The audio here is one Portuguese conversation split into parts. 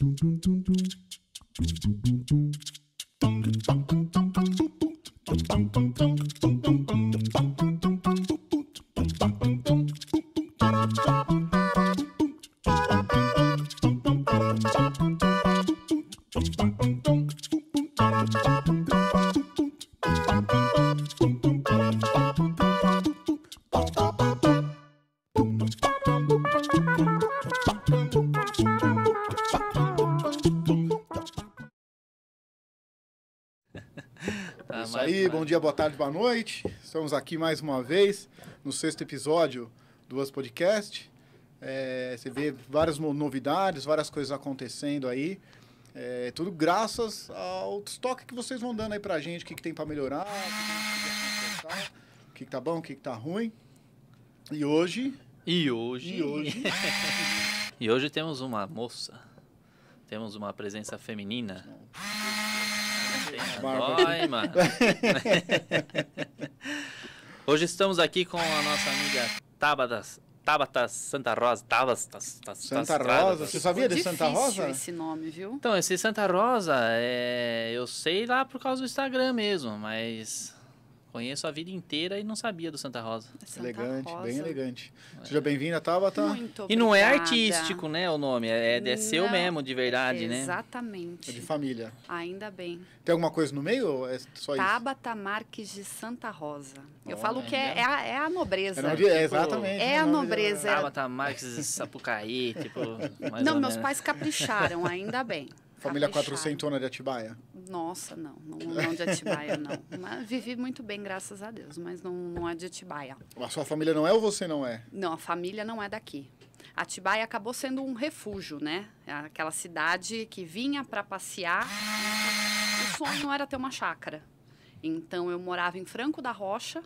Doom, doom, doom, doom, doom, doom, doom, doom. Bom dia, boa tarde, boa noite. Estamos aqui mais uma vez no sexto episódio do As Podcast. É, você vê várias novidades, várias coisas acontecendo aí. É, tudo graças ao estoque que vocês vão dando aí pra gente, o que, que tem para melhorar, o que, que tá bom, o que, que tá ruim. E hoje. E hoje. E hoje. e hoje temos uma moça. Temos uma presença feminina. Não. Bárbara. Dói, mano. Hoje estamos aqui com a nossa amiga Tabatas. Tabata Santa Rosa. Tabas, Santa Rosa? Você sabia de Santa Rosa? esse nome, viu? Então, esse Santa Rosa, é... eu sei lá por causa do Instagram mesmo, mas Conheço a vida inteira e não sabia do Santa Rosa. Santa elegante, Rosa. bem elegante. É. Seja bem-vinda, Tabata. Muito e não é artístico, né, o nome? É, é, é seu mesmo, de verdade, é né? Exatamente. É de família. Ainda bem. Tem alguma coisa no meio ou é só Tabata isso? Tabata Marques de Santa Rosa. Oh, Eu falo que é, é, a, é a nobreza. É, é tipo, exatamente. É né, a nobreza. De... Tabata Marques de Sapucaí, tipo... não, menos. meus pais capricharam, ainda bem. Família quatrocentona de Atibaia. Nossa, não, não, não de Atibaia, não. Mas vivi muito bem, graças a Deus, mas não, não é de Atibaia. A sua família não é ou você não é? Não, a família não é daqui. Atibaia acabou sendo um refúgio, né? É aquela cidade que vinha para passear. O sonho era ter uma chácara. Então eu morava em Franco da Rocha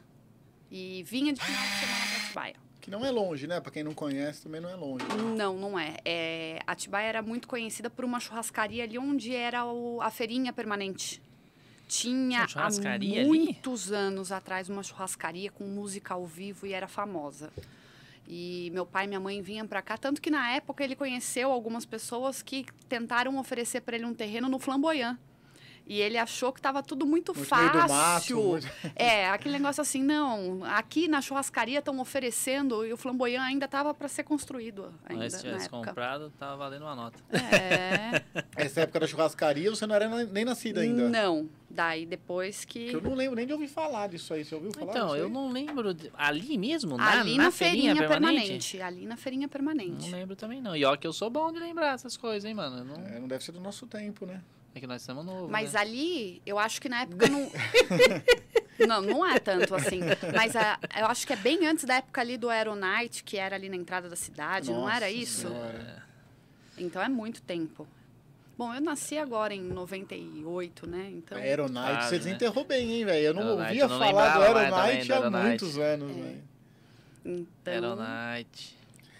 e vinha de final de semana para Atibaia. Que não é longe, né? Para quem não conhece, também não é longe. Não, não é. é. Atibaia era muito conhecida por uma churrascaria ali onde era o, a feirinha permanente. Tinha há muitos ali? anos atrás uma churrascaria com música ao vivo e era famosa. E meu pai e minha mãe vinham para cá, tanto que na época ele conheceu algumas pessoas que tentaram oferecer para ele um terreno no Flamboyant e ele achou que estava tudo muito, muito fácil. Mato, é, aquele negócio assim, não, aqui na churrascaria estão oferecendo e o flamboyant ainda estava para ser construído. Ainda, Mas se tivesse comprado, estava valendo uma nota. É. Essa época da churrascaria, você não era nem nascida ainda? Não. Daí depois que. Eu não lembro nem de ouvir falar disso aí. Você ouviu falar Então, eu não lembro. De... Ali mesmo? Na, ali na, na feirinha, feirinha permanente? permanente? Ali na feirinha permanente. Não lembro também, não. E ó, que eu sou bom de lembrar essas coisas, hein, mano? Não... É, não deve ser do nosso tempo, né? É que nós somos novos. Mas né? ali, eu acho que na época não. não, não é tanto assim. Mas a, eu acho que é bem antes da época ali do Aeronite, que era ali na entrada da cidade, Nossa não era isso? Senhora. Então é muito tempo. Bom, eu nasci agora em 98, né? Então... Aeronite, vocês você né? desenterrou bem, hein, velho? Eu não Aeronite, ouvia eu não falar do Aeronite né? há Aeronite. muitos anos, é. velho. Então... Aeronite.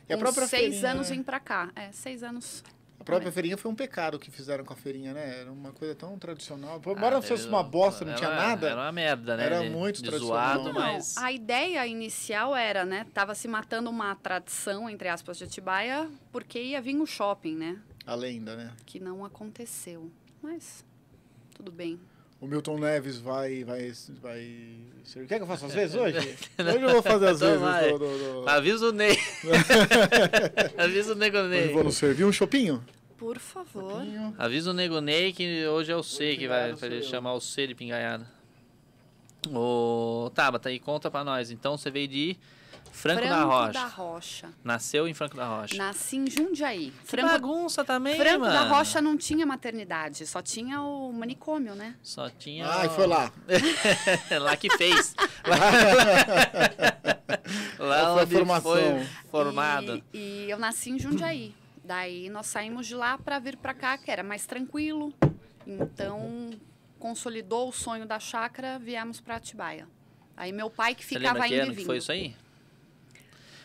é seis anos né? vim pra cá. É, seis anos a própria feirinha foi um pecado que fizeram com a feirinha, né? Era uma coisa tão tradicional. Ah, embora ah, fosse uma bosta, não tinha nada. Era uma merda, né? Era muito de tradicional. Zoado, mas... Não, a ideia inicial era, né? Tava se matando uma tradição, entre aspas, de Atibaia, porque ia vir o shopping, né? A lenda, né? Que não aconteceu. Mas tudo bem. O Milton Neves vai. vai, vai ser... Quer que eu faça às vezes hoje? Hoje eu vou fazer às então vezes. Do, do, do... Avisa o Ney. Avisa o Nego Ney. Vou nos servir um chopinho? Por favor. Chopinho. Avisa o Nego Ney que hoje é o C que vai, fazer chamar o C de pinganhada. Ô, Tabata, tá, e conta pra nós. Então você veio de Franco, Franco da, Rocha. da, Rocha. Nasceu em Franco da Rocha. Nasci em Jundiaí. Que Franco... bagunça também, Franco mano. da Rocha não tinha maternidade, só tinha o manicômio, né? Só tinha... Ah, e o... foi lá. lá que fez. lá onde formação. foi formado. E, e eu nasci em Jundiaí. Daí nós saímos de lá para vir para cá, que era mais tranquilo. Então, consolidou o sonho da chácara, viemos para Atibaia. Aí meu pai que ficava Você lembra que ano que foi isso aí?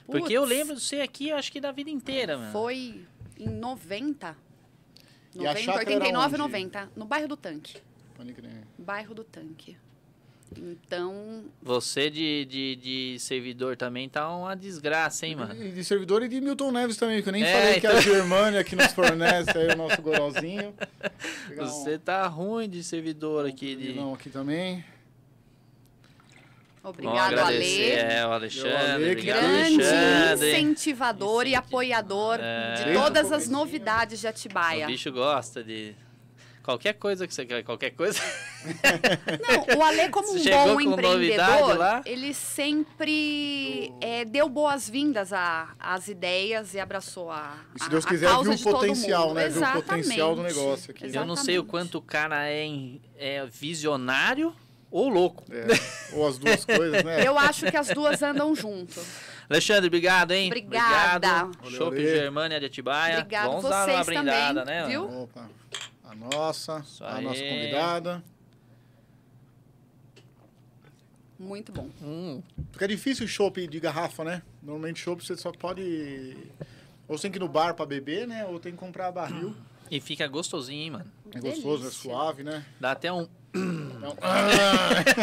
Porque eu lembro de você aqui, acho que da vida inteira, mano. Foi em 90. 90 89, 90. No bairro do Tanque. Pode crer. Bairro do Tanque. Então. Você de, de, de, servidor também tá uma desgraça, hein, mano? De, servidor e de Milton Neves também, que eu nem é, falei então... que a então. Germânia que nos fornece aí o nosso gorolzinho Você um... tá ruim de servidor aqui. De... Não, aqui também. Obrigado, Ale. É, o Alexandre. Ale, grande Alexandre. incentivador Incentivo. e apoiador é. de todas as novidades de Atibaia. O bicho gosta de qualquer coisa que você quer, qualquer coisa. Não, o Ale, como um Chegou bom empreendedor, ele sempre é, deu boas-vindas às ideias e abraçou a, e se Deus a, a quiser, causa viu de o potencial, mundo. né? Exatamente. Viu o potencial do negócio aqui. Exatamente. Eu não sei o quanto o cara é, é visionário ou louco. É. Ou as duas coisas, né? Eu acho que as duas andam junto. Alexandre, obrigado, hein? Obrigada. Obrigado. Show Germânia de Atibaia. Obrigado Vamos vocês lá, brindada, também, né? Viu? Opa. A nossa, Isso a aí. nossa convidada. Muito bom. Hum. Fica é difícil o de garrafa, né? Normalmente chopp você só pode... Ou você tem que ir no bar para beber, né? Ou tem que comprar barril. E fica gostosinho, hein, mano? É gostoso, é Delícia. é suave, né? Dá até um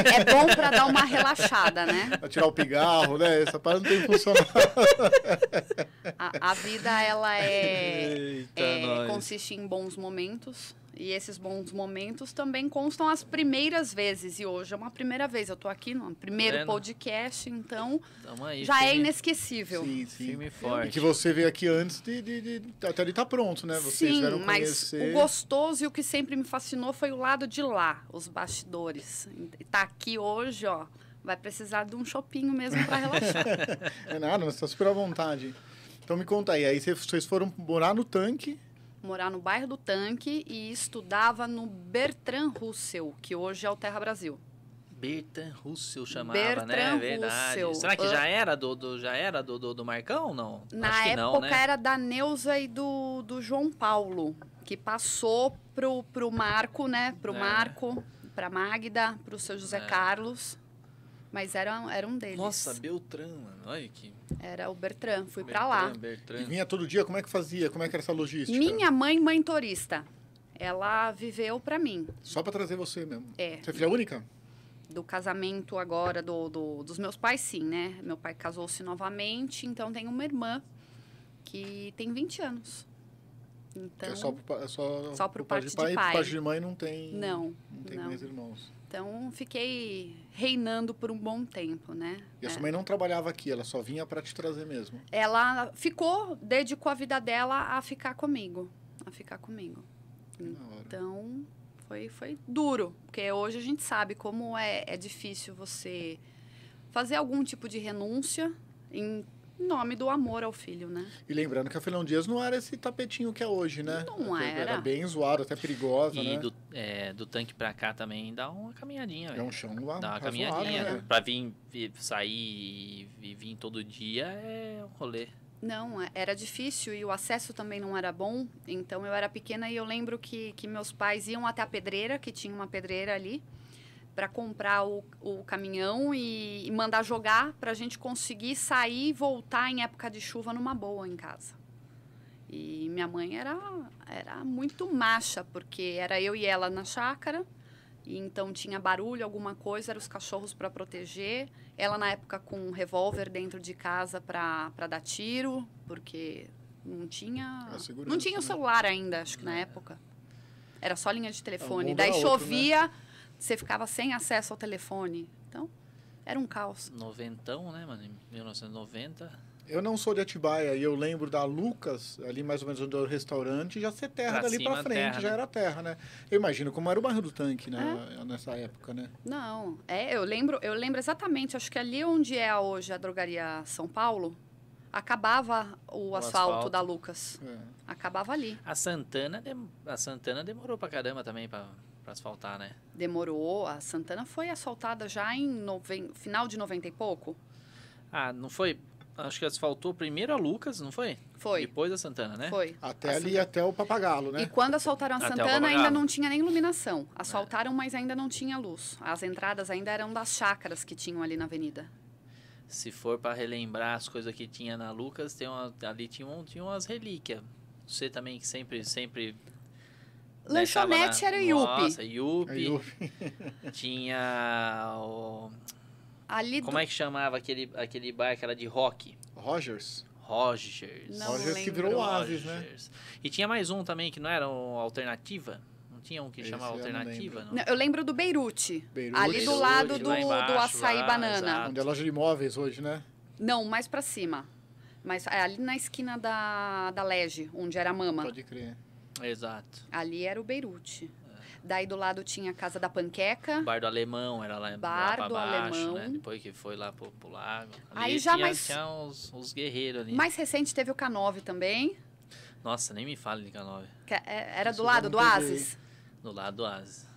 é bom para dar uma relaxada, né? Pra tirar o pigarro, né? Essa parada não tem funcionado. A, a, vida, ela é, Eita, é consiste em bons momentos, e esses bons momentos também constam as primeiras vezes. E hoje é uma primeira vez. Eu estou aqui no primeiro podcast, então aí, já filme... é inesquecível. Sim, sim. Filme forte. E que você veio aqui antes de, de, de até ele estar tá pronto, né? Vocês sim, vieram conhecer... mas o gostoso e o que sempre me fascinou foi o lado de lá, os bastidores. Tá aqui hoje, ó. Vai precisar de um chopinho mesmo para relaxar. é nada, você está super à vontade. Então me conta aí, aí vocês foram morar no tanque morar no bairro do Tanque e estudava no Bertrand Russell, que hoje é o Terra Brasil. Bertrand Russell chamava, né? Bertrand né? Verdade. Russell. Será que já ah. era do, do já era do, do, do Marcão ou não? Na Acho que época não, né? era da Neuza e do, do João Paulo, que passou pro, pro Marco, né? Pro é. Marco, pra Magda, pro seu José é. Carlos. Mas era, era um deles. Nossa, Beltran, mano. Olha que. Era o Bertrand, fui para lá. E vinha todo dia, como é que fazia? Como é que era essa logística? Minha mãe, mãe turista. Ela viveu para mim. Só para trazer você mesmo. É. Você é filha única? Do casamento agora do, do, dos meus pais, sim, né? Meu pai casou-se novamente, então tem uma irmã que tem 20 anos. Então, é só, para é só, só por, por parte, parte de pai. De parte de mãe não tem, não, não tem não. mais irmãos. Então, fiquei reinando por um bom tempo, né? E a é. sua mãe não trabalhava aqui, ela só vinha para te trazer mesmo? Ela ficou, dedicou a vida dela a ficar comigo. A ficar comigo. Então, foi, foi duro. Porque hoje a gente sabe como é, é difícil você fazer algum tipo de renúncia em nome do amor ao filho, né? E lembrando que a Filão Dias não era esse tapetinho que é hoje, né? Não era. Era bem zoado, até perigosa, e né? E do, é, do tanque pra cá também dá uma caminhadinha, é velho. É um chão lá. Dá uma caminhadinha. Zoado, né? Pra vir, vir sair e vir todo dia é um rolê. Não, é, era difícil e o acesso também não era bom. Então eu era pequena e eu lembro que, que meus pais iam até a pedreira, que tinha uma pedreira ali para comprar o, o caminhão e, e mandar jogar para a gente conseguir sair e voltar em época de chuva numa boa em casa. E minha mãe era, era muito macha, porque era eu e ela na chácara, e então tinha barulho, alguma coisa, eram os cachorros para proteger. Ela, na época, com um revólver dentro de casa para dar tiro, porque não tinha. Não tinha o né? celular ainda, acho que na é. época. Era só linha de é, telefone. Daí é né? chovia. Outro, você ficava sem acesso ao telefone. Então, era um caos. Noventão, né, mano? 1990. Eu não sou de Atibaia e eu lembro da Lucas, ali mais ou menos onde era é o restaurante, já ser terra pra dali para frente, terra, já né? era terra, né? Eu imagino como era o bairro do tanque, né? É. Nessa época, né? Não, é, eu lembro, eu lembro exatamente, acho que ali onde é hoje a drogaria São Paulo, acabava o, o asfalto, asfalto, da Lucas. É. Acabava ali. A Santana, a Santana demorou pra caramba também para para asfaltar, né? Demorou. A Santana foi asfaltada já em noven... final de 90 e pouco. Ah, não foi? Acho que asfaltou primeiro a Lucas, não foi? Foi. Depois a Santana, né? Foi. Até a ali, Santana. até o Papagalo, né? E quando assaltaram a Santana, ainda não tinha nem iluminação. É. Assaltaram, é. mas ainda não tinha luz. As entradas ainda eram das chácaras que tinham ali na avenida. Se for para relembrar as coisas que tinha na Lucas, tem uma, ali tinha, um, tinha umas relíquias. Você também que sempre, sempre né, Lanchonete era o Yupi. Nossa, Yupi. É tinha o... Ali Como do... é que chamava aquele, aquele bar que era de rock? Rogers. Rogers. Não Rogers lembro. que virou Oasis, né? E tinha mais um também que não era o alternativa? Não tinha um que Esse chamava eu alternativa? Não Não? eu lembro do Beirute. Beirute. Ali do lado do, embaixo, do açaí lá, banana. Exato. Onde é a loja de imóveis hoje, né? Não, mais para cima. Mas é, ali na esquina da, da Lege, onde era a mama. Pode crer. Exato. Ali era o Beirute. Daí do lado tinha a Casa da Panqueca. Bar do Alemão, era lá, Bar lá do baixo, né? Alemão. Né? Depois que foi lá pro, pro lago. Ali Aí já tinha, mais... Tinha guerreiros ali. Mais recente teve o K9 também. Nossa, nem me fale de K9. Que, é, era do lado do Oasis? Do lado do Oasis.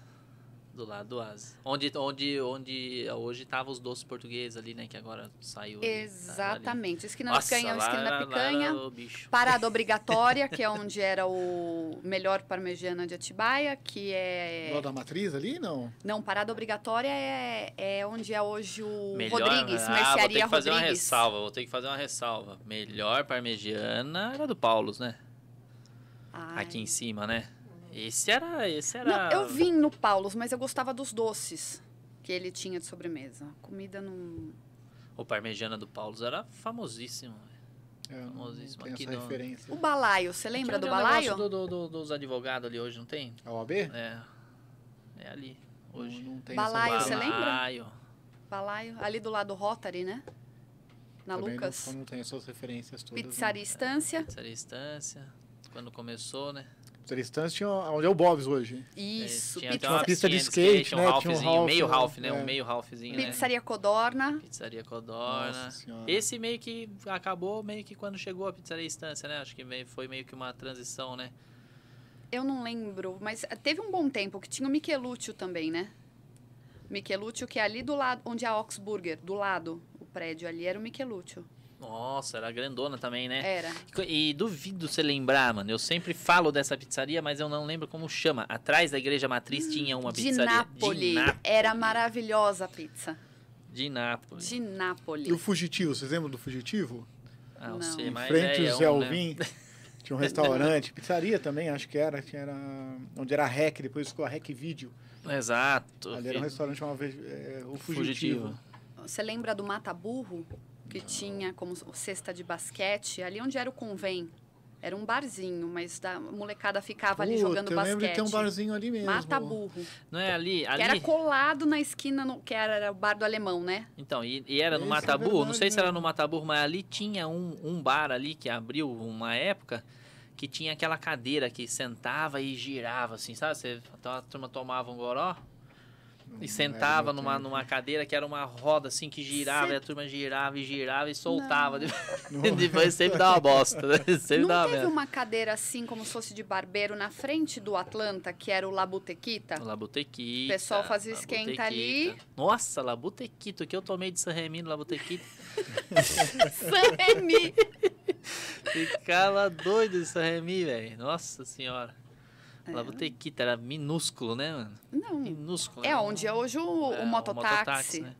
Do lado do Asa. Onde, onde, onde hoje estavam os doces portugueses ali, né? Que agora saiu. Ali, tá, Exatamente. Tá esquina Nossa, picanha, lá, esquina lá, picanha. Lá, parada obrigatória, que é onde era o melhor parmegiana de Atibaia, que é. Lá da matriz ali, não? Não, parada obrigatória é, é onde é hoje o melhor... Rodrigues, né? ah, mercearia vou ter que fazer Rodrigues. uma ressalva, vou ter que fazer uma ressalva. Melhor parmegiana era do Paulos, né? Ai. Aqui em cima, né? Esse era. Esse era... Não, eu vim no Paulos, mas eu gostava dos doces que ele tinha de sobremesa. A comida não. O parmegiana do Paulos era famosíssimo. Né? É, famosíssimo. Aqui essa no... referência. O balaio, você lembra do é balaio? Do, do, do, dos advogados ali hoje, não tem? A OAB? É. É ali. Hoje. Não, não tem balaio, você lembra? Balaio. Balaio. Ali do lado Rotary, né? Na Também Lucas. Não, não tem essas referências todas. Pizzaria Estância. É, pizzaria Estância. Quando começou, né? Três tinha onde é o Bob's hoje. É, Isso, tinha, uma pista de skate, skate né? Um tinha um meio Ralph, né? É. Um meio Ralphzinho. Né. Pizzaria né? Codorna. Pizzaria Codorna. Esse meio que acabou meio que quando chegou a Pizzaria Estância, né? Acho que foi meio que uma transição, né? Eu não lembro, mas eh, teve um bom tempo que tinha o Michelúcio também, né? Michelúcio que é ali do lado, onde é a Oxburger, do lado, o prédio ali era o Michelúcio. Nossa, era grandona também, né? Era. E, e, duvido você lembrar, mano. Eu sempre falo dessa pizzaria, mas eu não lembro como chama. Atrás da igreja matriz hum, tinha uma de pizzaria. Nápoles. De Nápoles. Era maravilhosa a pizza. De Nápoles. De Nápoles. E o Fugitivo, vocês lembram do Fugitivo? Ah, não. sei, mas é em frente é, ao Zé né? Alvim. Né? Tinha um restaurante, pizzaria também, acho que era, tinha era onde era a REC, depois ficou a REC Video. Exato. Ali era um restaurante uma é, eh, o Fugitivo. Fugitivo. Você lembra do Mata Burro? que tinha como cesta de basquete, ali onde era o convém. Era um barzinho, mas a molecada ficava ali jogando eu basquete. Eu lembro que tem um barzinho ali mesmo. Mata burro. Não é ali? ali? Que era colado na esquina, no, que era, era o bar do alemão, né? Então, e, e era no Mata é burro? não sei se era no né? Mata burro, mas ali tinha um, um bar ali que abriu uma época que tinha aquela cadeira que sentava e girava, assim, sabe? Você, a turma tomava um goró, e sentava numa, numa cadeira que era uma roda assim que girava, Cê... e a turma girava e girava e soltava. Depois sempre dava uma bosta. Né? Sempre não dava teve uma cadeira assim, como se fosse de barbeiro, na frente do Atlanta, que era o Labutequita? O Labutequita. O pessoal fazia esquenta ali. Nossa, Labutequita, o que eu tomei de San Remi no Labutequita? San Remi! Ficava doido de San Remi, velho. Nossa senhora. Lá é. vou ter que era tá minúsculo, né, mano? Não. Minúsculo. É né? onde é hoje o, é, o mototáxi. O mototáxi né?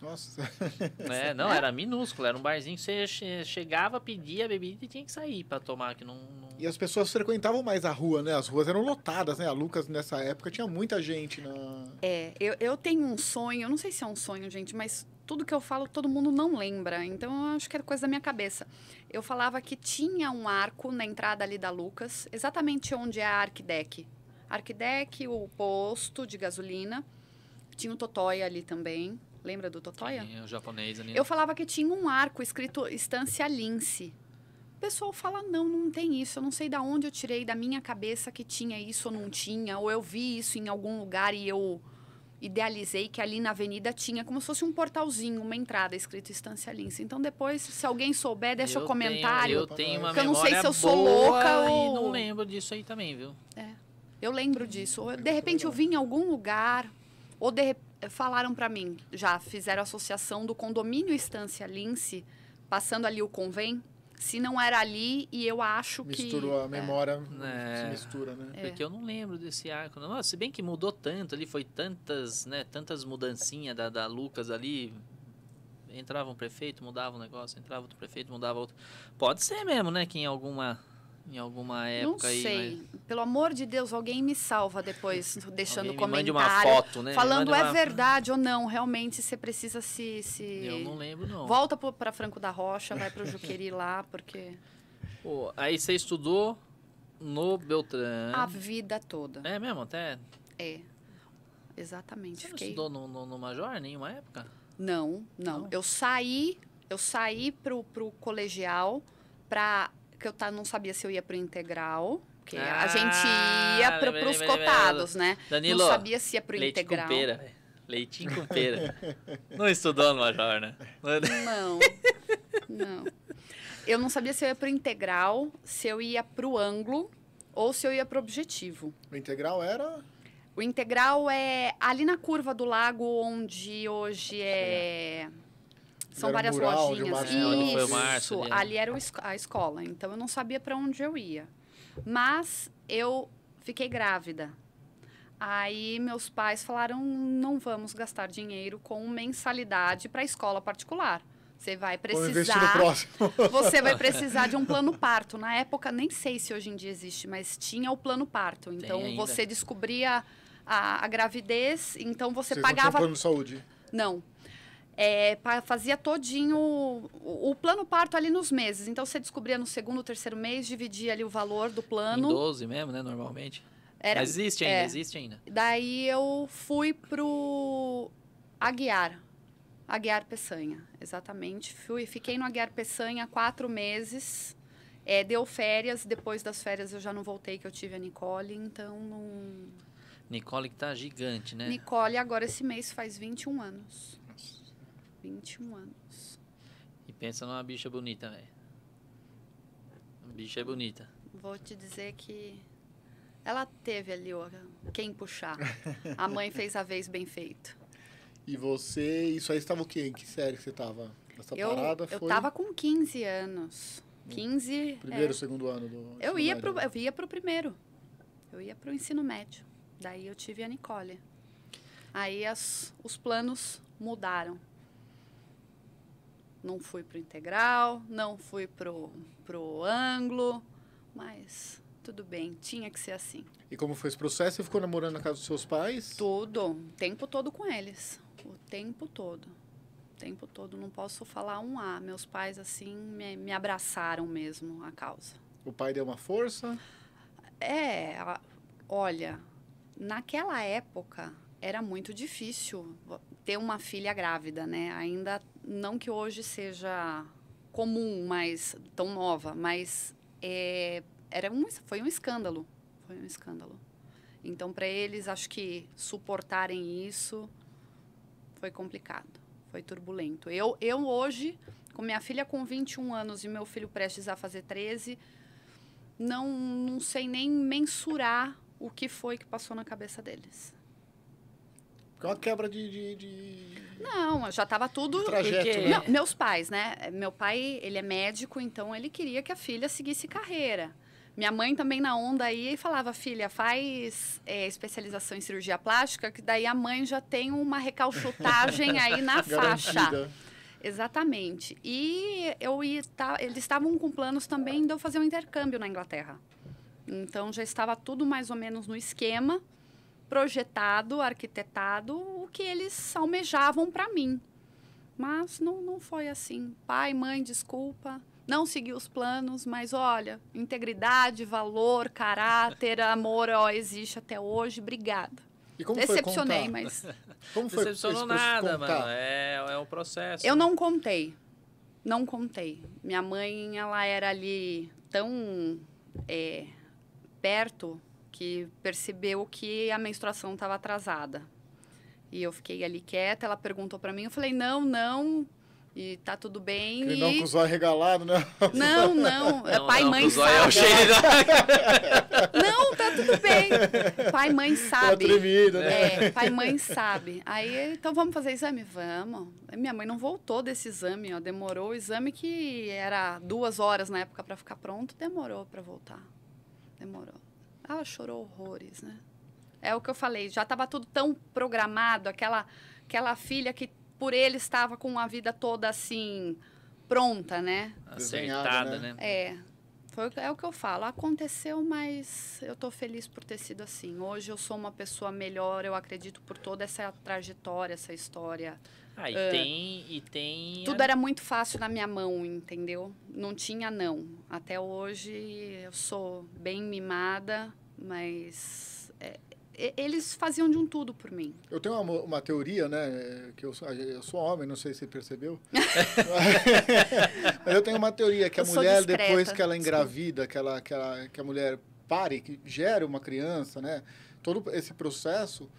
Nossa. É, não, era minúsculo, era um barzinho que você chegava, pedia a bebida e tinha que sair para tomar, que não, não, E as pessoas frequentavam mais a rua, né? As ruas eram lotadas, né? A Lucas, nessa época, tinha muita gente na... É, eu, eu tenho um sonho, não sei se é um sonho, gente, mas tudo que eu falo, todo mundo não lembra. Então, eu acho que é coisa da minha cabeça. Eu falava que tinha um arco na entrada ali da Lucas, exatamente onde é a Arquidec. Arquidec, o posto de gasolina. Tinha o Totóia ali também. Lembra do Totóia? Tinha o japonês ali. Eu falava que tinha um arco escrito Estância Lince. O pessoal fala, não, não tem isso. Eu não sei da onde eu tirei da minha cabeça que tinha isso ou não tinha. Ou eu vi isso em algum lugar e eu idealizei que ali na avenida tinha como se fosse um portalzinho, uma entrada escrito Estância Lins. Então depois, se alguém souber, deixa eu o comentário. eu tenho uma eu não sei se eu sou louca ou não lembro disso aí também, viu? É. Eu lembro disso. de repente eu vim em algum lugar ou de, falaram para mim, já fizeram associação do condomínio Estância Lince, passando ali o convênio se não era ali e eu acho Misturou que. Misturou a é. memória, é. se mistura, né? É. Porque eu não lembro desse arco. Nossa, se bem que mudou tanto ali, foi tantas, né? Tantas mudancinhas da, da Lucas ali. Entrava um prefeito, mudava um negócio, entrava outro prefeito, mudava outro. Pode ser mesmo, né? Que em alguma em alguma época Não sei. Aí, mas... Pelo amor de Deus, alguém me salva depois, deixando alguém comentário. Mande uma foto, né? Falando é uma... é verdade ou não, realmente você precisa se. se... Eu não lembro, não. Volta para Franco da Rocha, vai para o Juqueri lá, porque. Pô, aí você estudou no Beltrán. A vida toda. É mesmo, até. É. Exatamente. Você Fiquei... estudou no, no, no Major nenhuma época? Não, não, não. Eu saí, eu saí pro, pro colegial para época eu tá, não sabia se eu ia pro integral. Porque ah, a gente ia pro, pros bem, cotados, bem, né? Danilo, não sabia se ia pro leite integral. Com pera. Leitinho com pera. não estudou no Major, né? Não. Não. Eu não sabia se eu ia pro integral, se eu ia pro ângulo ou se eu ia pro objetivo. O integral era? O integral é ali na curva do lago onde hoje é. é. São era várias mural, lojinhas. Isso, Márcio, ali, né? ali era a escola. Então eu não sabia para onde eu ia. Mas eu fiquei grávida. Aí meus pais falaram: não vamos gastar dinheiro com mensalidade para escola particular. Você vai precisar. você vai precisar de um plano parto. Na época, nem sei se hoje em dia existe, mas tinha o plano parto. Então você descobria a, a gravidez, então você, você pagava. Não tinha plano de saúde. Não, é, fazia todinho o, o, plano parto ali nos meses. Então você descobria no segundo, terceiro mês, dividia ali o valor do plano. Em 12 mesmo, né? Normalmente. Era, Mas existe ainda, é, existe ainda. Daí eu fui pro Aguiar. Aguiar Peçanha, exatamente. Fui, fiquei no Aguiar Peçanha quatro meses. É, deu férias, depois das férias eu já não voltei, que eu tive a Nicole, então não. Nicole que tá gigante, né? Nicole agora esse mês faz 21 anos. 21 anos. E pensa numa bicha bonita, velho. Bicha é bonita. Vou te dizer que ela teve ali quem puxar. A mãe fez a vez bem feito. E você, isso aí estava o quê? Em que série que você estava? Essa eu, parada foi... Eu estava com 15 anos. 15... É. Primeiro, é... segundo ano do eu ia, para pro, eu ia o primeiro. Eu ia para o ensino médio. Daí eu tive a Nicole. Aí as, os planos mudaram. Não fui para o integral, não fui para o ângulo, mas tudo bem, tinha que ser assim. E como foi esse processo? Você ficou namorando na casa dos seus pais? Tudo, o tempo todo com eles, o tempo todo. O tempo todo, não posso falar um A. Meus pais, assim, me, me abraçaram mesmo a causa. O pai deu uma força? É, olha, naquela época era muito difícil ter uma filha grávida, né? Ainda não que hoje seja comum, mas tão nova, mas é, era um, foi um escândalo, foi um escândalo. Então para eles acho que suportarem isso foi complicado, foi turbulento. Eu eu hoje com minha filha com 21 anos e meu filho prestes a fazer 13, não não sei nem mensurar o que foi que passou na cabeça deles qual a uma quebra de. de, de... Não, já estava tudo. Trajeto, porque... né? Não, meus pais, né? Meu pai, ele é médico, então ele queria que a filha seguisse carreira. Minha mãe também na onda aí falava, filha, faz é, especialização em cirurgia plástica, que daí a mãe já tem uma recalchutagem aí na faixa. Exatamente. E eu ia, tá, eles estavam com planos também de eu fazer um intercâmbio na Inglaterra. Então já estava tudo mais ou menos no esquema projetado, arquitetado o que eles almejavam para mim. Mas não, não foi assim. Pai, mãe, desculpa, não segui os planos, mas olha, integridade, valor, caráter, amor, ó, existe até hoje. Obrigada. E como Decepcionei, mas. Como foi Decepcionou nada, mano. É, é um processo. Eu não contei. Não contei. Minha mãe, ela era ali tão é, perto que percebeu que a menstruação estava atrasada. E eu fiquei ali quieta, ela perguntou para mim, eu falei, não, não, e tá tudo bem. e... não com o zóio regalado, né? Não, não. É não Pai e mãe é sabem. Não, tá tudo bem. Pai e mãe sabe. Tá atrevido, né? É, pai e mãe sabe. Aí, então vamos fazer exame? Vamos. Minha mãe não voltou desse exame, ó. Demorou o exame que era duas horas na época para ficar pronto, demorou para voltar. Demorou. Ela ah, chorou horrores, né? É o que eu falei, já estava tudo tão programado, aquela, aquela filha que por ele estava com a vida toda assim, pronta, né? Acertada, né? né? É. Foi, é o que eu falo. Aconteceu, mas eu estou feliz por ter sido assim. Hoje eu sou uma pessoa melhor, eu acredito por toda essa trajetória, essa história. Ah, e uh, tem. E tem... Tudo era muito fácil na minha mão, entendeu? Não tinha não. Até hoje eu sou bem mimada, mas é, eles faziam de um tudo por mim. Eu tenho uma, uma teoria, né? Que eu, eu sou homem, não sei se você percebeu. Mas eu tenho uma teoria que eu a mulher, depois que ela engravida, que, ela, que, ela, que a mulher pare, que gere uma criança, né? Todo esse processo,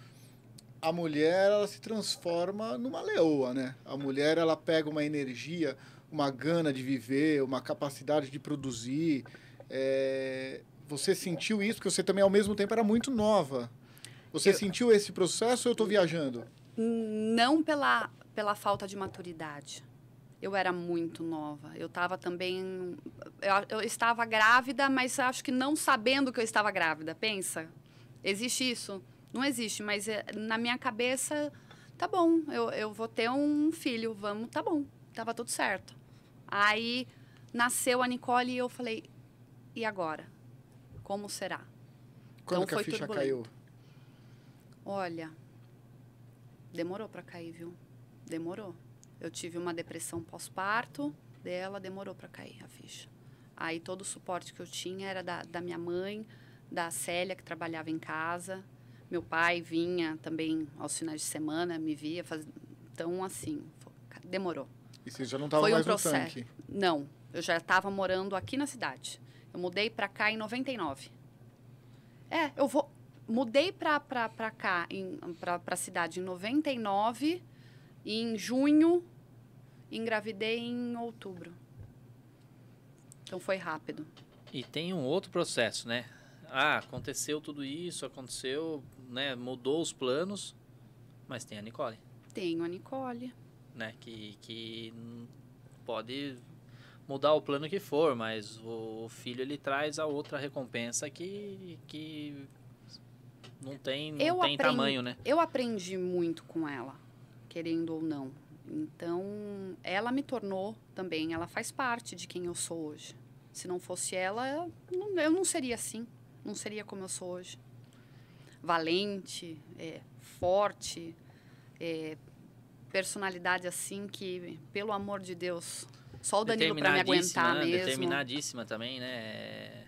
a mulher ela se transforma numa leoa, né? A mulher ela pega uma energia, uma gana de viver, uma capacidade de produzir. É... Você sentiu isso, porque você também, ao mesmo tempo, era muito nova, você eu... sentiu esse processo ou eu estou viajando? Não pela, pela falta de maturidade. Eu era muito nova. Eu estava também. Eu, eu estava grávida, mas acho que não sabendo que eu estava grávida. Pensa. Existe isso? Não existe, mas eh, na minha cabeça, tá bom, eu, eu vou ter um filho, vamos, tá bom, tava tudo certo. Aí nasceu a Nicole e eu falei, e agora? Como será? Quando então, que a ficha turbulento. caiu? Olha, demorou para cair, viu? Demorou. Eu tive uma depressão pós-parto dela, demorou para cair a ficha. Aí todo o suporte que eu tinha era da, da minha mãe, da Célia, que trabalhava em casa. Meu pai vinha também aos finais de semana, me via. Faz... Então, assim, demorou. E você já não estava mais um processo. no tanque? Não, eu já estava morando aqui na cidade. Eu mudei para cá em 99. É, eu vou mudei para cá, para a cidade em 99, e em junho, engravidei em outubro. Então foi rápido. E tem um outro processo, né? Ah, aconteceu tudo isso, aconteceu, né? Mudou os planos, mas tem a Nicole. Tenho a Nicole. Né? Que, que pode mudar o plano que for, mas o filho ele traz a outra recompensa que, que não tem, não eu tem aprendi, tamanho, né? Eu aprendi muito com ela, querendo ou não. Então, ela me tornou também, ela faz parte de quem eu sou hoje. Se não fosse ela, eu não, seria assim, não seria como eu sou hoje. Valente, é, forte, é, personalidade assim que, pelo amor de Deus, só o Danilo para me aguentar né? mesmo. Determinadíssima também, né?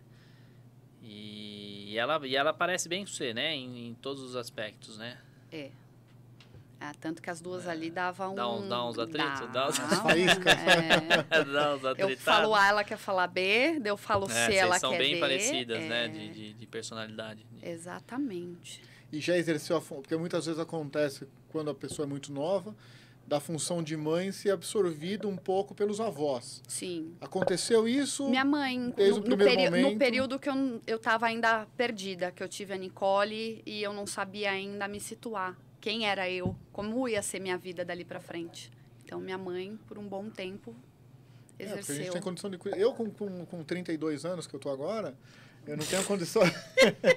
E e ela, e ela parece bem com você, né? Em, em todos os aspectos, né? É. Ah, tanto que as duas é. ali davam um... Dá, um, dá uns atritos? Dá, dá uns atritos. É. dá uns atritados. Eu falo A, ela quer falar B, eu falo é, C, é, ela quer D. são bem parecidas, né? É. De, de, de, personalidade. Exatamente. E já exerceu a... Porque muitas vezes acontece quando a pessoa é muito nova da função de mãe ser absorvido um pouco pelos avós. Sim. Aconteceu isso? Minha mãe, desde no, o primeiro no, momento. no período que eu, eu ainda perdida, que eu tive a Nicole e eu não sabia ainda me situar. Quem era eu? Como ia ser minha vida dali para frente? Então, minha mãe, por um bom tempo, exerceu. É, a gente tem condição de... Eu, com, com, com 32 anos que eu tô agora, eu não tenho condição.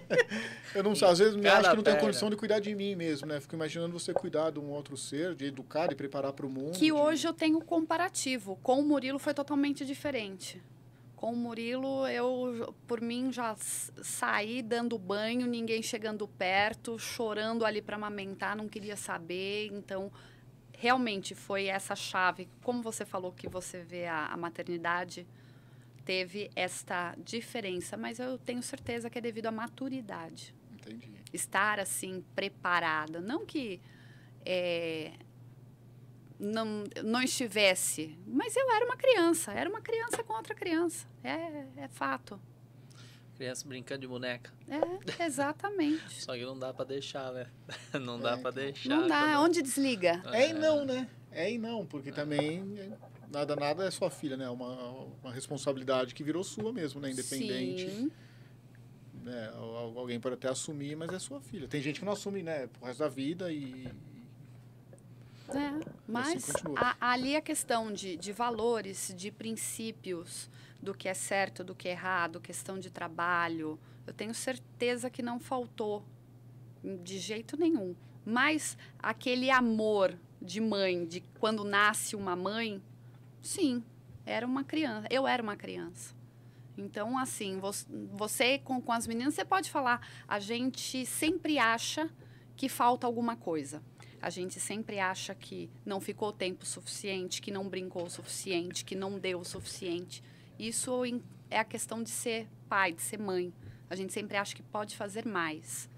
eu não sei. às vezes me acho que não tenho condição de cuidar de mim mesmo, né? Fico imaginando você cuidar de um outro ser, de educar e preparar para o mundo. Que hoje eu tenho comparativo. Com o Murilo foi totalmente diferente. Com o Murilo, eu, por mim, já saí dando banho, ninguém chegando perto, chorando ali para amamentar, não queria saber. Então, realmente foi essa chave. Como você falou que você vê a, a maternidade teve esta diferença, mas eu tenho certeza que é devido à maturidade. Entendi. Estar assim preparada, não que é, não, não estivesse, mas eu era uma criança, era uma criança com outra criança, é, é fato. Criança brincando de boneca. É, exatamente. Só que não dá para deixar, né? Não dá é, para então. deixar. Não dá, quando... onde desliga? É, é e não, né? É e não, porque é. também nada, nada é sua filha, né? É uma, uma responsabilidade que virou sua mesmo, né? Independente. Sim. Né? alguém pode até assumir, mas é sua filha. Tem gente que não assume, né? Pro resto da vida e. É, mas assim a, ali a questão de, de valores, de princípios, do que é certo, do que é errado, questão de trabalho, eu tenho certeza que não faltou de jeito nenhum. Mas aquele amor de mãe, de quando nasce uma mãe, Sim, era uma criança. Eu era uma criança. Então, assim, você com, com as meninas, você pode falar, a gente sempre acha que falta alguma coisa. A gente sempre acha que não ficou tempo suficiente, que não brincou o suficiente, que não deu o suficiente. Isso é a questão de ser pai, de ser mãe. A gente sempre acha que pode fazer mais.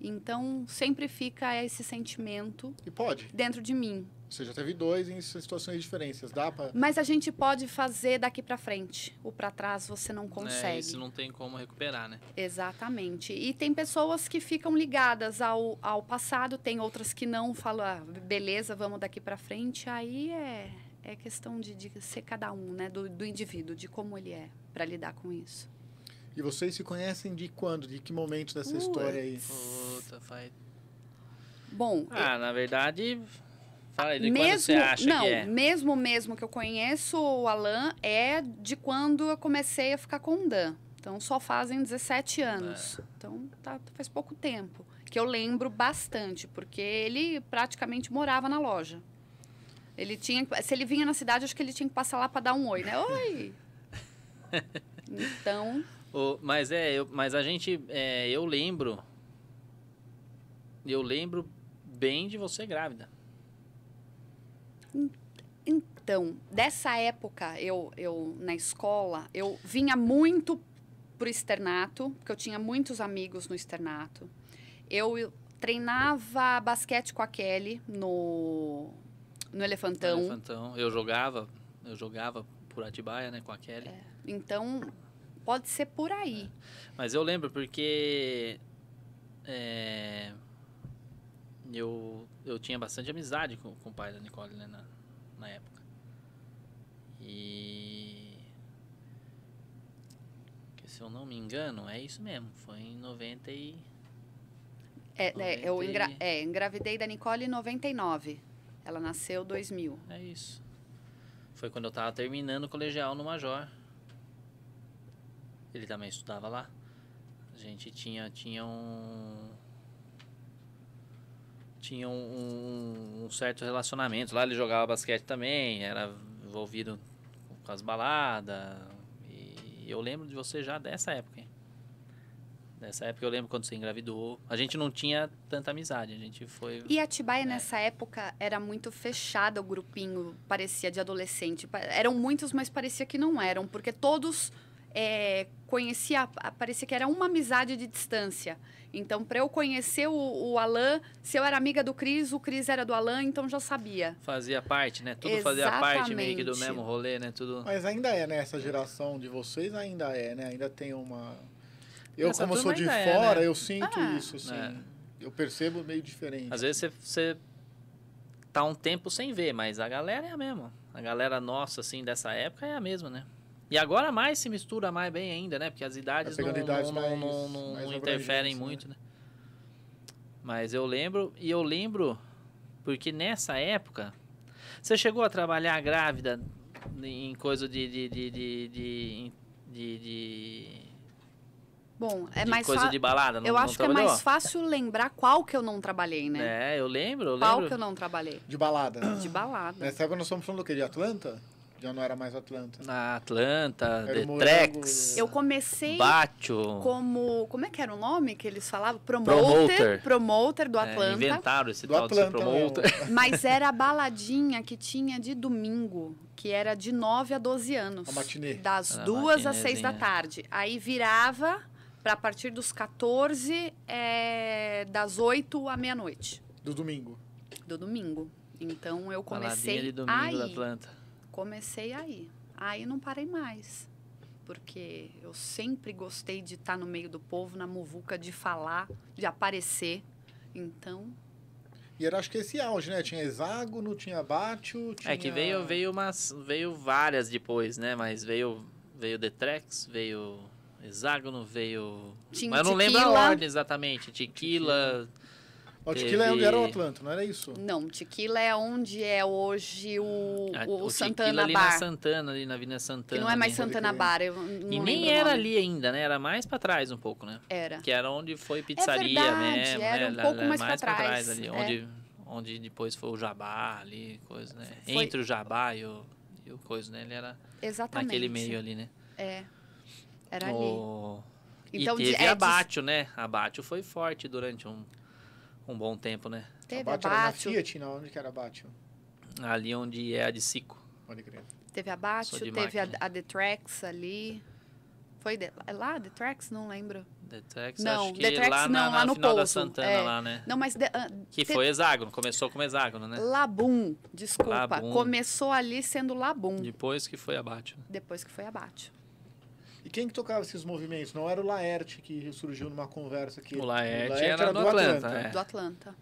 Então, sempre fica esse sentimento e pode. dentro de mim. Você já teve dois em situações diferentes, dá para? Mas a gente pode fazer daqui para frente. O para trás você não é, consegue. É, isso não tem como recuperar, né? Exatamente. E tem pessoas que ficam ligadas ao, ao passado, tem outras que não falam, ah, beleza, vamos daqui para frente. Aí é é questão de, de ser cada um, né, do, do indivíduo, de como ele é para lidar com isso. E vocês se conhecem de quando? De que momento dessa história aí? Puta, faz. Bom. Ah, eu... na verdade, Fala ele, mesmo, você acha não, que é? mesmo mesmo que eu conheço o Alan é de quando eu comecei a ficar com o Dan. Então só fazem 17 anos. É. Então tá, faz pouco tempo. Que eu lembro bastante, porque ele praticamente morava na loja. Ele tinha, se ele vinha na cidade, acho que ele tinha que passar lá para dar um oi, né? Oi. então. O, mas é, eu, mas a gente, é, eu lembro, eu lembro bem de você grávida. Então, dessa época, eu, eu na escola, eu vinha muito pro externato, porque eu tinha muitos amigos no externato. Eu treinava basquete com a Kelly no, no Elefantão. No Elefantão. Eu jogava, eu jogava por Atibaia, né, com a Kelly. É. Então, pode ser por aí. É. Mas eu lembro porque é, eu, eu tinha bastante amizade com, com o pai da Nicole, né, na, na época. E. Que, se eu não me engano, é isso mesmo. Foi em 90 e. É, 90 é, é eu engra... é, engravidei da Nicole em 99. Ela nasceu em 2000. É isso. Foi quando eu tava terminando o colegial no Major. Ele também estudava lá. A gente tinha, tinha um. Tinha um, um, um certo relacionamento lá. Ele jogava basquete também, era envolvido com as baladas. E eu lembro de você já dessa época, hein? Nessa época eu lembro quando você engravidou. A gente não tinha tanta amizade, a gente foi. E a né? nessa época, era muito fechada o grupinho, parecia de adolescente. Eram muitos, mas parecia que não eram, porque todos é, conhecia, parecia que era uma amizade de distância. Então, para eu conhecer o, o Alain, se eu era amiga do Cris, o Cris era do Alain, então já sabia. Fazia parte, né? Tudo Exatamente. fazia parte meio que do mesmo rolê, né? Tudo... Mas ainda é, né? Essa geração de vocês ainda é, né? Ainda tem uma... Eu, Essa como sou de fora, é, né? eu sinto ah, isso, assim. É. Eu percebo meio diferente. Às vezes você, você tá um tempo sem ver, mas a galera é a mesma. A galera nossa, assim, dessa época é a mesma, né? E agora mais se mistura mais bem ainda, né? Porque as idades, tá não, idades não, mais, não, não, mais não interferem né? muito, né? né? Mas eu lembro, e eu lembro porque nessa época você chegou a trabalhar grávida em coisa de, de, de, de, de, de Bom, é mais coisa fa... de balada. Não, eu acho que é mais fácil lembrar qual que eu não trabalhei, né? É, eu lembro. Eu qual que eu não trabalhei? De balada. De balada. Nessa época nós fomos falando do quê? De Atlanta? Já não era mais Atlanta. Na Atlanta, The Trex. Eu comecei Bacho. como. Como é que era o nome que eles falavam? Promoter. Promoter, promoter do é, Atlanta. É, inventaram esse do tal Atlanta, é promoter. Mas era a baladinha que tinha de domingo, que era de 9 a 12 anos. A matinê. Das era duas às 6 da tarde. Aí virava para partir dos 14, é, das 8 à meia-noite. Do domingo. Do domingo. Então eu comecei. Baladinha de domingo aí. da Atlanta comecei aí. Aí não parei mais, porque eu sempre gostei de estar no meio do povo, na muvuca, de falar, de aparecer. Então. E era acho que esse auge, né? Tinha hexágono, tinha bátio, tinha... É que veio, veio, umas, veio várias depois, né? Mas veio, veio Detrex, veio hexágono, veio... Tinha Mas eu não lembro a ordem exatamente. tequila. O Tequila é teve... era o Atlântico, não era isso? Não, Tequila é onde é hoje o, a, o, o Santana ali Bar. Na Santana, ali na Avenida Santana. Que não é mais Santana é. Bar. Eu não e nem era ali ainda, né? Era mais para trás um pouco, né? Era. Que era onde foi é pizzaria, é verdade, mesmo, Era um, né? um pouco mais, mais para trás. trás ali, é. onde, onde depois foi o Jabá ali, coisa, né? Foi... Entre o Jabá e o, e o coisa, né? Ele era Exatamente. naquele meio ali, né? É. Era o... ali. Então, e teve de... Abatio, né? Abatio foi forte durante um um bom tempo, né? Teve a Batio. A Era na Fiat, não? Onde que era a Batio? Ali onde é a de Cico. Pode crer. Teve a Batio, teve máquina. a, a Detrex ali. Foi de, é lá, a Detrex? Não lembro. Detrex, não, acho que Detrex, lá, na, não, lá no final Pouso, da Santana, é. lá, né? Não, mas... De, uh, que te... foi hexágono, começou como hexágono, né? Labum, desculpa. Labum. Começou ali sendo Labum. Depois que foi a abate. Depois que foi a abate. E quem que tocava esses movimentos? Não era o Laerte que surgiu numa conversa aqui. O Laerte, o Laerte era, era, do, Atlanta. Atlanta. É. Do Atlanta.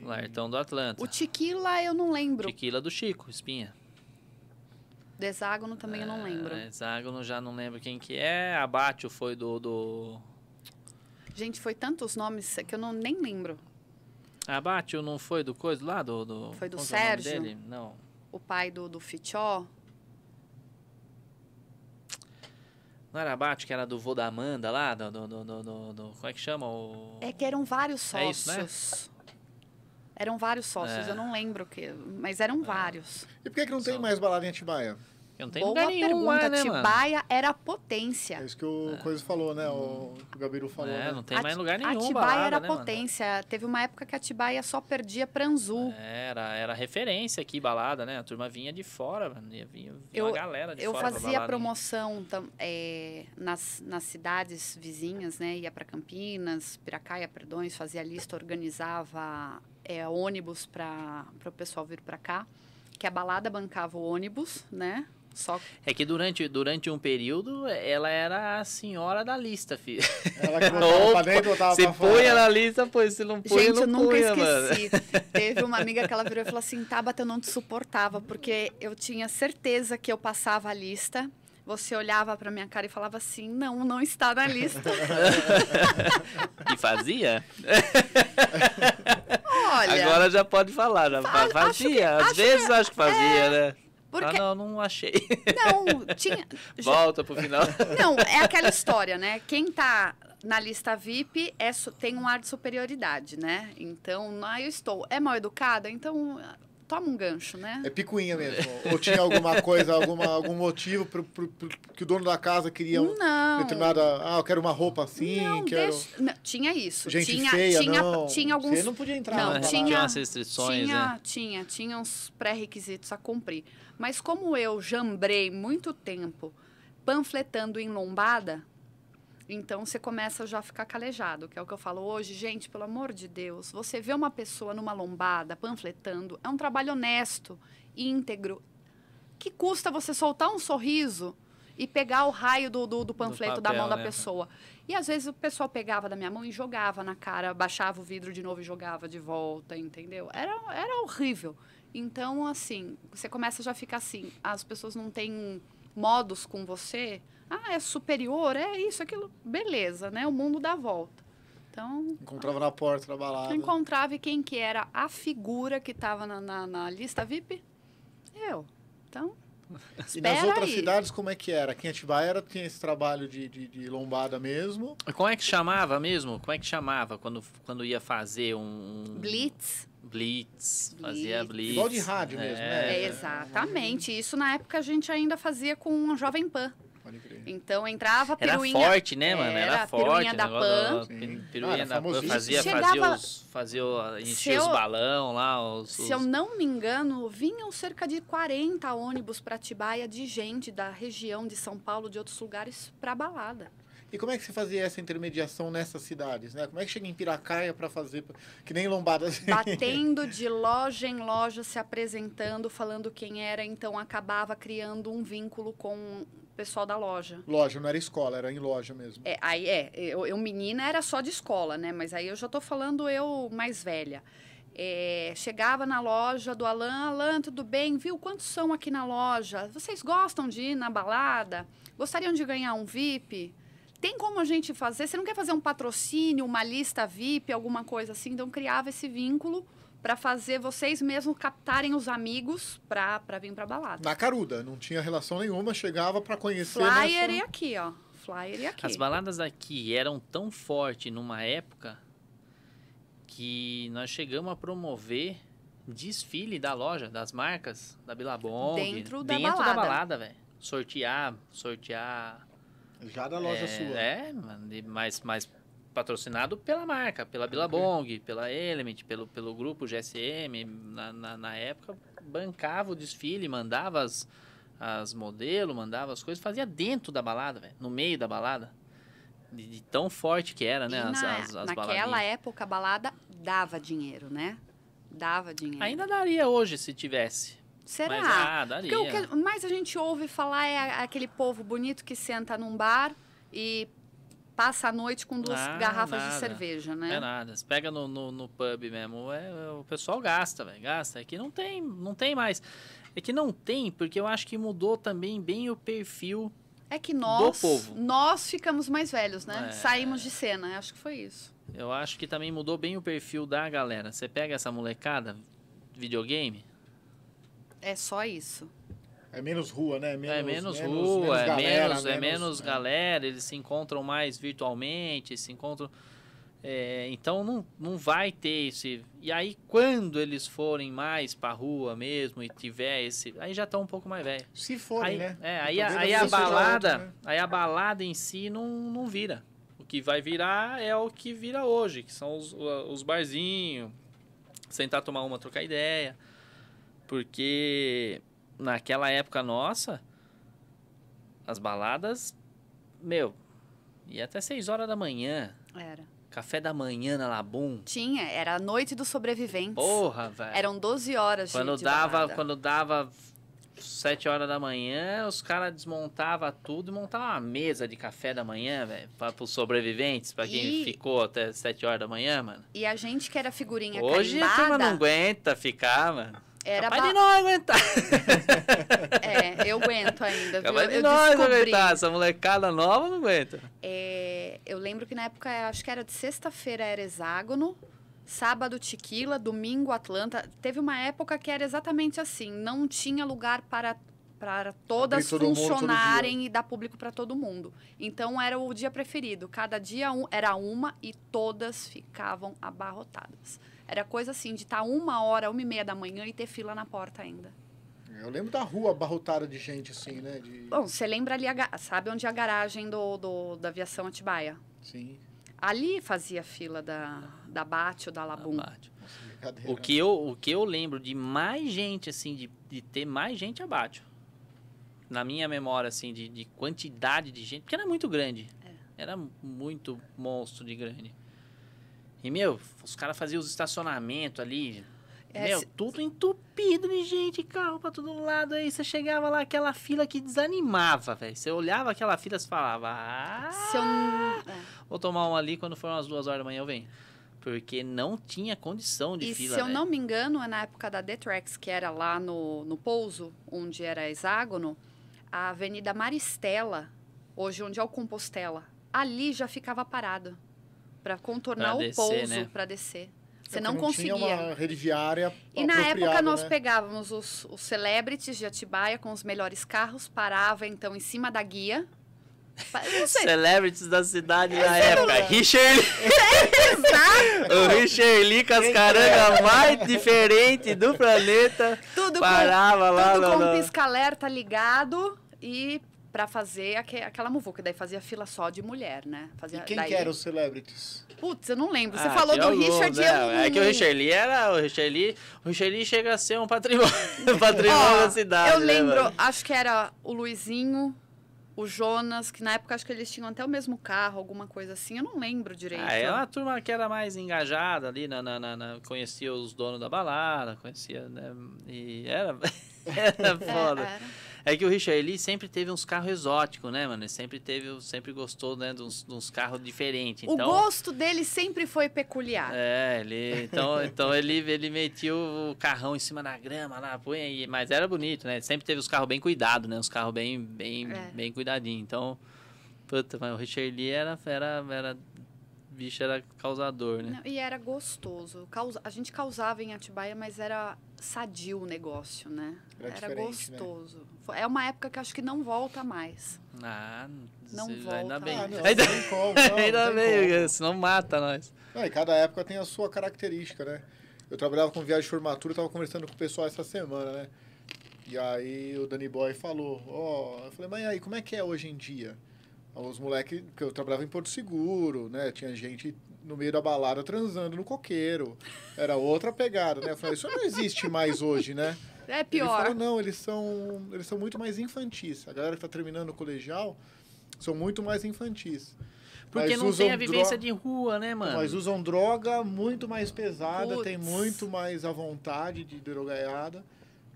E... Laertão do Atlanta. O Tequila eu não lembro. Tequila do Chico, Espinha. Do Hexágono também é, eu não é, lembro. Hexágono já não lembro quem que é. Abátio foi do, do... Gente, foi tantos nomes que eu não, nem lembro. Abátio não foi do coisa lá? Do, do... Foi do é Sérgio? Não. O pai do, do Fichó? Não era Bate, que era do vô da Amanda lá, do, do, do, do, Como é que chama? O... É que eram vários sócios. É isso, né? Eram vários sócios, é. eu não lembro o que, mas eram é. vários. E por que, que não Só... tem mais balada em Atibaia? Eu não tem Boa lugar nenhum pergunta. né, Atibaia mano? era potência. É isso que o é. Coisa falou, né? O, o Gabiru falou. É, né? não tem mais lugar nenhum. Atibaia balada, era né, potência. Mano? Teve uma época que Atibaia só perdia Pranzu. É, era, era referência aqui, balada, né? A turma vinha de fora, mano. Vinha, vinha eu, uma galera de eu fora. Eu fazia balada, promoção tam, é, nas, nas cidades vizinhas, né? Ia para Campinas, Piracaia, Perdões, fazia lista, organizava é, ônibus para o pessoal vir para cá. Que a balada bancava o ônibus, né? Só... É que durante, durante um período ela era a senhora da lista, filho. Ela que botava pra dentro, botava Você põe na lista, pois se não põe, Gente, não eu nunca esqueci. Mano. Teve uma amiga que ela virou e falou assim: Tabata, eu não te suportava, porque eu tinha certeza que eu passava a lista você olhava para minha cara e falava assim: não, não está na lista. e fazia? Olha. Agora já pode falar, já fazia. Que, Às vezes que, acho que fazia, é, né? Porque... Ah, não, não achei. Não, tinha. Volta pro final. Não, é aquela história, né? Quem tá na lista VIP é, tem um ar de superioridade, né? Então, ah, eu estou. É mal educada? Então, toma um gancho, né? É picuinha mesmo. Ou tinha alguma coisa, alguma, algum motivo pro, pro, pro, que o dono da casa queria um não. determinada. Ah, eu quero uma roupa assim. Não, quero... deixa... não tinha isso. Gente tinha, feia, tinha, não. tinha alguns. Você não podia entrar. Não, tinha, tinha, tinha, né? tinha, tinha uns pré-requisitos a cumprir. Mas como eu jambrei muito tempo panfletando em lombada, então você começa já a ficar calejado, que é o que eu falo hoje, gente, pelo amor de Deus, você vê uma pessoa numa lombada panfletando, é um trabalho honesto, íntegro. Que custa você soltar um sorriso e pegar o raio do, do, do panfleto do papel, da mão da né? pessoa. E às vezes o pessoal pegava da minha mão e jogava na cara, baixava o vidro de novo e jogava de volta, entendeu? Era, era horrível. Então, assim, você começa já a ficar assim, as pessoas não têm modos com você. Ah, é superior, é isso, aquilo. Beleza, né? O mundo dá volta. Então... Encontrava ah, na porta da balada. Encontrava e quem que era a figura que estava na, na, na lista VIP? Eu. Então, e nas outras aí. cidades, como é que era? Aqui em Atibaia tinha esse trabalho de, de, de, lombada mesmo. Como é que chamava mesmo? Como é que chamava quando, quando ia fazer um... Blitz. Blitz, blitz, fazia blitz. Igual de rádio é. mesmo, né? É, exatamente. Isso na época a gente ainda fazia com um Jovem Pan. Então entrava a piruinha. Era forte, né, mano? Era, era forte. Da Pan. Sim. da Pan. Fazia, fazia, os, fazia enchia os balão lá. Os, se os... eu não me engano, vinham cerca de 40 ônibus para Tibaia de gente da região de São Paulo, de outros lugares, para balada. E como é que você fazia essa intermediação nessas cidades, né? Como é que chega em Piracaia para fazer que nem lombada? Assim? Batendo de loja em loja, se apresentando, falando quem era, então acabava criando um vínculo com pessoal da loja. Loja, não era escola, era em loja mesmo. É, aí é, eu, eu menina era só de escola, né? Mas aí eu já tô falando eu mais velha. É, chegava na loja do Alan, Alan, tudo bem? Viu quantos são aqui na loja? Vocês gostam de ir na balada? Gostariam de ganhar um VIP? tem como a gente fazer? Você não quer fazer um patrocínio, uma lista VIP, alguma coisa assim? Então criava esse vínculo para fazer vocês mesmos captarem os amigos para vir para balada. Na caruda, não tinha relação nenhuma, chegava para conhecer. Flyer nessa... e aqui, ó. Flyer e aqui. As baladas aqui eram tão fortes numa época que nós chegamos a promover desfile da loja, das marcas, da Bilabong. Dentro da dentro balada. Dentro da balada, velho. Sortear, sortear já da loja é, sua. É, mas, mas patrocinado pela marca, pela Billabong, uhum. okay. pela Element, pelo, pelo grupo GSM. Na, na, na, época, bancava o desfile, mandava as, as modelos, mandava as coisas, fazia dentro da balada, véio, no meio da balada. De, de, tão forte que era, né? E as, na, as, as naquela época, a balada dava dinheiro, né? Dava dinheiro. Ainda daria hoje se tivesse. Será? Mas, ah, daria. Porque o que mais a gente ouve falar é aquele povo bonito que senta num bar e passa a noite com duas ah, garrafas nada. de cerveja, né? É nada. Você pega no, no, no pub mesmo, é, é o pessoal gasta, velho. Gasta. É que não tem, não tem mais. É que não tem, porque eu acho que mudou também bem o perfil. É que nós, do povo. nós ficamos mais velhos, né? É. Saímos de cena, acho que foi isso. Eu acho que também mudou bem o perfil da galera. Você pega essa molecada, videogame, é só isso. É menos rua, né? É menos, é menos, rua, menos, é, galera, menos, né? é menos é. galera, eles se encontram mais virtualmente, se encontram. É, então não, não vai ter esse. E aí, quando eles forem mais pra rua mesmo e tiver esse. Aí já tá um pouco mais velho. Se forem, aí, né? É, então aí, a, aí a balada. Outro, né? Aí a balada em si não, não vira. O que vai virar é o que vira hoje, que são os, os barzinhos, sentar tomar uma, trocar ideia. Porque naquela época nossa, as baladas, meu, ia até 6 horas da manhã. Era. Café da manhã na Labum. Tinha, era a noite dos sobreviventes. Porra, velho. Eram 12 horas quando de, dava, balada. Quando dava 7 horas da manhã, os caras desmontavam tudo e montavam uma mesa de café da manhã, velho, para os sobreviventes, para quem ficou até 7 horas da manhã, mano. E a gente que era figurinha Hoje carimbada... Hoje a turma não aguenta ficar, mano. Era Capaz ba... de não aguentar. é, eu aguento ainda, Capaz viu? de eu descobri. aguentar, essa molecada nova não aguenta. É, eu lembro que na época, acho que era de sexta-feira, era hexágono, sábado tequila, domingo Atlanta. Teve uma época que era exatamente assim, não tinha lugar para para todas funcionarem mundo, e dar público para todo mundo. Então era o dia preferido. Cada dia um, era uma e todas ficavam abarrotadas. Era coisa assim de estar tá uma hora, uma e meia da manhã e ter fila na porta ainda. Eu lembro da rua abarrotada de gente, assim, né? De... Bom, você lembra ali, a, sabe onde é a garagem do, do, da aviação Atibaia? Sim. Ali fazia fila da, da Bate ou da Labum. Da Bate. Nossa, o, que eu, o que eu lembro de mais gente, assim, de, de ter mais gente é abate. Na minha memória, assim, de, de quantidade de gente, porque era muito grande. É. Era muito monstro de grande. E, meu, os caras faziam os estacionamentos ali. É, meu, se... tudo entupido de gente, carro pra todo lado. Aí você chegava lá, aquela fila que desanimava, velho. Você olhava aquela fila e falava... Ah, eu... Vou tomar um ali, quando for umas duas horas da manhã eu venho. Porque não tinha condição de e fila, se eu né? não me engano, é na época da Detrex, que era lá no, no Pouso, onde era hexágono, a Avenida Maristela, hoje onde é o Compostela, ali já ficava parado para contornar pra o descer, pouso né? para descer. É Você é não, não conseguia. Tinha uma rede viária E na época nós né? pegávamos os, os celebrities de Atibaia com os melhores carros, parava então em cima da guia. Celebrities da cidade é, na época. Richard Exato! o Richard Lee com as carangas é. mais diferente do planeta. Tudo parava com, lá. Tudo no, com pisca-alerta ligado e para fazer aqu aquela muvuca. Daí fazia fila só de mulher, né? Fazia, e quem daí... que eram os celebrities? Putz, eu não lembro. Você ah, falou do alguns, Richard né? eu... É que o Richard Lee era... O Richard Lee, o Richard Lee chega a ser um patrimônio, patrimônio oh, da cidade. Eu né, lembro, né, acho que era o Luizinho... O Jonas, que na época acho que eles tinham até o mesmo carro, alguma coisa assim, eu não lembro direito. Ah, é uma turma que era mais engajada ali, na, na, na, na conhecia os donos da balada, conhecia, né? E era, era é, foda. É, era. É que o Richard Lee sempre teve uns carros exóticos, né, mano? Ele sempre teve, sempre gostou, né, de uns, uns carros diferentes. Então... O gosto dele sempre foi peculiar. É, ele, então, então ele, ele metia o carrão em cima da grama lá, põe aí. Mas era bonito, né? sempre teve os carros bem cuidados, né? Os carros bem, bem, é. bem cuidadinhos. Então, puta, mas o Richard Lee era, era, era bicho era causador, né? Não, e era gostoso. Causa... A gente causava em Atibaia, mas era sadio o negócio, né? Era, era né? gostoso. Né? É uma época que acho que não volta mais. Ah, não sei, volta. Ainda bem. Ah, não, ainda não como, não, ainda bem, como. senão mata nós. Não, e cada época tem a sua característica, né? Eu trabalhava com viagem de formatura, estava conversando com o pessoal essa semana, né? E aí o Danny Boy falou, ó, oh, eu falei, mas aí, como é que é hoje em dia? Os moleques, que eu trabalhava em Porto Seguro, né? Tinha gente no meio da balada transando no coqueiro. Era outra pegada, né? Eu falei, isso não existe mais hoje, né? É pior. Ele falou, não, eles são, eles são muito mais infantis. A galera que está terminando o colegial são muito mais infantis. Porque mas não tem a vivência de rua, né, mano? Mas usam droga muito mais pesada, tem muito mais a vontade de drogaiada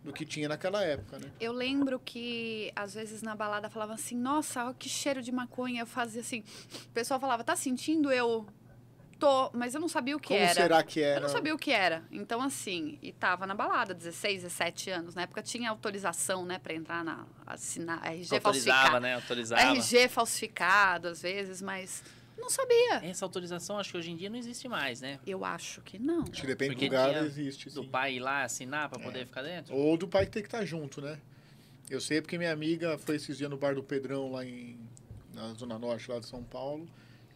do que tinha naquela época, né? Eu lembro que às vezes na balada falavam assim: "Nossa, que cheiro de maconha". Eu fazia assim, o pessoal falava: "Tá sentindo eu mas eu não sabia o que Como era. será que era? Eu não sabia o que era. Então, assim, e tava na balada, 16, 17 anos. Na época tinha autorização, né, pra entrar na assinar, RG Autorizava, falsificado. né? Autorizava. RG falsificado, às vezes, mas não sabia. Essa autorização acho que hoje em dia não existe mais, né? Eu acho que não. Acho que depende Porque do lugar, existe. Do pai ir lá assinar pra é. poder ficar dentro? Ou do pai ter que estar tá junto, né? Eu sei porque minha amiga foi esses dias no bar do Pedrão, lá em, na Zona Norte, lá de São Paulo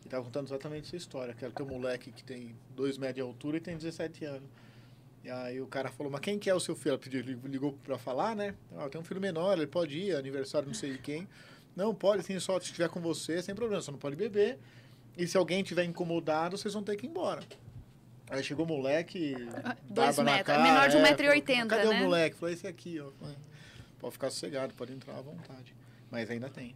que estava contando exatamente essa história, que era o teu moleque que tem 2 metros de altura e tem 17 anos. E aí o cara falou, mas quem que é o seu filho? Ele pediu, ligou para falar, né? Ah, tem um filho menor, ele pode ir, aniversário não sei de quem. Não, pode, sim, só, se estiver com você, sem problema, só não pode beber. E se alguém tiver incomodado, vocês vão ter que ir embora. Aí chegou o moleque, ah, dois metros, cara, menor de 1,80m, é, né? Cadê o né? moleque? Falou, esse aqui, ó. Pode ficar sossegado, pode entrar à vontade. Mas ainda tem.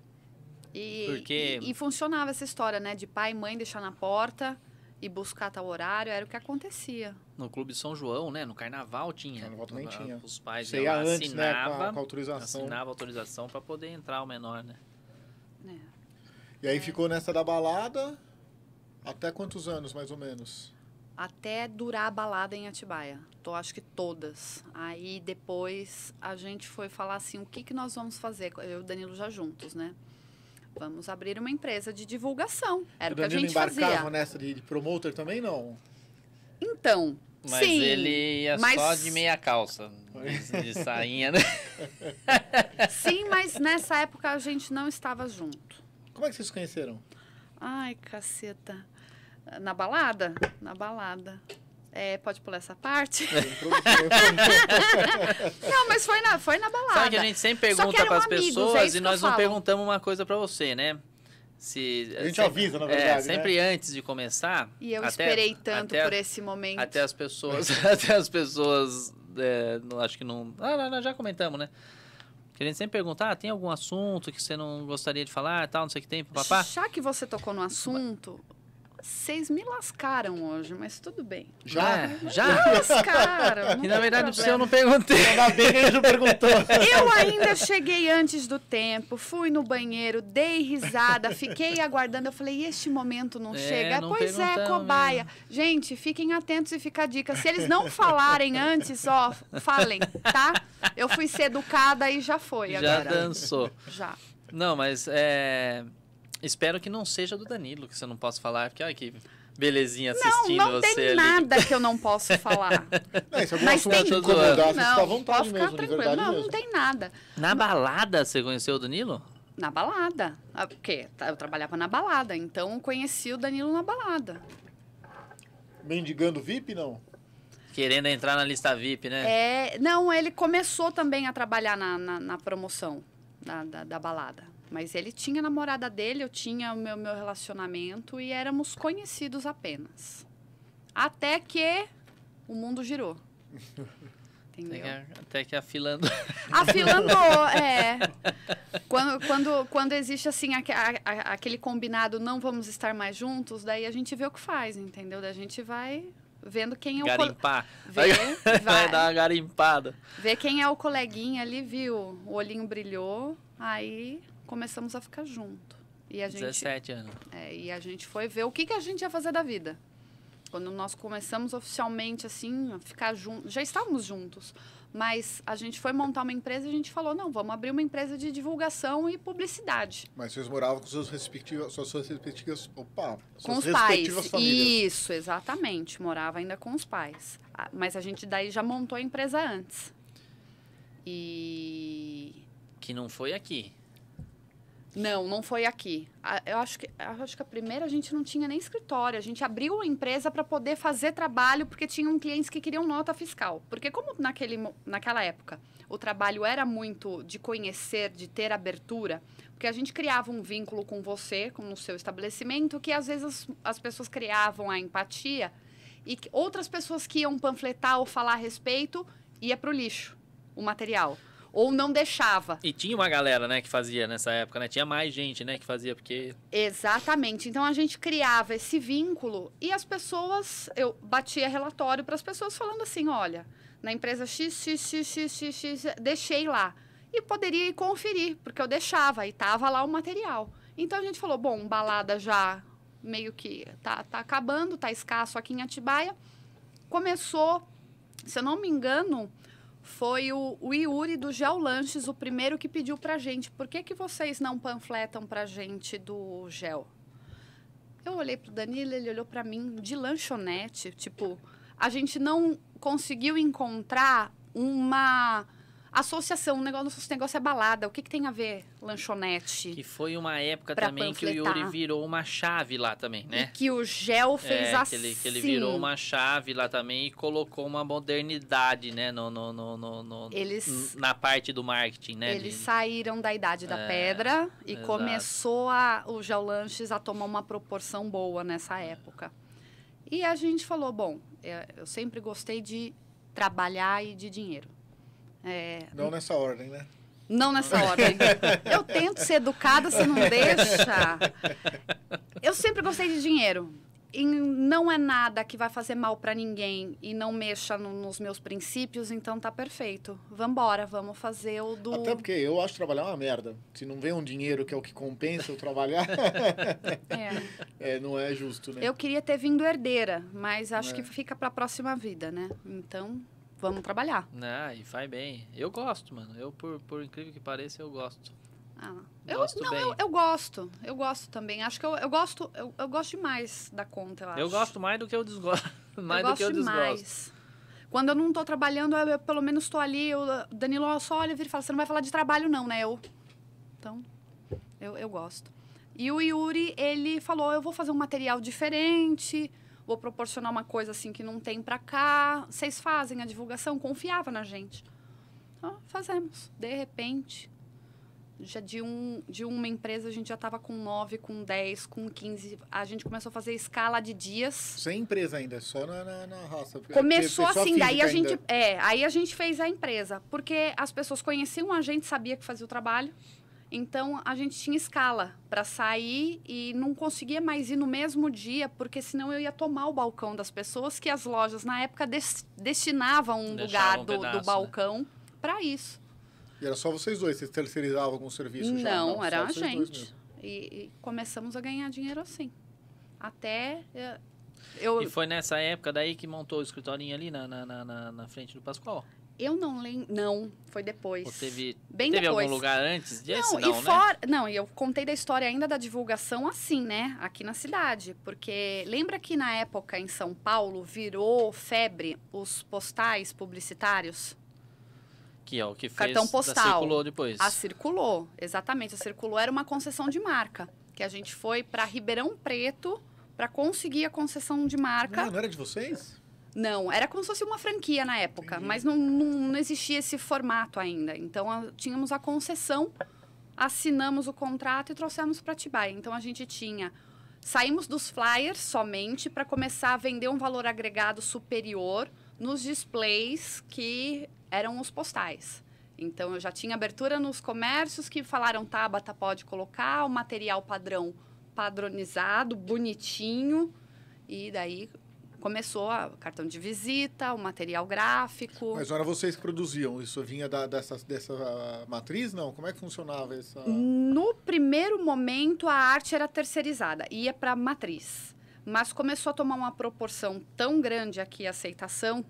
E, Porque... E, e, funcionava essa história, né? De pai e mãe deixar na porta e buscar tal horário, era o que acontecia. No Clube São João, né? No carnaval tinha. Carnaval também tinha. Os pais Sei, ela antes, né, assinava, né? com, a, com a autorização. Assinava autorização para poder entrar o menor, né? É. E aí é. ficou nessa da balada até quantos anos, mais ou menos? Até durar a balada em Atibaia. Tô, acho que todas. Aí depois a gente foi falar assim, o que, que nós vamos fazer? Eu e o Danilo já juntos, né? vamos abrir uma empresa de divulgação. Era o que a gente embarcava fazia. nessa de, de promotor também, não? Então, mas Sim, ele ia mas... só de meia calça, de, de sainha, né? Sim, mas nessa época a gente não estava junto. Como é que vocês se conheceram? Ai, caceta. Na balada? Na balada. É, pode pular essa parte? não, mas foi na, foi na balada. Sabe que a gente sempre pergunta para as é pessoas é e nós não falo. perguntamos uma coisa para você, né? Se, a gente avisa, na verdade. É, né? sempre né? antes de começar. E eu até, esperei tanto até, por esse momento. Até as pessoas. até as pessoas. É, não, acho que não. Ah, não, já comentamos, né? Que a gente sempre pergunta: ah, tem algum assunto que você não gostaria de falar tal, não sei o que tem, papá? Já que você tocou no assunto. Vocês me lascaram hoje, mas tudo bem. Já? Ah, já? Me lascaram. E na verdade problema. o eu não perguntei. Ainda bem que ele não perguntou. Eu ainda cheguei antes do tempo, fui no banheiro, dei risada, fiquei aguardando. Eu falei, este momento não é, chega? Não pois é, cobaia. Mesmo. Gente, fiquem atentos e fica a dica. Se eles não falarem antes, ó, falem, tá? Eu fui ser educada e já foi já agora. Já dançou. Já. Não, mas é... Espero que não seja do Danilo, que você não possa falar, porque olha que belezinha assistindo não, não você. Não, tem ali. nada que eu não posso falar. não, se Mas tem te incomodar, não, tá à vontade posso ficar mesmo, tranquilo. Não, mesmo. não tem nada. Na balada você conheceu o Danilo? Na balada. Porque ah, tá, eu trabalhava na balada, então conheci o Danilo na balada. Mendigando VIP, não? Querendo entrar na lista VIP, né? É, não, ele começou também a trabalhar na, na, na promoção da, da, da balada. Mas ele tinha a namorada dele, eu tinha o meu, meu relacionamento e éramos conhecidos apenas. Até que o mundo girou. Entendeu? Até que a fila andou. A fila andou, é. Quando, quando, quando existe, assim, a, a, aquele combinado não vamos estar mais juntos, daí a gente vê o que faz, entendeu? da a gente vai vendo quem é o... Garimpar. Vai, vai dar uma garimpada. Vê quem é o coleguinha ali, viu? O olhinho brilhou, aí começamos a ficar junto. E a gente, 17 anos. É, e a gente foi ver o que, que a gente ia fazer da vida. Quando nós começamos oficialmente, assim, a ficar juntos, já estávamos juntos, mas a gente foi montar uma empresa e a gente falou, não, vamos abrir uma empresa de divulgação e publicidade. Mas vocês moravam com seus respectivos, suas, suas respectivas, opa, com os pais. Famílias. Isso, exatamente, morava ainda com os pais. Ah, mas a gente daí já montou a empresa antes. E... Que não foi aqui. Não, não foi aqui. eu acho que, eu acho que a primeira a gente não tinha nem escritório. A gente abriu a empresa para poder fazer trabalho, porque tinham clientes que queriam nota fiscal. Porque como naquele, naquela época o trabalho era muito de conhecer, de ter abertura, porque a gente criava um vínculo com você, com o seu estabelecimento, que às vezes as, as pessoas criavam a empatia e outras pessoas que iam panfletar ou falar a respeito ia para o lixo o material ou não deixava. E tinha uma galera, né, que fazia nessa época, né? Tinha mais gente, né, que fazia, porque... Exatamente. Então, a gente criava esse vínculo e as pessoas... Eu batia relatório para as pessoas falando assim, olha, na empresa X, X, X, X, X, X, deixei lá. E poderia ir conferir, porque eu deixava e tava lá o material. Então, a gente falou, bom, balada já meio que tá, tá acabando, tá escasso aqui em Atibaia. Começou, se eu não me engano, foi o, o Yuri do Geolanches, o primeiro que pediu pra gente. Por que, que vocês não panfletam pra gente do gel? Eu olhei pro Danilo, ele olhou para mim de lanchonete. Tipo, a gente não conseguiu encontrar uma Associação, o negócio, o negócio é balada. O que, que tem a ver lanchonete? Que foi uma época também panfletar. que o Yuri virou uma chave lá também, né? E que o Gel é, fez é, assim. Que ele, que ele virou assim. uma chave lá também e colocou uma modernidade, né? No, no, no, no, no eles, na parte do marketing, né? Eles de... saíram da idade da é, pedra e exato. começou a, o Gel Lanches a tomar uma proporção boa nessa é. época. E a gente falou, bom, é, eu sempre gostei de trabalhar e de dinheiro. É... Não nessa ordem, né? Não nessa ordem. Eu tento ser educada, você não deixa. Eu sempre gostei de dinheiro. E não é nada que vai fazer mal para ninguém e não mexa no, nos meus princípios, então tá perfeito. Vambora, vamos fazer o do. Até porque eu acho trabalhar uma merda. Se não vem um dinheiro que é o que compensa eu trabalhar, é. é. não é justo, né? Eu queria ter vindo herdeira, mas acho é. que fica pra próxima vida, né? Então vamos trabalhar. né e vai bem. Eu gosto, mano. Eu, por, por incrível que pareça, eu gosto. Ah, gosto eu, não, eu, eu, gosto, eu gosto também. Acho que eu, eu gosto, eu, eu gosto demais da conta, eu acho. Eu gosto mais do que eu desgosto. mais eu do que eu demais. desgosto. Quando eu não tô trabalhando, eu, eu pelo menos tô ali. O Danilo só olha e e fala: você não vai falar de trabalho, não, né? Eu. Então, eu, eu gosto. E o Yuri, ele falou: eu vou fazer um material diferente vou proporcionar uma coisa assim que não tem para cá. Vocês fazem a divulgação? Confiava na gente. Então, fazemos. De repente, já de, um, de uma empresa a gente já estava com 9, com 10, com 15. A gente começou a fazer escala de dias. Sem empresa ainda, só na, na, na raça. Começou assim, daí a gente. Ainda. É, aí a gente fez a empresa. Porque as pessoas conheciam a gente, sabia que fazia o trabalho. Então a gente tinha escala para sair e não conseguia mais ir no mesmo dia, porque senão eu ia tomar o balcão das pessoas que as lojas na época des destinavam um lugar um do, pedaço, do, né? balcão né? para isso. E era só vocês dois, vocês terceirizavam algum serviço? Não, já, não era a gente. E, e, começamos a ganhar dinheiro assim. Até eh, eu... E foi nessa época daí que montou o escritorinho ali na, na, na, na frente do Pascoal? Eu não lembro. Não, foi depois. Ou teve Bem teve depois. algum lugar antes disso? Não, não, e né? fora. Não, e eu contei da história ainda da divulgação assim, né? Aqui na cidade. Porque lembra que na época em São Paulo virou febre os postais publicitários? Que é o que fez. Cartão postal. A circulou depois. A ah, circulou, exatamente. A circulou era uma concessão de marca. Que a gente foi para Ribeirão Preto para conseguir a concessão de marca. Não, não era de vocês? Não, era como se fosse uma franquia na época, Entendi. mas não, não, não, existia esse formato ainda. Então, a, tínhamos a concessão, assinamos o contrato e trouxemos para Tibai. Então, a gente tinha. Saímos dos flyers somente para começar a vender um valor agregado superior nos displays que eram os postais. Então, eu já tinha abertura nos comércios que falaram: Tabata, tá, pode colocar o material padrão padronizado, bonitinho. E daí começou a cartão de visita, o material gráfico. Mas era vocês que produziam? Isso vinha da, dessa, dessa ah, matriz, não? Como é que funcionava essa? No primeiro momento, a arte era terceirizada, ia para a matriz. Mas começou a tomar uma proporção tão grande aqui a aceitação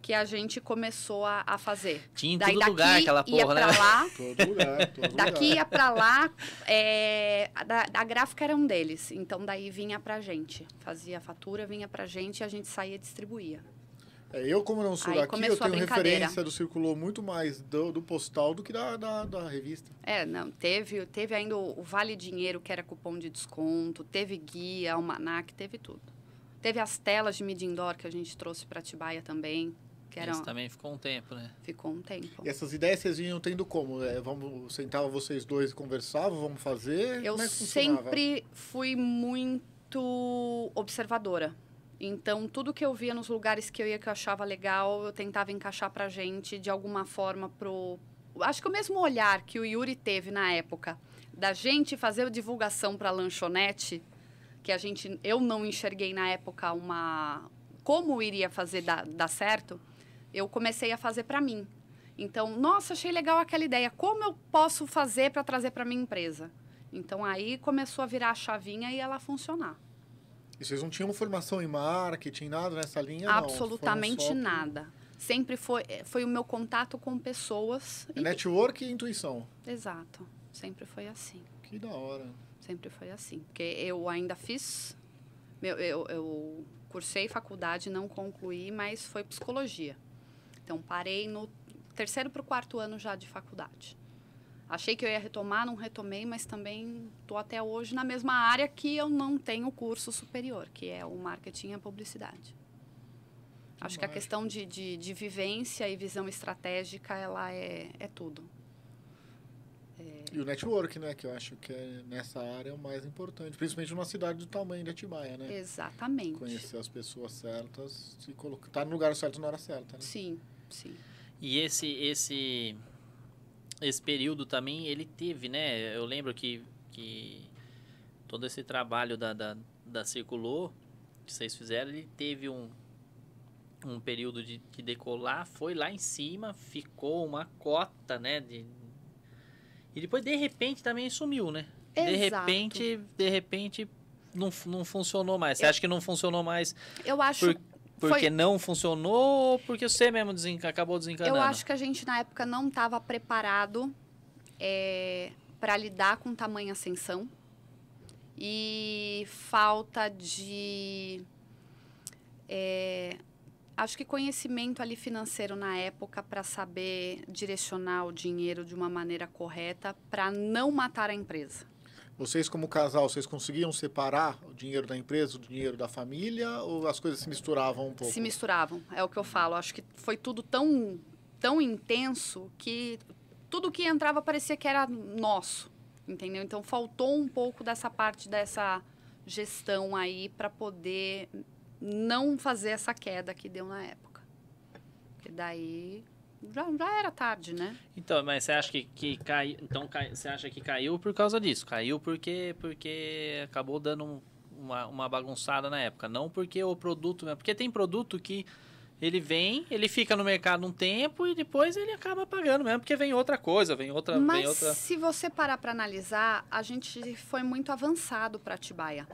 que a gente começou a, a fazer. Tinha em Daí, todo lugar aquela porra, né? Lá, todo lugar, todo daqui lugar. ia pra lá, é, a, a gráfica era um deles. Então, daí vinha pra gente. Fazia a fatura, vinha pra gente e a gente saía e distribuía. É, eu, como não sou Aí daqui, eu tenho referência do Circulou muito mais do, do postal do que da, da, da, revista. É, não, teve, teve ainda o, o Vale Dinheiro, que era cupom de desconto, teve guia, almanac, teve tudo. Teve as telas de Midindor que a gente trouxe para Tibaia também. Que Isso também ficou um tempo, né? Ficou um tempo. E essas ideias vocês vinham tendo como? É, vamos, sentavam vocês dois e conversavam, vamos fazer? Eu é sempre fui muito observadora. Então, tudo que eu via nos lugares que eu ia que eu achava legal, eu tentava encaixar pra gente de alguma forma pro... Acho que o mesmo olhar que o Yuri teve na época, da gente fazer a divulgação pra lanchonete, que a gente... Eu não enxerguei na época uma... Como iria fazer dar, dar certo, eu comecei a fazer para mim. Então, nossa, achei legal aquela ideia. Como eu posso fazer para trazer para minha empresa? Então aí começou a virar a chavinha e ela funcionar. E vocês não tinham formação em marketing, nada nessa linha? Absolutamente não, nada. Que... Sempre foi, eh, foi o meu contato com pessoas. É e... Network e intuição. Exato. Sempre foi assim. Que da hora. Sempre foi assim. Porque eu ainda fiz. eu, eu cursei faculdade, não concluí, mas foi psicologia. Então, parei no terceiro para o quarto ano já de faculdade. Achei que eu ia retomar, não retomei, mas também estou até hoje na mesma área que eu não tenho curso superior, que é o marketing e a publicidade. Acho que a questão de, de, de, vivência e visão estratégica, ela é, é tudo. É... E o network, né? Que eu acho que é, nessa área é o mais importante. Principalmente numa cidade do tamanho de Atibaia, né? Exatamente. Conhecer as pessoas certas se colocar... Tá no lugar certo na hora certa, né? Sim. Sim. E esse esse esse período também ele teve, né? Eu lembro que, que todo esse trabalho da, da, da Circulou que vocês fizeram, ele teve um, um período de, de decolar, foi lá em cima, ficou uma cota, né? De, e depois, de repente, também sumiu, né? Exato. De repente, de repente, não, não funcionou mais. Você eu, acha que não funcionou mais? Eu acho por, porque Foi... não funcionou, porque você mesmo desen... acabou desencanando. Eu acho que a gente, na época, não estava preparado é, eh, para lidar com tamanha ascensão e falta de. É, acho que conhecimento ali financeiro na época para saber direcionar o dinheiro de uma maneira correta para não matar a empresa. Vocês, como casal, vocês conseguiam separar o dinheiro da empresa do dinheiro da família ou as coisas se misturavam um pouco? Se misturavam, é o que eu falo. Acho que foi tudo tão, tão intenso que tudo que entrava parecia que era nosso, entendeu? Então faltou um pouco dessa parte dessa gestão aí para poder não fazer essa queda que deu na época. Porque daí já, já era tarde, né? Então, mas você acha que, que caiu. Então, cai, você acha que caiu por causa disso? Caiu porque, porque acabou dando uma, uma bagunçada na época. Não porque o produto. Né? Porque tem produto que. Ele vem, ele fica no mercado um tempo e depois ele acaba pagando mesmo, porque vem outra coisa, vem outra. Mas vem outra... se você parar para analisar, a gente foi muito avançado para Atibaia.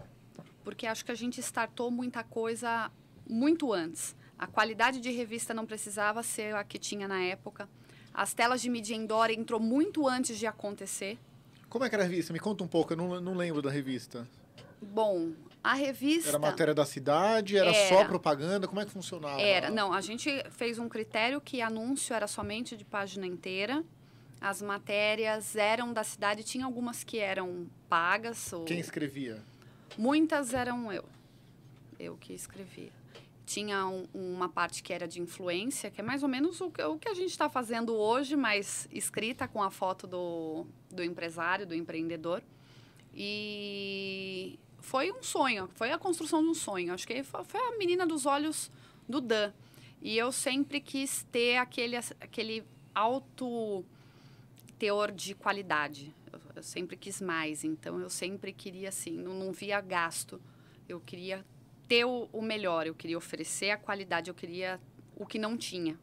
Porque acho que a gente startou muita coisa muito antes. A qualidade de revista não precisava ser a que tinha na época. As telas de mídia indoor entrou muito antes de acontecer. Como é que era a revista? Me conta um pouco, eu não, não lembro da revista. Bom, a revista... Era matéria da cidade? Era, era, só propaganda? Como é que funcionava? Era, não, a gente fez um critério que anúncio era somente de página inteira. As matérias eram da cidade, tinha algumas que eram pagas. Ou... Quem escrevia? Muitas eram eu. Eu que escrevia tinha um, uma parte que era de influência, que é mais ou menos o, o que a gente está fazendo hoje, mas escrita com a foto do, do empresário, do empreendedor. E foi um sonho, foi a construção de um sonho. Acho que foi a menina dos olhos do Dan. E eu sempre quis ter aquele, aquele alto teor de qualidade. Eu, eu sempre quis mais, então eu sempre queria assim, não, não via gasto. Eu queria ter o, o melhor, eu queria oferecer a qualidade, eu queria o que não tinha.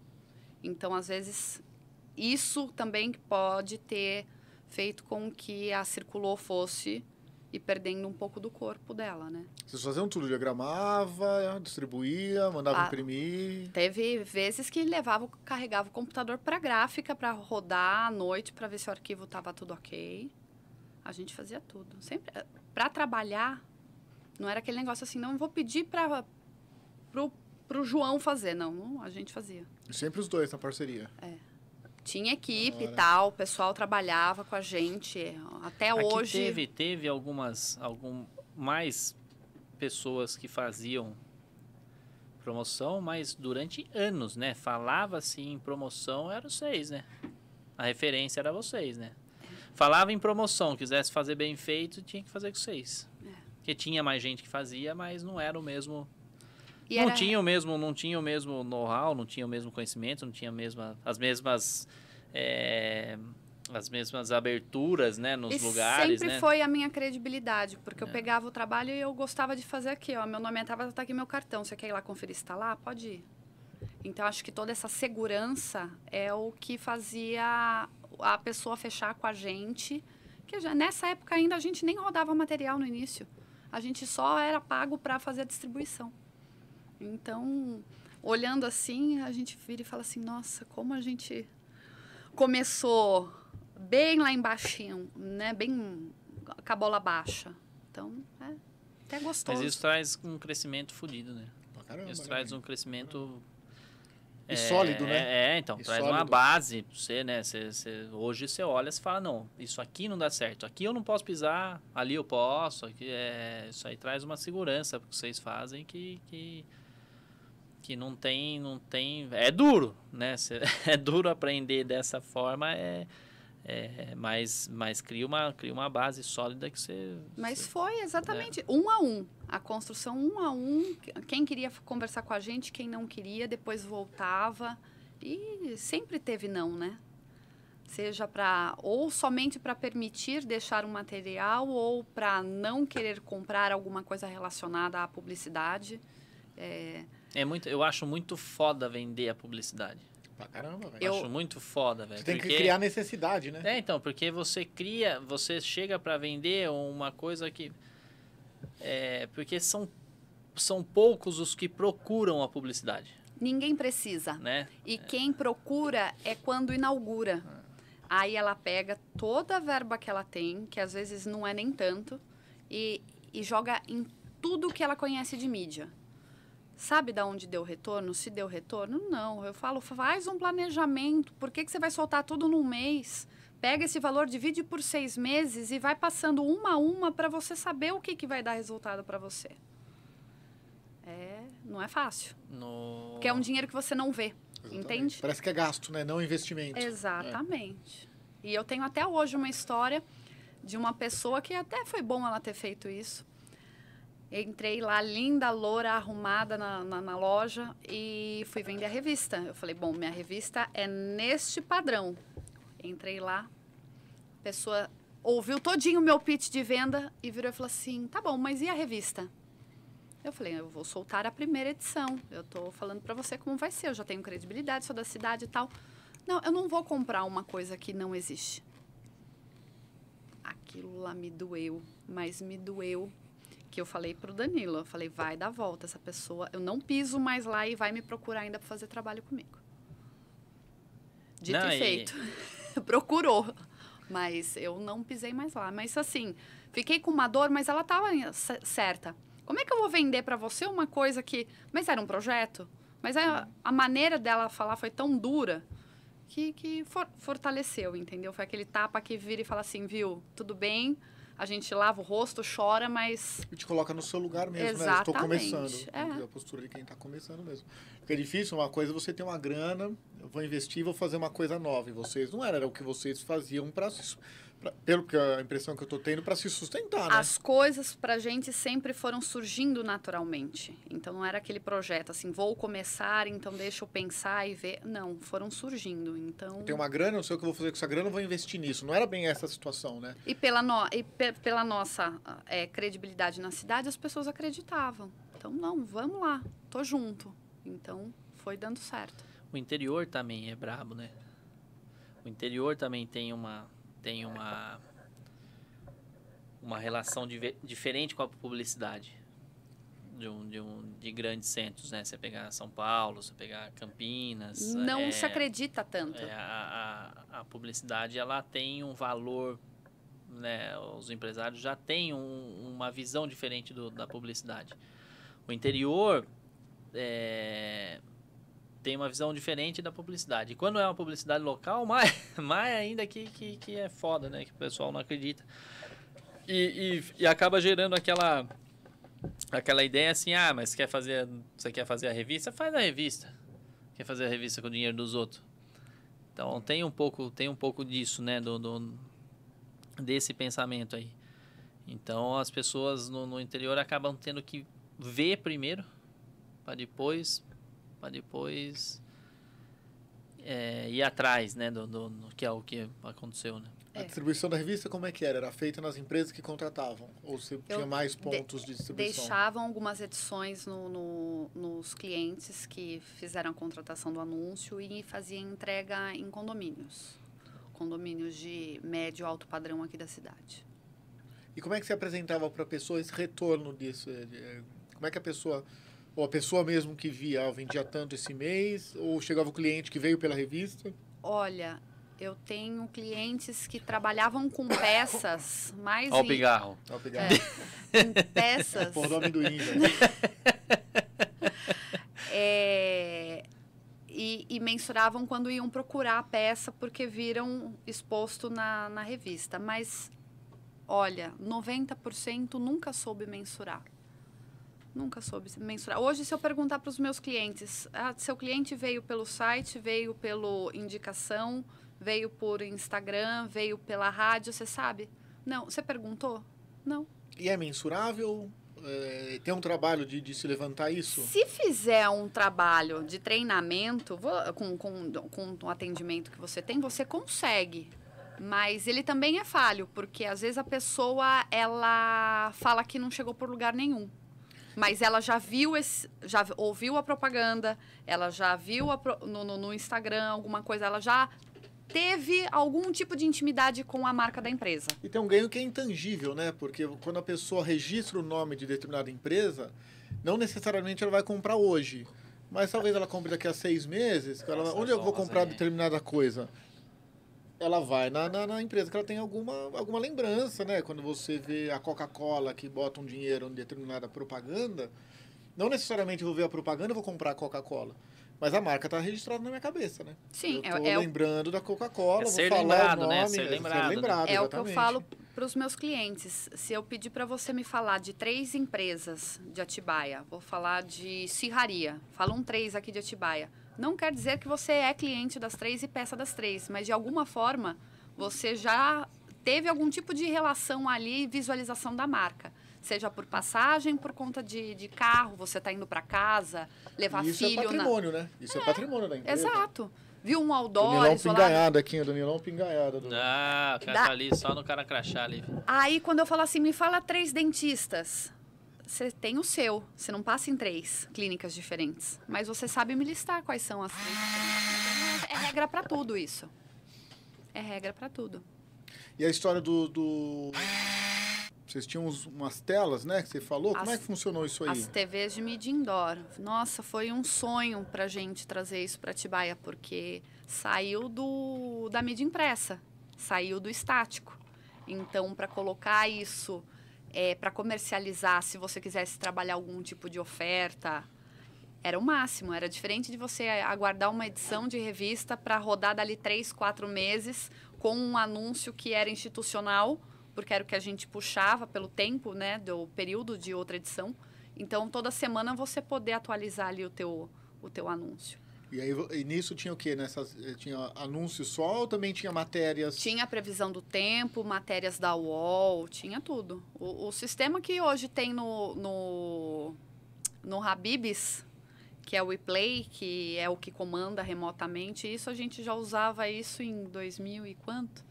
Então, às vezes, isso também pode ter feito com que a circulou fosse e perdendo um pouco do corpo dela, né? Vocês faziam tudo, diagramava, distribuía, mandava ah, imprimir. Teve vezes que levava, carregava o computador para gráfica para rodar à noite para ver se o arquivo estava tudo ok. A gente fazia tudo, sempre eh, para trabalhar não era aquele negócio assim, não vou pedir para pro, pro João fazer, não, não. A gente fazia. Sempre os dois na parceria. É. Tinha equipe e tal, o pessoal trabalhava com a gente. Até Aqui hoje. Teve, teve algumas. Algum, mais pessoas que faziam promoção, mas durante anos, né? Falava assim em promoção, eram vocês, né? A referência era vocês, né? É. Falava em promoção, quisesse fazer bem feito, tinha que fazer com vocês que tinha mais gente que fazia, mas não era o mesmo. E não era... tinha o mesmo, não tinha o mesmo know-how, não tinha o mesmo conhecimento, não tinha mesma, as mesmas é, as mesmas aberturas, né, nos e lugares, sempre né? foi a minha credibilidade, porque é. eu pegava o trabalho e eu gostava de fazer aqui, ó, meu nome estava tá aqui meu cartão, você quer ir lá conferir se está lá? Pode ir. Então acho que toda essa segurança é o que fazia a pessoa fechar com a gente, que já, nessa época ainda a gente nem rodava material no início a gente só era pago para fazer a distribuição. Então, olhando assim, a gente vira e fala assim: nossa, como a gente começou bem lá embaixo, né? Bem com a bola baixa. Então, é até gostoso. Mas isso traz um crescimento fodido, né? caramba, isso né, traz um crescimento e é, sólido, né? É, é então, e traz sólido. uma base pra você, né? Você, hoje você olha e fala, não, isso aqui não dá certo, aqui eu não posso pisar, ali eu posso, aqui é... isso aí traz uma segurança que vocês fazem que... que que não tem, não tem, é duro, né? Cê, é duro aprender dessa forma, é, é, mas, mas cria uma, cria uma base sólida que você. Mas você, foi né? exatamente né? um a um. A construção um a um. Quem queria conversar com a gente, quem não queria, depois voltava. E sempre teve não, né? Seja para. Ou somente para permitir deixar um material, ou para não querer comprar alguma coisa relacionada à publicidade. É... é muito. Eu acho muito foda vender a publicidade pra caramba, velho. Eu acho muito foda, velho. Você tem que criar necessidade, né? É, então, porque você cria, você chega para vender uma coisa que. É, porque são, são poucos os que procuram a publicidade. Ninguém precisa. Né? E é. quem procura é quando inaugura. Aí ela pega toda a verba que ela tem, que às vezes não é nem tanto, e, e joga em tudo que ela conhece de mídia. Sabe da onde deu retorno? Se deu retorno? Não. Eu falo, faz um planejamento. Por que, que você vai soltar tudo num mês? Pega esse valor, divide por seis meses e vai passando uma a uma para você saber o que, que vai dar resultado para você. É, não é fácil. No... Porque é um dinheiro que você não vê, Exatamente. entende? Parece que é gasto, né? Não investimento. É. Exatamente. É. E eu tenho até hoje uma história de uma pessoa que até foi bom ela ter feito isso entrei lá, linda, loura, arrumada na, na, na, loja e fui vender a revista. Eu falei, bom, minha revista é neste padrão. Entrei lá, a pessoa ouviu todinho o meu pitch de venda e virou e falou assim, tá bom, mas e a revista? Eu falei, eu vou soltar a primeira edição. Eu tô falando para você como vai ser, eu já tenho credibilidade, sou da cidade e tal. Não, eu não vou comprar uma coisa que não existe. Aquilo lá me doeu, mas me doeu que eu falei para o Danilo, eu falei, vai dar volta essa pessoa, eu não piso mais lá e vai me procurar ainda para fazer trabalho comigo. Dito não, e feito. E... Procurou. Mas eu não pisei mais lá. Mas assim, fiquei com uma dor, mas ela estava certa. Como é que eu vou vender para você uma coisa que. Mas era um projeto? Mas a, é, a maneira dela falar foi tão dura que, que for, fortaleceu, entendeu? Foi aquele tapa que vira e fala assim, viu, tudo bem, a gente lava o rosto, chora, mas. E te coloca no seu lugar mesmo, né? Exatamente. né? Estou começando. É. A postura de quem está começando mesmo. Porque é difícil, uma coisa é você tem uma grana, vou investir, vou fazer uma coisa nova. E vocês não era, era o que vocês faziam para pelo que a impressão que eu estou tendo, para se sustentar. Né? As coisas para a gente sempre foram surgindo naturalmente. Então não era aquele projeto assim, vou começar, então deixa eu pensar e ver. Não, foram surgindo. Então. Tem uma grana, não sei o que eu vou fazer com essa grana, vou investir nisso. Não era bem essa situação, né? E pela, no... e pe pela nossa é, credibilidade na cidade, as pessoas acreditavam. Então não, vamos lá, tô junto. Então foi dando certo. O interior também é brabo, né? O interior também tem uma tem uma uma relação de, diferente com a publicidade de, um, de, um, de grandes centros, né? Você pegar São Paulo, você pegar Campinas... Não é, se acredita tanto. É, a, a, a, publicidade, ela tem um valor, né? Os empresários já têm um, uma visão diferente do, da publicidade. O interior, é, tem uma visão diferente da publicidade. quando é uma publicidade local, mais, mais ainda que, que, que é foda, né? Que o pessoal não acredita. E, e, e, acaba gerando aquela, aquela ideia assim, ah, mas quer fazer, você quer fazer a revista? Faz a revista. Quer fazer a revista com o dinheiro dos outros. Então tem um pouco, tem um pouco disso, né? Do, do desse pensamento aí. Então as pessoas no, no interior acabam tendo que ver primeiro, para depois para depois é, ir atrás, né, do, do, do, que é o que aconteceu, né? É. A distribuição da revista como é que era? Era feita nas empresas que contratavam? Ou se tinha mais pontos de, de distribuição? Deixavam algumas edições no, no, nos clientes que fizeram a contratação do anúncio e fazia entrega em condomínios. Condomínios de médio alto padrão aqui da cidade. E como é que se apresentava para a pessoa esse retorno disso? É, é, como é que a pessoa ou a pessoa mesmo que via, ah, vendia tanto esse mês? Ou chegava o cliente que veio pela revista? Olha, eu tenho clientes que trabalhavam com peças mais. Olha o pigarro. Olha o é, pigarro. É, com peças. por nome do amendoim, é, e, e, mensuravam quando iam procurar a peça porque viram exposto na, na revista. Mas, olha, 90% nunca soube mensurar. Nunca soube mensurar. Hoje, se eu perguntar para os meus clientes, ah, seu cliente veio pelo site, veio pela indicação, veio por Instagram, veio pela rádio, você sabe? Não. Você perguntou? Não. E é mensurável? É, tem um trabalho de, de, se levantar isso? Se fizer um trabalho de treinamento com, com, com um atendimento que você tem, você consegue. Mas ele também é falho, porque às vezes a pessoa ela fala que não chegou por lugar nenhum. Mas ela já viu, esse, já ouviu a propaganda, ela já viu pro, no, no, no Instagram alguma coisa, ela já teve algum tipo de intimidade com a marca da empresa. E tem um ganho que é intangível, né? Porque quando a pessoa registra o nome de determinada empresa, não necessariamente ela vai comprar hoje. Mas talvez ela compre daqui a seis meses. Ela, onde eu vou comprar determinada coisa? ela vai na, na, na, empresa que ela tem alguma, alguma lembrança, né? Quando você vê a Coca-Cola que bota um dinheiro em determinada propaganda, não necessariamente vou ver a propaganda e vou comprar a Coca-Cola. Mas a marca está registrada na minha cabeça, né? Sim, eu é tô é, lembrando da Coca-Cola, é vou falar lembrado, o nome, né? É ser, lembrado, ser lembrado, né? É o que eu falo para os meus clientes. Se eu pedir para você me falar de três empresas de Atibaia, vou falar de Serraria, falam um três aqui de Atibaia não quer dizer que você é cliente das três e peça das três, mas de alguma forma você já teve algum tipo de relação ali e visualização da marca. Seja por passagem, por conta de, de carro, você está indo para casa, levar isso é filho. Isso é patrimônio, na... né? Isso é, é patrimônio da empresa. Exato viu um outdoor Danilão isolado. aqui, o Danilão Pingaiada. Do... Ah, o cara da... tá ali, só no cara crachá ali. Aí, quando eu falo assim, me fala três dentistas você tem o seu. Você não passa em três clínicas diferentes. Mas você sabe me listar quais são as três. É regra para tudo isso. É regra para tudo. E a história do... do... Vocês tinham umas telas, né, que você falou. As, Como é que funcionou isso aí? As TVs de mídia indoor. Nossa, foi um sonho pra gente trazer isso pra Tibaia, porque saiu do da mídia impressa, saiu do estático. Então, para colocar isso é, para comercializar, se você quisesse trabalhar algum tipo de oferta, era o máximo. Era diferente de você aguardar uma edição de revista para rodar dali três, quatro meses com um anúncio que era institucional, porque era o que a gente puxava pelo tempo, né, do período de outra edição. Então, toda semana você poder atualizar ali o teu, o teu anúncio. E aí e nisso tinha o quê? Nessas, eh, tinha anúncios só ou também tinha matérias? Tinha previsão do tempo, matérias da UOL, tinha tudo. O, o sistema que hoje tem no, no, no Habibs, que é o WePlay, que é o que comanda remotamente, isso a gente já usava isso em 2000 e quanto?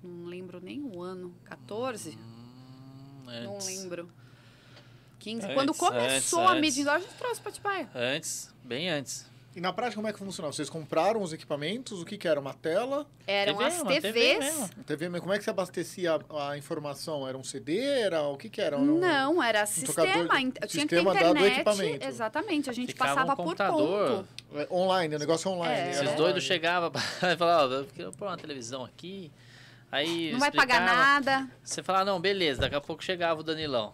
Não lembro nem o ano. 14? Hum, Não lembro. 15. Antes, Quando começou antes, a mídia a gente trouxe para Atibaia. Antes, bem antes. E na prática, como é que funcionava? Vocês compraram os equipamentos? O que, que era? Uma tela? Eram TV, as TVs. TV mesmo. TV Como é que você abastecia a, a, informação? Era um CD? Era o que, que era? Um, Não, era um sistema. De, tinha sistema que ter internet. equipamento. Exatamente. A gente Ficava passava um por ponto. É, online, o negócio é online. É. Esses doidos chegavam e falavam, eu eu pôr uma televisão aqui. Aí não vai pagar nada. Você falava, não, beleza, daqui a pouco chegava o Danilão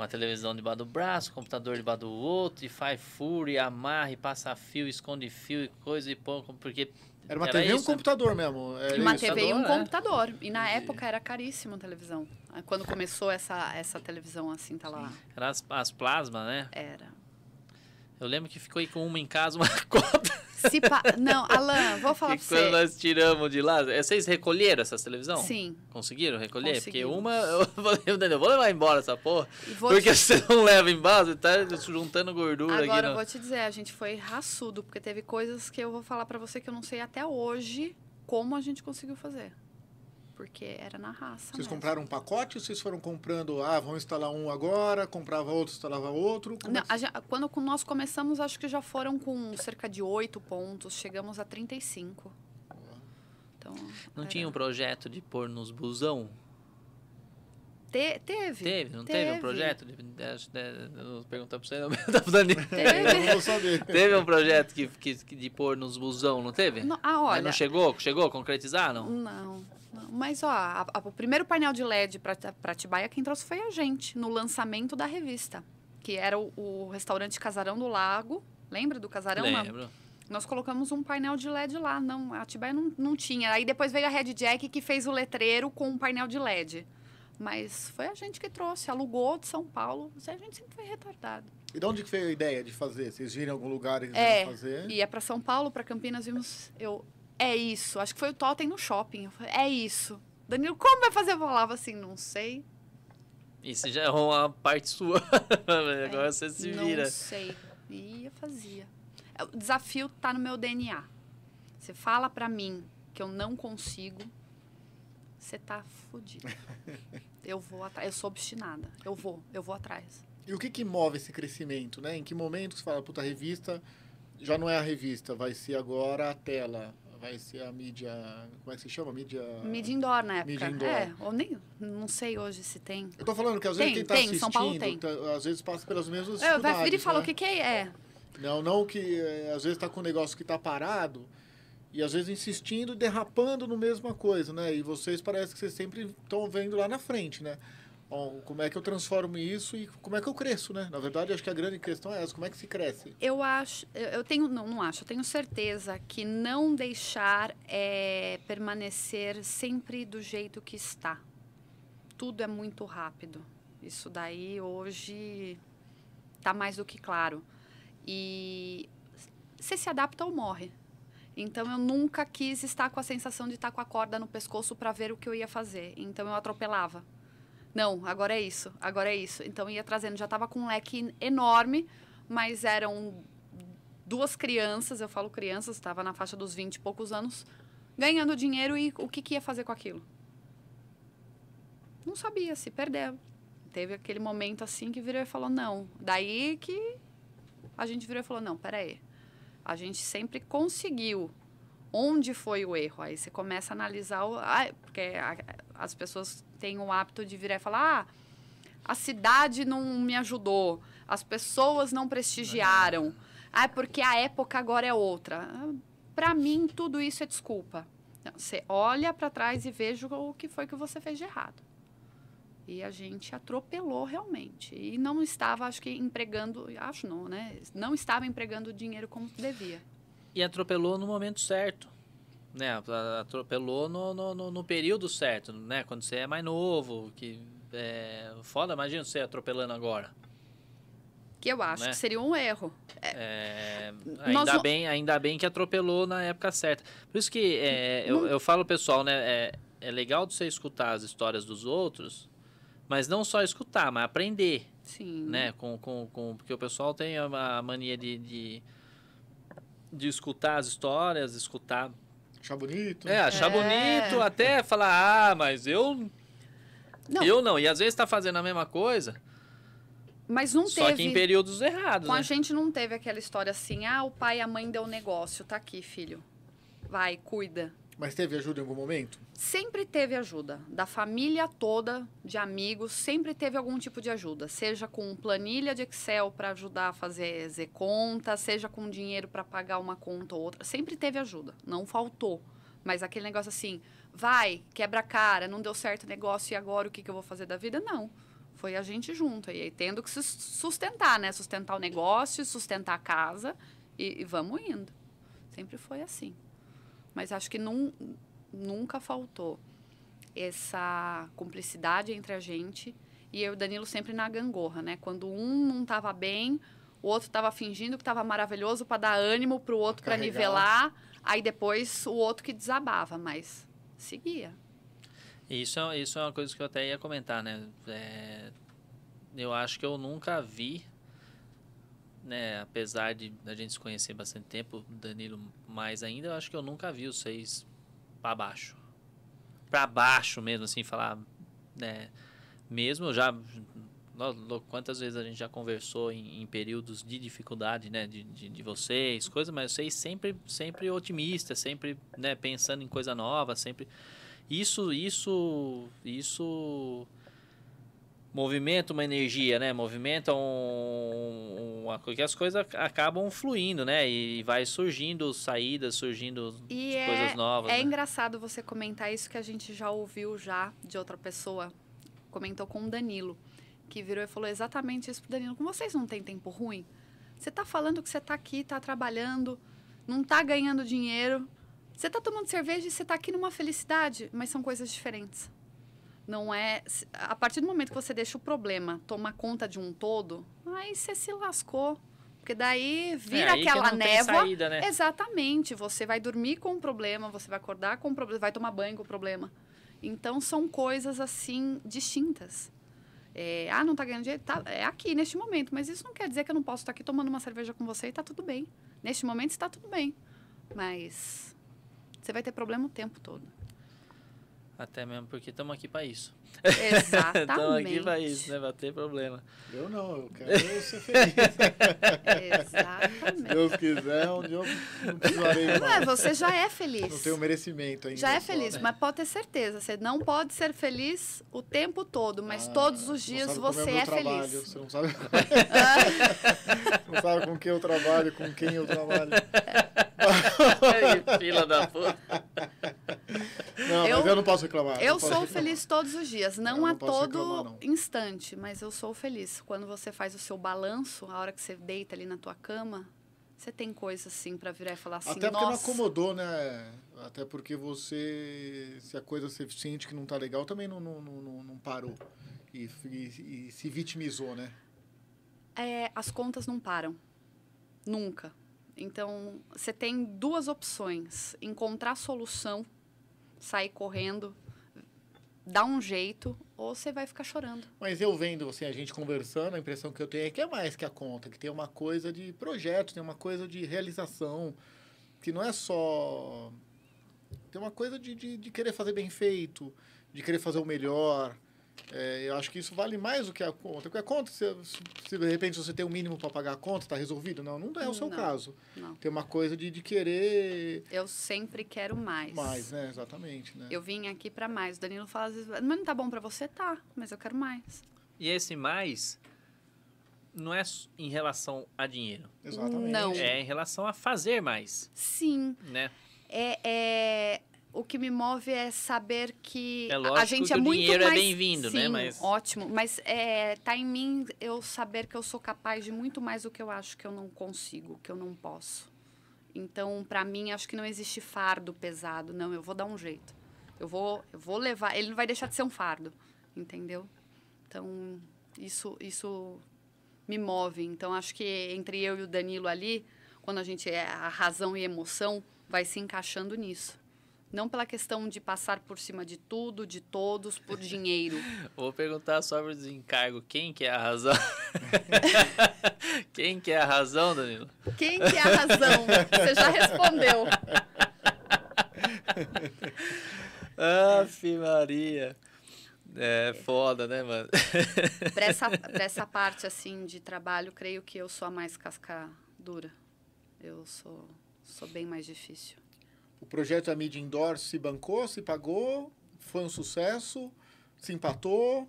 uma televisão debaixo do braço, computador debaixo do outro, e faz furo, e amarra, e passa fio, esconde fio, e coisa, e pão, porque... Era uma era TV isso, é e um computador né? mesmo. Era uma isso. TV e um é. computador. E na e... época era caríssimo a televisão. Quando começou essa, essa televisão assim, tá lá... Era as, as plasmas, né? Era. Eu lembro que ficou aí com uma em casa, uma cota. Pa... Não, Alan, vou falar e pra você. quando nós tiramos de lá... É, vocês recolheram essas televisão? Sim. Conseguiram recolher? Porque uma... Eu falei, Daniel, vou levar embora essa porra. Porque te... você não leva embora, você tá juntando gordura Agora, aqui. Agora, no... eu vou te dizer, a gente foi raçudo. Porque teve coisas que eu vou falar para você que eu não sei até hoje como a gente conseguiu fazer porque era na raça. Vocês mesmo. compraram um pacote ou vocês foram comprando, ah, vamos instalar um agora, comprava outro, instalava outro? Como Não, assim? quando nós começamos, acho que já foram com cerca de oito pontos, chegamos a 35. Então, Não era... É tinha um projeto de pôr nos busão? Te, teve. Teve, não teve, teve um projeto? De, eu perguntar para você, não eu tava Danilo. Teve. teve um projeto que, que, de pôr nos busão, não teve? Não, ah, olha. não chegou? Chegou Concretizaram? concretizar, Não. Mas, ó, a, a, o primeiro painel de LED para Atibaia, quem trouxe foi a gente, no lançamento da revista, que era o, o restaurante Casarão do Lago. Lembra do Casarão? Lembro. Não? Nós colocamos um painel de LED lá. Não, a Atibaia não, não tinha. Aí depois veio a Red Jack, que fez o letreiro com um painel de LED. Mas foi a gente que trouxe, alugou de São Paulo. A gente sempre foi retardado. E de onde que veio a ideia de fazer? Vocês viram em algum lugar e é, fazer? É, ia para São Paulo, para Campinas, vimos... Eu é isso. Acho que foi o Totem no shopping. Falei, é isso. Danilo, como vai fazer? Eu falava assim, não sei. Isso já é uma parte sua. Agora é, você se vira. Não sei. E eu fazia. É, o desafio tá no meu DNA. Você fala para mim que eu não consigo, você tá fodido. eu vou atrás. Eu sou obstinada. Eu vou. Eu vou atrás. E o que que move esse crescimento, né? Em que momento você fala, puta, revista já não é a revista, vai ser agora a tela vai ser a mídia. Como é que se chama? Mídia. Mídia indoor na época. Mídia indoor. É, ou nem. Não sei hoje se tem. Eu tô falando que às vezes tem, quem tá tem, assistindo, São Paulo tem. Tá, às vezes passa pelas mesmas. Eu, é, vai vir e fala né? o que, que é. é. Não, não que eh, às vezes tá com um negócio que tá parado e às vezes insistindo e derrapando no mesma coisa, né? E vocês parece que vocês sempre estão vendo lá na frente, né? Bom, como é que eu transformo isso e como é que eu cresço, né? Na verdade, acho que a grande questão é essa, como é que se cresce? Eu acho, eu tenho, não, não acho, eu tenho certeza que não deixar é permanecer sempre do jeito que está. Tudo é muito rápido. Isso daí hoje está mais do que claro. E você se adapta ou morre. Então eu nunca quis estar com a sensação de estar com a corda no pescoço para ver o que eu ia fazer. Então eu atropelava não, agora é isso, agora é isso. Então ia trazendo, já estava com um leque enorme, mas eram duas crianças, eu falo crianças, estava na faixa dos 20 e poucos anos, ganhando dinheiro e o que, que ia fazer com aquilo? Não sabia, se perdeu. Teve aquele momento assim que virou e falou, não. Daí que a gente virou e falou, não, peraí. A gente sempre conseguiu onde foi o erro. Aí você começa a analisar, o, ah, porque as pessoas têm o hábito de virar e falar: ah, a cidade não me ajudou, as pessoas não prestigiaram, ah, é porque a época agora é outra. Para mim, tudo isso é desculpa. Não, você olha para trás e veja o que foi que você fez de errado. E a gente atropelou realmente. E não estava, acho que, empregando, acho não, né? Não estava empregando o dinheiro como devia. E atropelou no momento certo. Né? Atropelou no, no, no período certo, né? Quando você é mais novo, que é, foda, imagina você atropelando agora. Que eu acho né? que seria um erro. É, é ainda, bem, ainda bem que atropelou na época certa. Por isso que é, eu, eu falo, pessoal, né? É, é legal você escutar as histórias dos outros, mas não só escutar, mas aprender. Sim. Né? Com, com, com, porque o pessoal tem a mania de, de de escutar as histórias, escutar. Achar bonito. É, achar é. bonito, até falar, ah, mas eu. Não. Eu não. E às vezes tá fazendo a mesma coisa. Mas não Só teve. Só que em períodos errados. Com né? a gente não teve aquela história assim, ah, o pai e a mãe deu um negócio, tá aqui, filho. Vai, cuida. Mas teve ajuda em algum momento? Sempre teve ajuda. Da família toda, de amigos, sempre teve algum tipo de ajuda. Seja com planilha de Excel para ajudar a fazer Z conta, seja com dinheiro para pagar uma conta ou outra. Sempre teve ajuda. Não faltou. Mas aquele negócio assim, vai, quebra a cara, não deu certo o negócio e agora o que, que eu vou fazer da vida? Não foi a gente junto. E aí tendo que se sustentar, né? Sustentar o negócio, sustentar a casa e, e vamos indo. Sempre foi assim. Mas acho que num, nunca faltou essa cumplicidade entre a gente e eu e o Danilo sempre na gangorra, né? Quando um não estava bem, o outro estava fingindo que estava maravilhoso para dar ânimo para o outro para nivelar, aí depois o outro que desabava, mas seguia. Isso, é, isso é uma coisa que eu até ia comentar, né? É, eu acho que eu nunca vi né, apesar de a gente se conhecer bastante tempo, Danilo mais ainda, eu acho que eu nunca vi os seis para baixo. Para baixo mesmo, assim, falar, né, mesmo já quantas vezes a gente já conversou em, em períodos de dificuldade, né, de, de, de, vocês, coisas, mas vocês sempre, sempre otimistas, sempre, né, pensando em coisa nova, sempre isso, isso, isso movimenta uma energia, né? Movimenta um, uma, que as coisas acabam fluindo, né? E vai surgindo saídas, surgindo e é coisas é, novas. É né? engraçado você comentar isso que a gente já ouviu já de outra pessoa. Comentou com o Danilo, que virou e falou exatamente isso pro Danilo. com vocês não tem tempo ruim? Você tá falando que você tá aqui, tá trabalhando, não tá ganhando dinheiro. Você tá tomando cerveja e você tá aqui numa felicidade, mas são coisas diferentes. Não é. A partir do momento que você deixa o problema tomar conta de um todo, aí você se lascou. Porque daí vira é, aquela névoa. Saída, né? Exatamente. Você vai dormir com o problema, você vai acordar com o problema, vai tomar banho com o problema. Então são coisas assim distintas. É, ah, não tá ganhando dinheiro? Tá, é aqui neste momento, mas isso não quer dizer que eu não posso estar tá aqui tomando uma cerveja com você e tá tudo bem. Neste momento está tudo bem. Mas você vai ter problema o tempo todo. Até mesmo porque estamos aqui para isso. Exatamente. então aqui vai isso, né? Vai ter problema. Eu não, eu quero ser feliz. Exatamente. Se Deus quiser, um dia eu não precisarei é, você já é feliz. Não tenho merecimento ainda. Já é feliz, só, né? mas pode ter certeza, você não pode ser feliz o tempo todo, mas ah, todos os dias é você é, é trabalho, feliz. Você não sabe... Ah. não sabe com quem eu trabalho, com quem eu trabalho. É. Fila da puta. Não, eu, mas eu não posso reclamar. Eu sou feliz todos os dias dias, não, não a todo reclamar, não. instante, mas eu sou feliz. Quando você faz o seu balanço, a hora que você deita ali na tua cama, você tem coisa assim para virar e falar assim, Até porque Nossa. não acomodou, né? Até porque você, se a coisa você sente que não tá legal, também não, não, não, não parou e, e, e, se vitimizou, né? É, as contas não param. Nunca. Então, você tem duas opções. Encontrar solução, sair correndo, dá um jeito ou você vai ficar chorando. Mas eu vendo você, assim, a gente conversando, a impressão que eu tenho é que é mais que a conta, que tem uma coisa de projeto, tem uma coisa de realização, que não é só. Tem uma coisa de, de, de querer fazer bem feito, de querer fazer o melhor. É, eu acho que isso vale mais do que a conta. Porque a conta, se, se de repente você tem o um mínimo para pagar a conta, está resolvido? Não, não é o seu não, caso. Não. Tem uma coisa de, de querer. Eu sempre quero mais. Mais, né? Exatamente. Né? Eu vim aqui para mais. O Danilo fala às vezes, mas não tá bom para você? Tá, mas eu quero mais. E esse mais não é em relação a dinheiro. Exatamente. Não. É em relação a fazer mais. Sim. Né? É, é, o que me move é saber que é a gente é muito dinheiro é mais... é bem-vindo, né? Mas... ótimo. Mas é, tá em mim eu saber que eu sou capaz de muito mais do que eu acho que eu não consigo, que eu não posso. Então, para mim, acho que não existe fardo pesado. Não, eu vou dar um jeito. Eu vou, eu vou levar. Ele não vai deixar de ser um fardo, entendeu? Então, isso, isso me move. Então, acho que entre eu e o Danilo ali, quando a gente é a razão e a emoção, vai se encaixando nisso. Não pela questão de passar por cima de tudo, de todos, por dinheiro. Vou perguntar sobre o desencargo. Quem que é a razão? Quem que é a razão, Danilo? Quem que é a razão? Você já respondeu. Aff, Maria. É foda, né, mano? para essa, essa parte, assim, de trabalho, creio que eu sou a mais casca dura. Eu sou, sou bem mais difícil. O projeto da Mídia Indoor se bancou, se pagou, foi um sucesso, se empatou,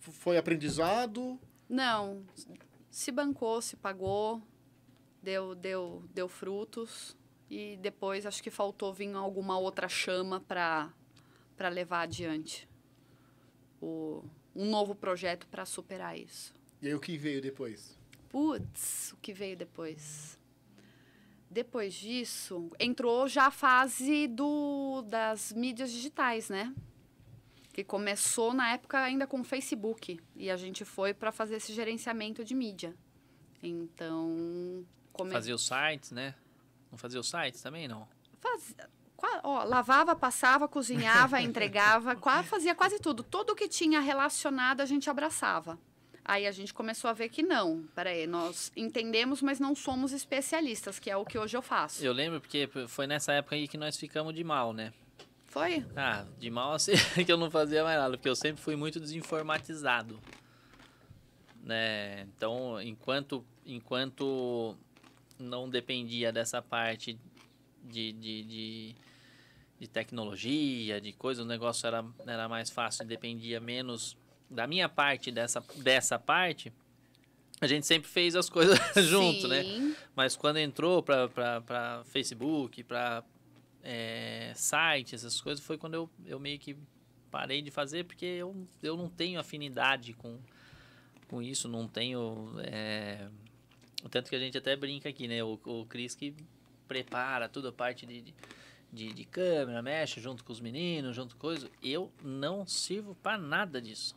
foi aprendizado? Não, se bancou, se pagou, deu, deu, deu frutos e depois acho que faltou vir alguma outra chama para para levar adiante o, um novo projeto para superar isso. E aí o que veio depois? Putz, o que veio depois? Depois disso, entrou já a fase do, das mídias digitais, né? Que começou na época ainda com o Facebook. E a gente foi para fazer esse gerenciamento de mídia. Então. Come... Fazer os sites, né? Não fazer os sites também, não? Fazia. Ó, lavava, passava, cozinhava, entregava, fazia quase tudo. Tudo que tinha relacionado a gente abraçava. Aí a gente começou a ver que não. Peraí, nós entendemos, mas não somos especialistas, que é o que hoje eu faço. Eu lembro porque foi nessa época aí que nós ficamos de mal, né? Foi? Ah, de mal assim que eu não fazia mais nada, porque eu sempre fui muito desinformatizado. Né? Então, enquanto, enquanto não dependia dessa parte de, de, de, de tecnologia, de coisa, o negócio era, era mais fácil, dependia menos da minha parte dessa, dessa parte, a gente sempre fez as coisas junto, né? Mas quando entrou para Facebook, para é, site, essas coisas, foi quando eu, eu meio que parei de fazer, porque eu, eu não tenho afinidade com, com isso, não tenho. É, tanto que a gente até brinca aqui, né? O, o Cris que prepara toda a parte de, de de, de, câmera, mexe junto com os meninos, junto com coisa. Eu não sirvo para nada disso.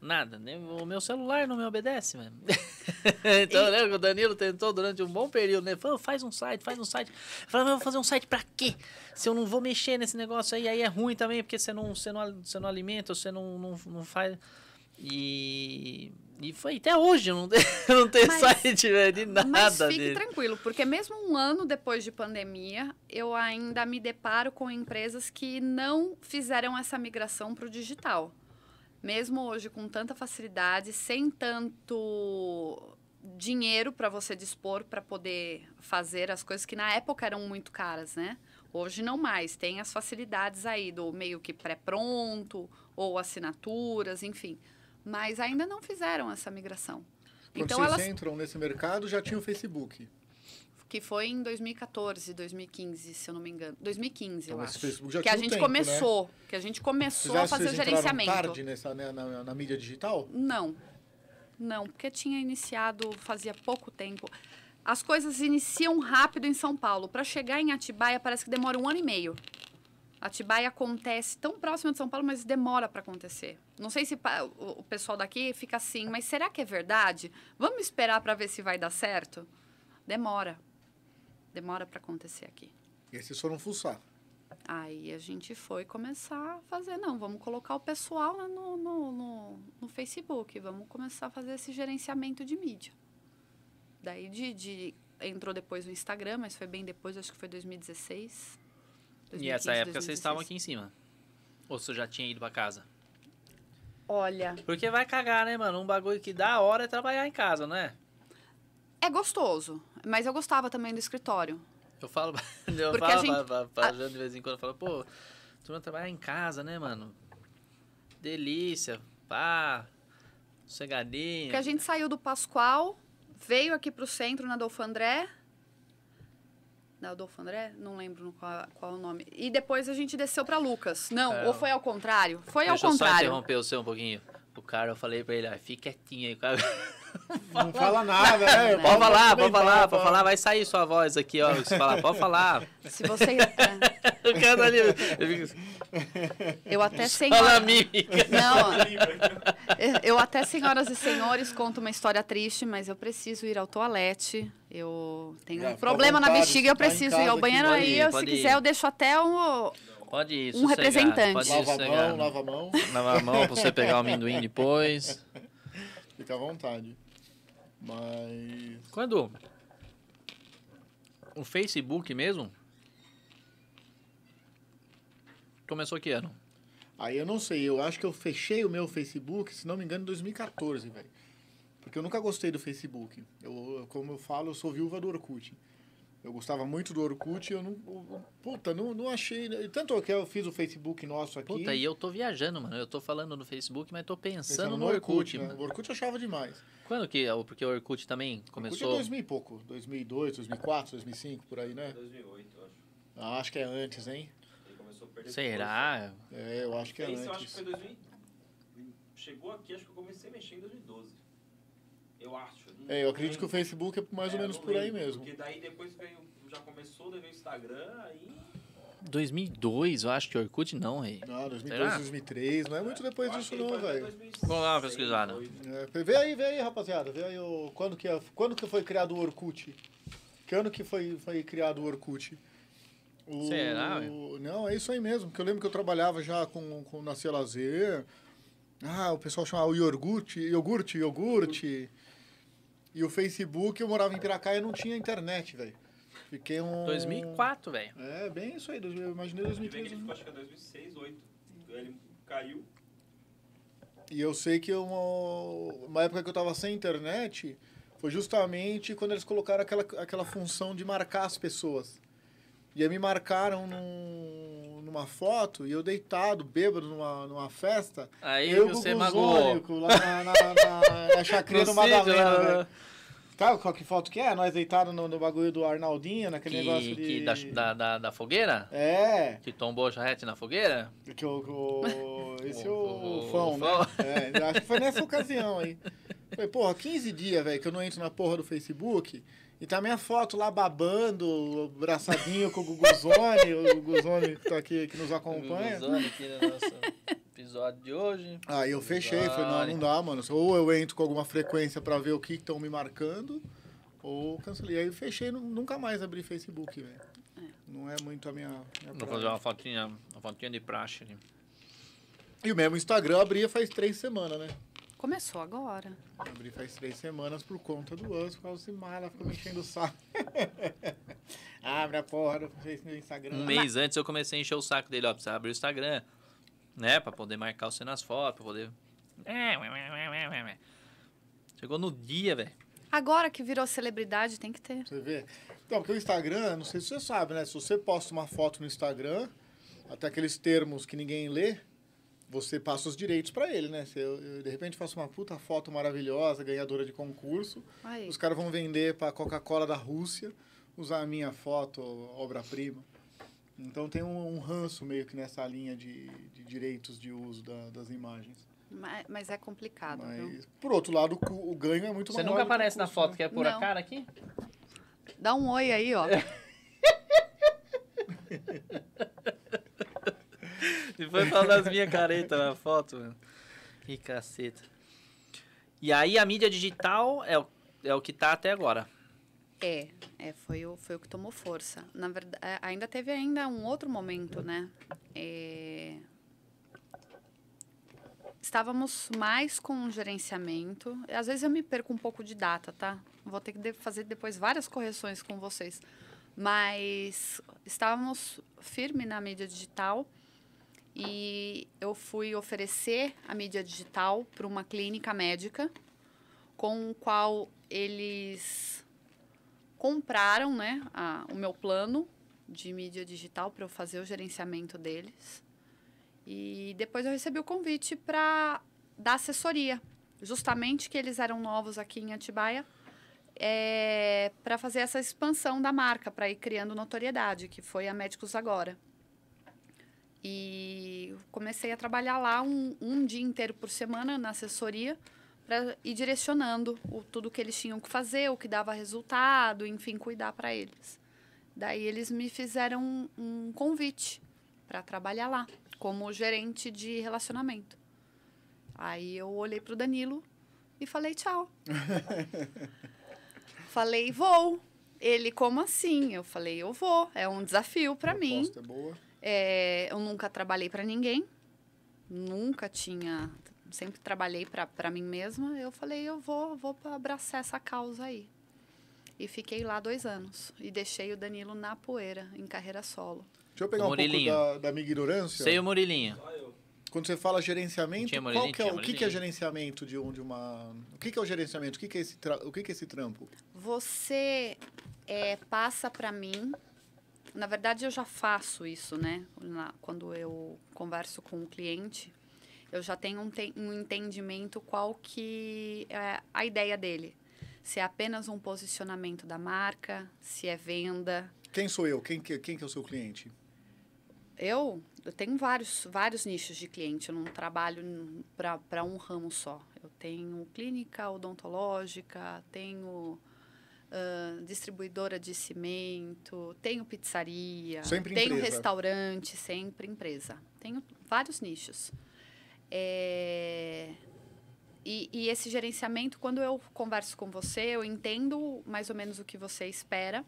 Nada, nem o meu celular não me obedece, mano. então, e... né, o Danilo tentou durante um bom período, né? Falou, faz um site, faz um site. Eu falei, mas eu vou fazer um site pra quê? Se eu não vou mexer nesse negócio aí, aí é ruim também, porque você não, você não, você não alimenta, você não, não, não faz. E, e foi até hoje, não, não tem mas, site né, de nada. Mas fique dele. tranquilo, porque mesmo um ano depois de pandemia, eu ainda me deparo com empresas que não fizeram essa migração para o digital mesmo hoje com tanta facilidade, sem tanto dinheiro para você dispor para poder fazer as coisas que na época eram muito caras, né? Hoje não mais, tem as facilidades aí do meio que pré-pronto ou assinaturas, enfim. Mas ainda não fizeram essa migração. Quando então, vocês elas... entram nesse mercado, já tinha o Facebook que foi em 2014, 2015, se eu não me engano. 2015, então, eu acho. Facebook já que a gente tempo, né? começou, né? que a gente começou já, a fazer o gerenciamento. tarde nessa né, na, na mídia digital? Não. Não, porque tinha iniciado fazia pouco tempo. As coisas iniciam rápido em São Paulo. Para chegar em Atibaia parece que demora um ano e meio. Atibaia acontece tão próximo de São Paulo, mas demora para acontecer. Não sei se o pessoal daqui fica assim, mas será que é verdade? Vamos esperar para ver se vai dar certo? Demora demora para acontecer aqui. E aí vocês foram fuçar? Aí a gente foi começar a fazer, não, vamos colocar o pessoal no, no, no, no Facebook, vamos começar a fazer esse gerenciamento de mídia. Daí de, de, entrou depois o Instagram, mas foi bem depois, acho que foi 2016. 2015, e essa época 2016. vocês estavam aqui em cima? Ou você já tinha ido para casa? Olha. Porque vai cagar, né, mano? Um bagulho que da hora é trabalhar em casa, não é? É gostoso. Mas eu gostava também do escritório. Eu falo, eu Porque falo a gente, pra, pra, pra, de vez em quando, eu falo, pô, tu não trabalha em casa, né, mano? Delícia, pá, sossegadinho. Porque a gente saiu do Pascoal, veio aqui pro centro, na Adolfo André, na Adolfo André, não lembro qual, qual o nome. E depois a gente desceu para Lucas. Não, é, ou foi ao contrário? Foi ao contrário. Deixa eu só interromper o seu um pouquinho pro cara, eu falei pra ele, ah, fique quietinho aí, cara. Não fala nada, né? Não, pode falar, pode falar, pode falar, vai sair sua voz aqui, ó. Se falar, pode falar. Se você o é. cara ali. Eu até senhora. Fala mímica. Não. Assim. Eu até, senhoras e senhores, conto uma história triste, mas eu preciso ir ao toalete. Eu tenho é, um problema vontade, na bexiga, eu tá preciso ir ao banheiro. Aí, eu, se ir. quiser, eu deixo até o. Pode ir, um representante. Pode lava a mão, lava a mão. Lava a mão pra você pegar o amendoim depois. Fica à vontade. Mas. Quando? O Facebook mesmo? Começou que ano? Aí eu não sei, eu acho que eu fechei o meu Facebook, se não me engano, em 2014, velho. Porque eu nunca gostei do Facebook. Eu, como eu falo, eu sou viúva do Orkut. Eu gostava muito do Orkut e eu não. Puta, não, não achei. Né? Tanto que eu fiz o Facebook nosso aqui. Puta, e eu tô viajando, mano. Eu tô falando no Facebook, mas tô pensando, pensando no, no, Orkut. Orkut né? O Orkut eu achava demais. Quando que. É porque o Orkut também começou. Orkut é 2000 e pouco. 2002, 2004, 2005, por aí, né? 2008, eu acho. Ah, acho que é antes, hein? Ele começou a perder Será? É, eu acho que é antes. Eu acho que foi 2000. Chegou aqui, acho que eu comecei a mexer em 2012. Eu acho. É, eu acredito que o Facebook é mais é, ou menos por aí mesmo. Porque daí depois veio, já começou, veio o Instagram, aí... 2002, eu acho que Orkut não, rei. Não, ah, 2002, Será? 2003, não é muito depois disso não, velho. Vamos lá, pesquisada. É, vê aí, vê aí, rapaziada, vê aí o, quando, que, é, quando que foi criado o Orkut. Que ano que foi, foi criado o Orkut? O, Será? O, não, é isso aí mesmo, que eu lembro que eu trabalhava já com, com na Lazer. Ah, o pessoal chamava o iogurte, iogurte, iogurte. E o Facebook, eu morava em Piracaia e não tinha internet, velho. Fiquei um. 2004, velho. É, bem isso aí. Eu imaginei 2003. Ele ficou, né? tipo, acho que é 2006, 2008. Ele caiu. E eu sei que uma, uma época que eu tava sem internet foi justamente quando eles colocaram aquela, aquela função de marcar as pessoas. E aí me marcaram num, numa foto e eu deitado, bêbado, numa, numa festa. Aí eu você magoou. Lá na, na, na, na chacrinha do Madalena, velho. Né? Tá, qual que foto que é? Nós deitados no, no, bagulho do Arnaldinho, naquele que, negócio de... Que da, da, da, fogueira? É. Que tombou a charrete na fogueira? Que o... o esse o, é o, o fão, o né? Fão. É, acho que foi nessa ocasião aí. foi porra, 15 dias, velho, que eu não entro na porra do Facebook... E tá minha foto lá babando, braçadinho com o Guguzone, o Guguzone que tá aqui, que nos acompanha. O Guguzone aqui no nosso episódio de hoje. Aí ah, eu fechei, falei, não, não dá, mano. Ou eu entro com alguma frequência para ver o que estão me marcando, ou cancelei. Aí eu fechei, nunca mais abri Facebook, velho. É. Não é muito a minha. minha Vou fazer uma fotinha, uma fotinha de praxe ali. E o mesmo Instagram abria faz três semanas, né? Começou agora. Abri faz três semanas por conta do anjo por causa do Mala, ficou mexendo o saco. Abre a porra do no Instagram. Um mês antes eu comecei a encher o saco dele, ó, precisa abrir o Instagram, né, pra poder marcar você nas fotos, pra poder... Chegou no dia, velho. Agora que virou celebridade, tem que ter. Você vê? Então, porque o Instagram, não sei se você sabe, né? Se você posta uma foto no Instagram, até aqueles termos que ninguém lê, você passa os direitos para ele, né? Se eu, eu, de repente faço uma puta foto maravilhosa, ganhadora de concurso, Ai. os caras vão vender para Coca-Cola da Rússia, usar a minha foto, obra-prima. Então tem um, um, ranço meio que nessa linha de, de direitos de uso da, das imagens. Mas, mas, é complicado. Mas, viu? Por outro lado, o, o ganho é muito Você maior. Você nunca aparece na foto né? que é por Não. a cara aqui? Dá um oi aí, ó. Depois fala das minhas caretas na foto, mano. Que caceta. E aí a mídia digital é o, é o que tá até agora. É, é foi, o, foi o que tomou força. Na verdade, é, ainda teve ainda um outro momento, né? É... Estávamos mais com um gerenciamento. Às vezes eu me perco um pouco de data, tá? Vou ter que fazer depois várias correções com vocês. Mas estávamos firme na mídia digital e eu fui oferecer a mídia digital para uma clínica médica com o qual eles compraram né, a, o meu plano de mídia digital para eu fazer o gerenciamento deles. E depois eu recebi o convite para dar assessoria, justamente que eles eram novos aqui em Atibaia, é, para fazer essa expansão da marca, para ir criando notoriedade, que foi a Médicos Agora. E comecei a trabalhar lá um, um dia inteiro por semana na assessoria para ir direcionando o, tudo que eles tinham que fazer, o que dava resultado, enfim, cuidar para eles. Daí eles me fizeram um, um convite para trabalhar lá como gerente de relacionamento. Aí eu olhei para o Danilo e falei tchau. falei, vou. Ele, como assim? Eu falei, eu vou. É um desafio para mim. É boa. É, eu nunca trabalhei para ninguém, nunca tinha, sempre trabalhei para mim mesma. Eu falei, eu vou, vou abraçar essa causa aí. E fiquei lá dois anos e deixei o Danilo na poeira, em carreira solo. Deixa eu pegar um pouco da, da minha ignorância. Sei o Murilinho. Quando você fala gerenciamento, Murilinho, qual é, o que, é gerenciamento de onde uma... O que, que é o gerenciamento? O que, que, é, esse tra... o que, que é esse trampo? Você é, passa para mim na verdade, eu já faço isso, né? quando eu converso com o um cliente, eu já tenho um, te um entendimento qual que é a ideia dele. Se é apenas um posicionamento da marca, se é venda. Quem sou eu? Quem, quem que é o seu cliente? Eu, eu tenho vários, vários nichos de cliente, eu não trabalho para um ramo só. Eu tenho clínica odontológica, tenho Uh, distribuidora de cimento, tenho pizzaria, sempre tenho empresa. restaurante, sempre empresa. Tenho vários nichos. É... E, e, esse gerenciamento, quando eu converso com você, eu entendo mais ou menos o que você espera,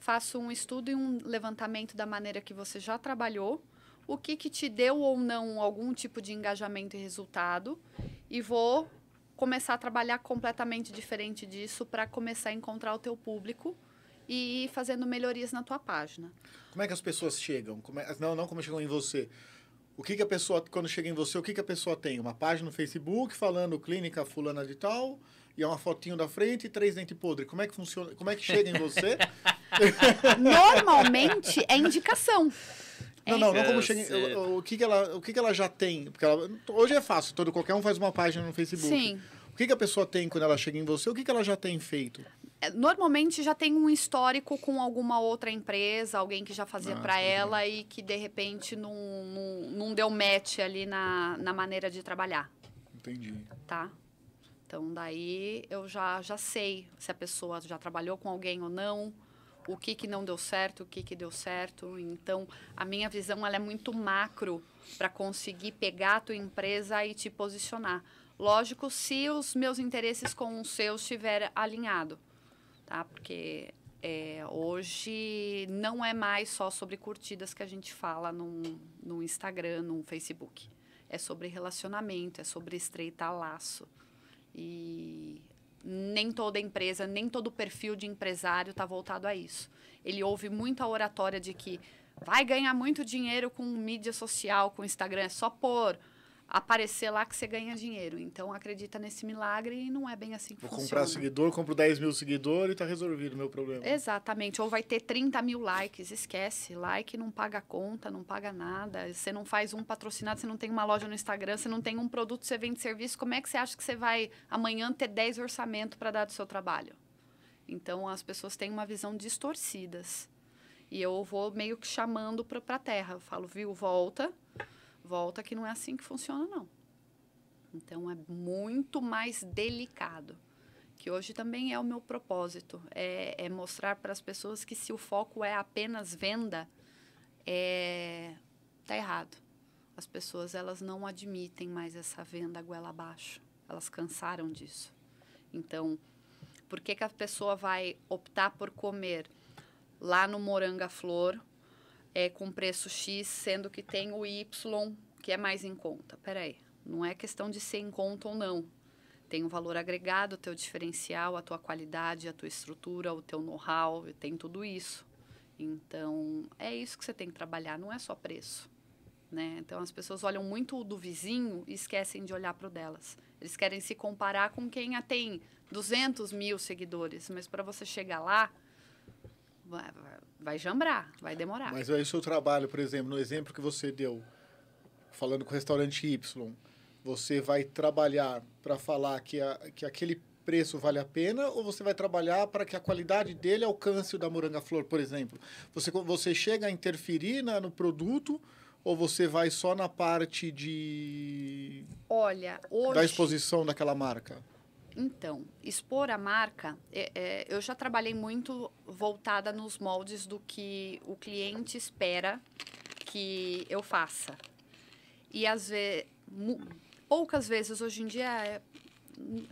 faço um estudo e um levantamento da maneira que você já trabalhou, o que, que te deu ou não algum tipo de engajamento e resultado, e vou começar a trabalhar completamente diferente disso para começar a encontrar o teu público e ir fazendo melhorias na tua página. Como é que as pessoas chegam? É... não, não como chegam em você. O que, que a pessoa, quando chega em você, o que, que a pessoa tem? Uma página no Facebook falando clínica fulana de tal, e é uma fotinho da frente e três dentes podres. Como é que funciona? Como é que chega em você? Normalmente é indicação. Não, não, não é como cheguei. O, o, que, que, ela, o que, que ela já tem? Porque ela, hoje é fácil, todo, qualquer um faz uma página no Facebook. Sim. O que, que a pessoa tem quando ela chega em você? O que, que ela já tem feito? É, normalmente já tem um histórico com alguma outra empresa, alguém que já fazia ah, para ela e que de repente não, não, não deu match ali na, na maneira de trabalhar. Entendi. Tá? Então daí eu já, já sei se a pessoa já trabalhou com alguém ou não o que, que não deu certo, o que, que deu certo. Então, a minha visão ela é muito macro para conseguir pegar a tua empresa e te posicionar. Lógico, se os meus interesses com os seus estiver alinhado, tá? Porque é, hoje não é mais só sobre curtidas que a gente fala no, no Instagram, no Facebook. É sobre relacionamento, é sobre estreitar laço. E nem toda empresa, nem todo perfil de empresário está voltado a isso. Ele ouve muita oratória de que vai ganhar muito dinheiro com mídia social, com Instagram, é só por aparecer lá que você ganha dinheiro. Então acredita nesse milagre e não é bem assim que Vou funciona. comprar seguidor, compro 10 mil seguidores e está resolvido o meu problema. Exatamente. Ou vai ter 30 mil likes, esquece. Like não paga conta, não paga nada. Você não faz um patrocinado, você não tem uma loja no Instagram, você não tem um produto, você vende serviço. Como é que você acha que você vai amanhã ter 10 orçamentos para dar do seu trabalho? Então as pessoas têm uma visão distorcidas. E eu vou meio que chamando para a terra. Eu falo, viu, volta Volta que não é assim que funciona, não. Então, é muito mais delicado. Que hoje também é o meu propósito. É, é mostrar para as pessoas que se o foco é apenas venda, é, tá errado. As pessoas elas não admitem mais essa venda goela abaixo. Elas cansaram disso. Então, por que, que a pessoa vai optar por comer lá no Moranga Flor é, com preço X, sendo que tem o Y que é mais em conta. Peraí, não é questão de ser em conta ou não. Tem um valor agregado, o teu diferencial, a tua qualidade, a tua estrutura, o teu know-how, tem tudo isso. Então, é isso que você tem que trabalhar, não é só preço. Né? Então, as pessoas olham muito do vizinho e esquecem de olhar para o delas. Eles querem se comparar com quem já tem 200 mil seguidores, mas para você chegar lá, vai jambrar, vai demorar. Mas aí o seu trabalho, por exemplo, no exemplo que você deu, falando com o restaurante Y, você vai trabalhar para falar que, a, que aquele preço vale a pena ou você vai trabalhar para que a qualidade dele alcance o da moranga flor, por exemplo? Você, você chega a interferir na, no produto ou você vai só na parte de. Olha, hoje. Da exposição daquela marca? Então, expor a marca, é, é, eu já trabalhei muito voltada nos moldes do que o cliente espera que eu faça. E às vezes, poucas vezes hoje em dia, é,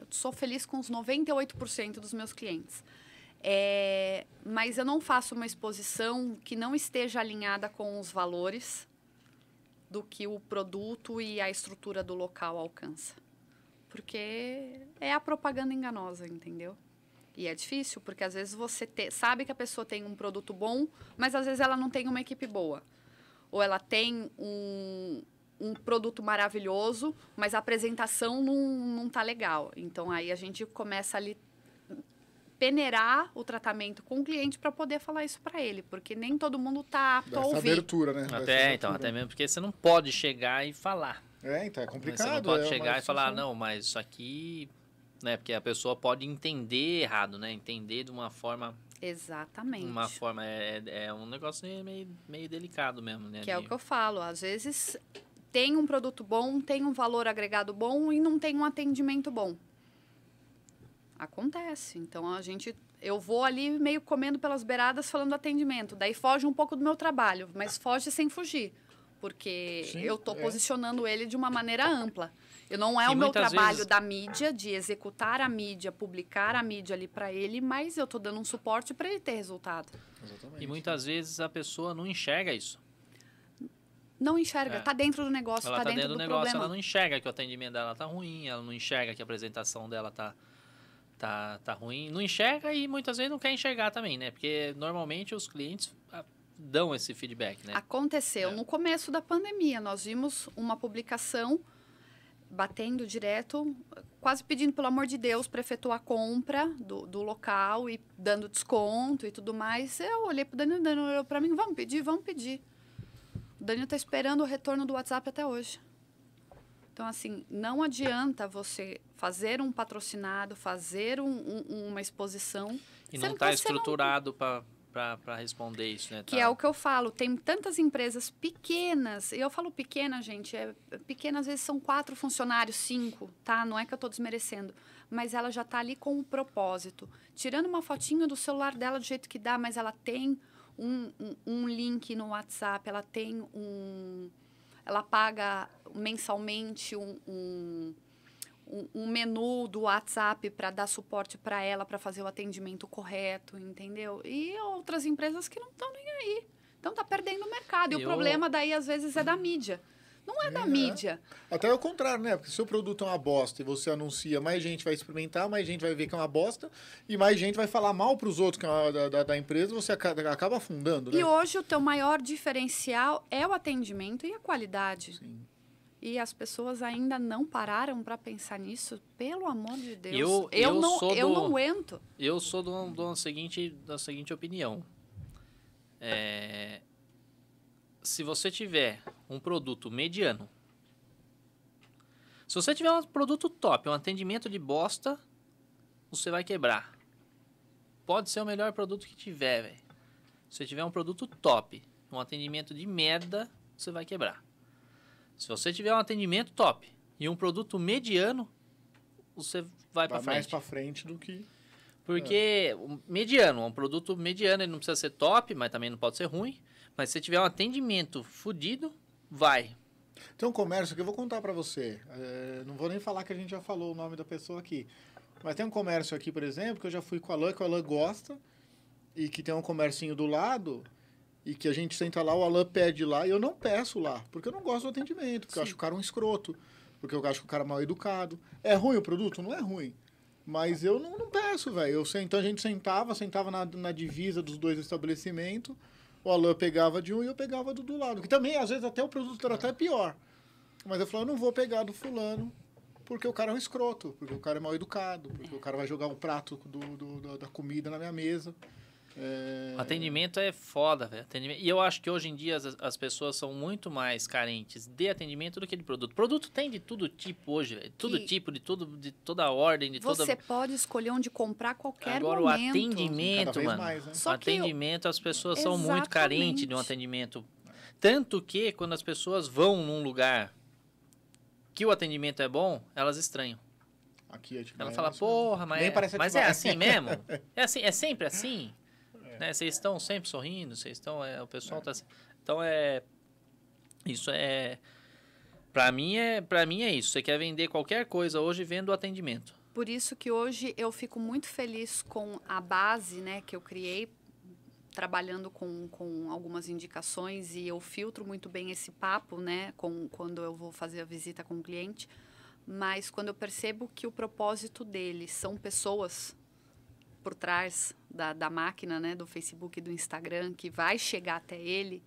sou feliz com os 98% dos meus clientes. É, mas eu não faço uma exposição que não esteja alinhada com os valores do que o produto e a estrutura do local alcança porque é a propaganda enganosa, entendeu? E é difícil, porque às vezes você te, sabe que a pessoa tem um produto bom, mas às vezes ela não tem uma equipe boa. Ou ela tem um, um produto maravilhoso, mas a apresentação não, não tá legal. Então aí a gente começa ali peneirar o tratamento com o cliente para poder falar isso para ele, porque nem todo mundo tá apto Dá a ouvir. abertura, né? até então, até mesmo porque você não pode chegar e falar. É, então é complicado. Né? Você não pode é chegar e falar, não, mas isso aqui. Né, porque a pessoa pode entender errado, né? Entender de uma forma. Exatamente. Uma forma. É, é, é um negócio meio, meio delicado mesmo, né? Que é o que eu falo. Às vezes tem um produto bom, tem um valor agregado bom e não tem um atendimento bom. Acontece. Então a gente eu vou ali meio comendo pelas beiradas falando atendimento. Daí foge um pouco do meu trabalho, mas ah. foge sem fugir porque Sim, eu estou é. posicionando ele de uma maneira ampla. Eu não é e o meu trabalho vezes... da mídia, de executar a mídia, publicar a mídia ali para ele, mas eu estou dando um suporte para ele ter resultado. Exatamente. E muitas vezes a pessoa não enxerga isso. Não enxerga, está é. dentro do negócio, está tá dentro, dentro do, do negócio, problema. Ela não enxerga que o atendimento dela tá ruim, ela não enxerga que a apresentação dela tá, tá, tá ruim, não enxerga e muitas vezes não quer enxergar também, né? Porque normalmente os clientes dão esse feedback, né? Aconteceu. É. No começo da pandemia, nós vimos uma publicação batendo direto, quase pedindo, pelo amor de Deus, para efetuar a compra do, do, local e dando desconto e tudo mais. Eu olhei para o Danilo, o Danilo olhou para mim, vamos pedir, vamos pedir. O Danilo está esperando o retorno do WhatsApp até hoje. Então, assim, não adianta você fazer um patrocinado, fazer um, um, uma exposição... E não está estruturado para para responder isso, né? Tá? Que é o que eu falo. Tem tantas empresas pequenas, e eu falo pequena, gente, é, pequena às vezes são quatro funcionários, cinco, tá? Não é que eu estou desmerecendo, mas ela já está ali com um propósito. Tirando uma fotinha do celular dela do jeito que dá, mas ela tem um, um, um link no WhatsApp, ela tem um. Ela paga mensalmente um, um um, um menu do WhatsApp para dar suporte para ela, para fazer o atendimento correto, entendeu? E outras empresas que não estão nem aí. Então tá perdendo o mercado. E, e o eu... problema daí, às vezes, é da mídia. Não é da é. mídia. Até o contrário, né? Porque se o produto é uma bosta e você anuncia, mais gente vai experimentar, mais gente vai ver que é uma bosta e mais gente vai falar mal para os outros que é uma, da, da, da, empresa, você acaba afundando, né? E hoje o teu maior diferencial é o atendimento e a qualidade. Sim. E as pessoas ainda não pararam para pensar nisso, pelo amor de Deus. Eu, eu, eu não, do, eu não aguento. Eu sou do, do seguinte, da seguinte opinião. É, se você tiver um produto mediano, se você tiver um produto top, um atendimento de bosta, você vai quebrar. Pode ser o melhor produto que tiver, Se você tiver um produto top, um atendimento de merda, você vai quebrar. Se você tiver um atendimento top e um produto mediano, você vai, para frente. mais para frente do que porque é. mediano, um produto mediano, ele não precisa ser top, mas também não pode ser ruim. Mas se tiver um atendimento fodido, vai. Tem um comércio que eu vou contar para você. É, não vou nem falar que a gente já falou o nome da pessoa aqui. Mas tem um comércio aqui, por exemplo, que eu já fui com a Lã, que a Lã gosta. E que tem um comercinho do lado e que a gente senta lá, o Alan pede lá, e eu não peço lá, porque eu não gosto do atendimento, porque Sim. eu acho o cara um escroto, porque eu acho o cara é mal educado. É ruim o produto? Não é ruim. Mas eu não, não peço, velho. Então a gente sentava, sentava na, na divisa dos dois estabelecimentos, o Alan pegava de um e eu pegava do, do lado. Que também, às vezes, até o produto era até é. pior. Mas eu falava, eu não vou pegar do fulano, porque o cara é um escroto, porque o cara é mal educado, porque é. o cara vai jogar o um prato do, do, da comida na minha mesa. É... O atendimento é foda, velho. E eu acho que hoje em dia as, as, pessoas são muito mais carentes de atendimento do que de produto. Produto tem de todo tipo hoje, véio. Todo e... tipo, de, tudo, de toda ordem, de Você toda... pode escolher onde comprar qualquer Agora, momento. Agora o atendimento, mano. Mais, né? atendimento, as pessoas Exatamente. são muito carentes de um atendimento. Tanto que quando as pessoas vão num lugar que o atendimento é bom, elas estranham. Aqui é Ela fala, né? porra, mas, é, mas é assim mesmo? É, assim, é sempre assim? É. né? Vocês estão sempre sorrindo, vocês estão, é, o pessoal está é. então é isso é para mim é para mim é isso. Você quer vender qualquer coisa hoje vendo o atendimento. Por isso que hoje eu fico muito feliz com a base, né, que eu criei trabalhando com, com algumas indicações e eu filtro muito bem esse papo, né, com quando eu vou fazer a visita com o cliente. Mas quando eu percebo que o propósito dele são pessoas, por trás da, da máquina, né, do Facebook e do Instagram, que vai chegar até ele,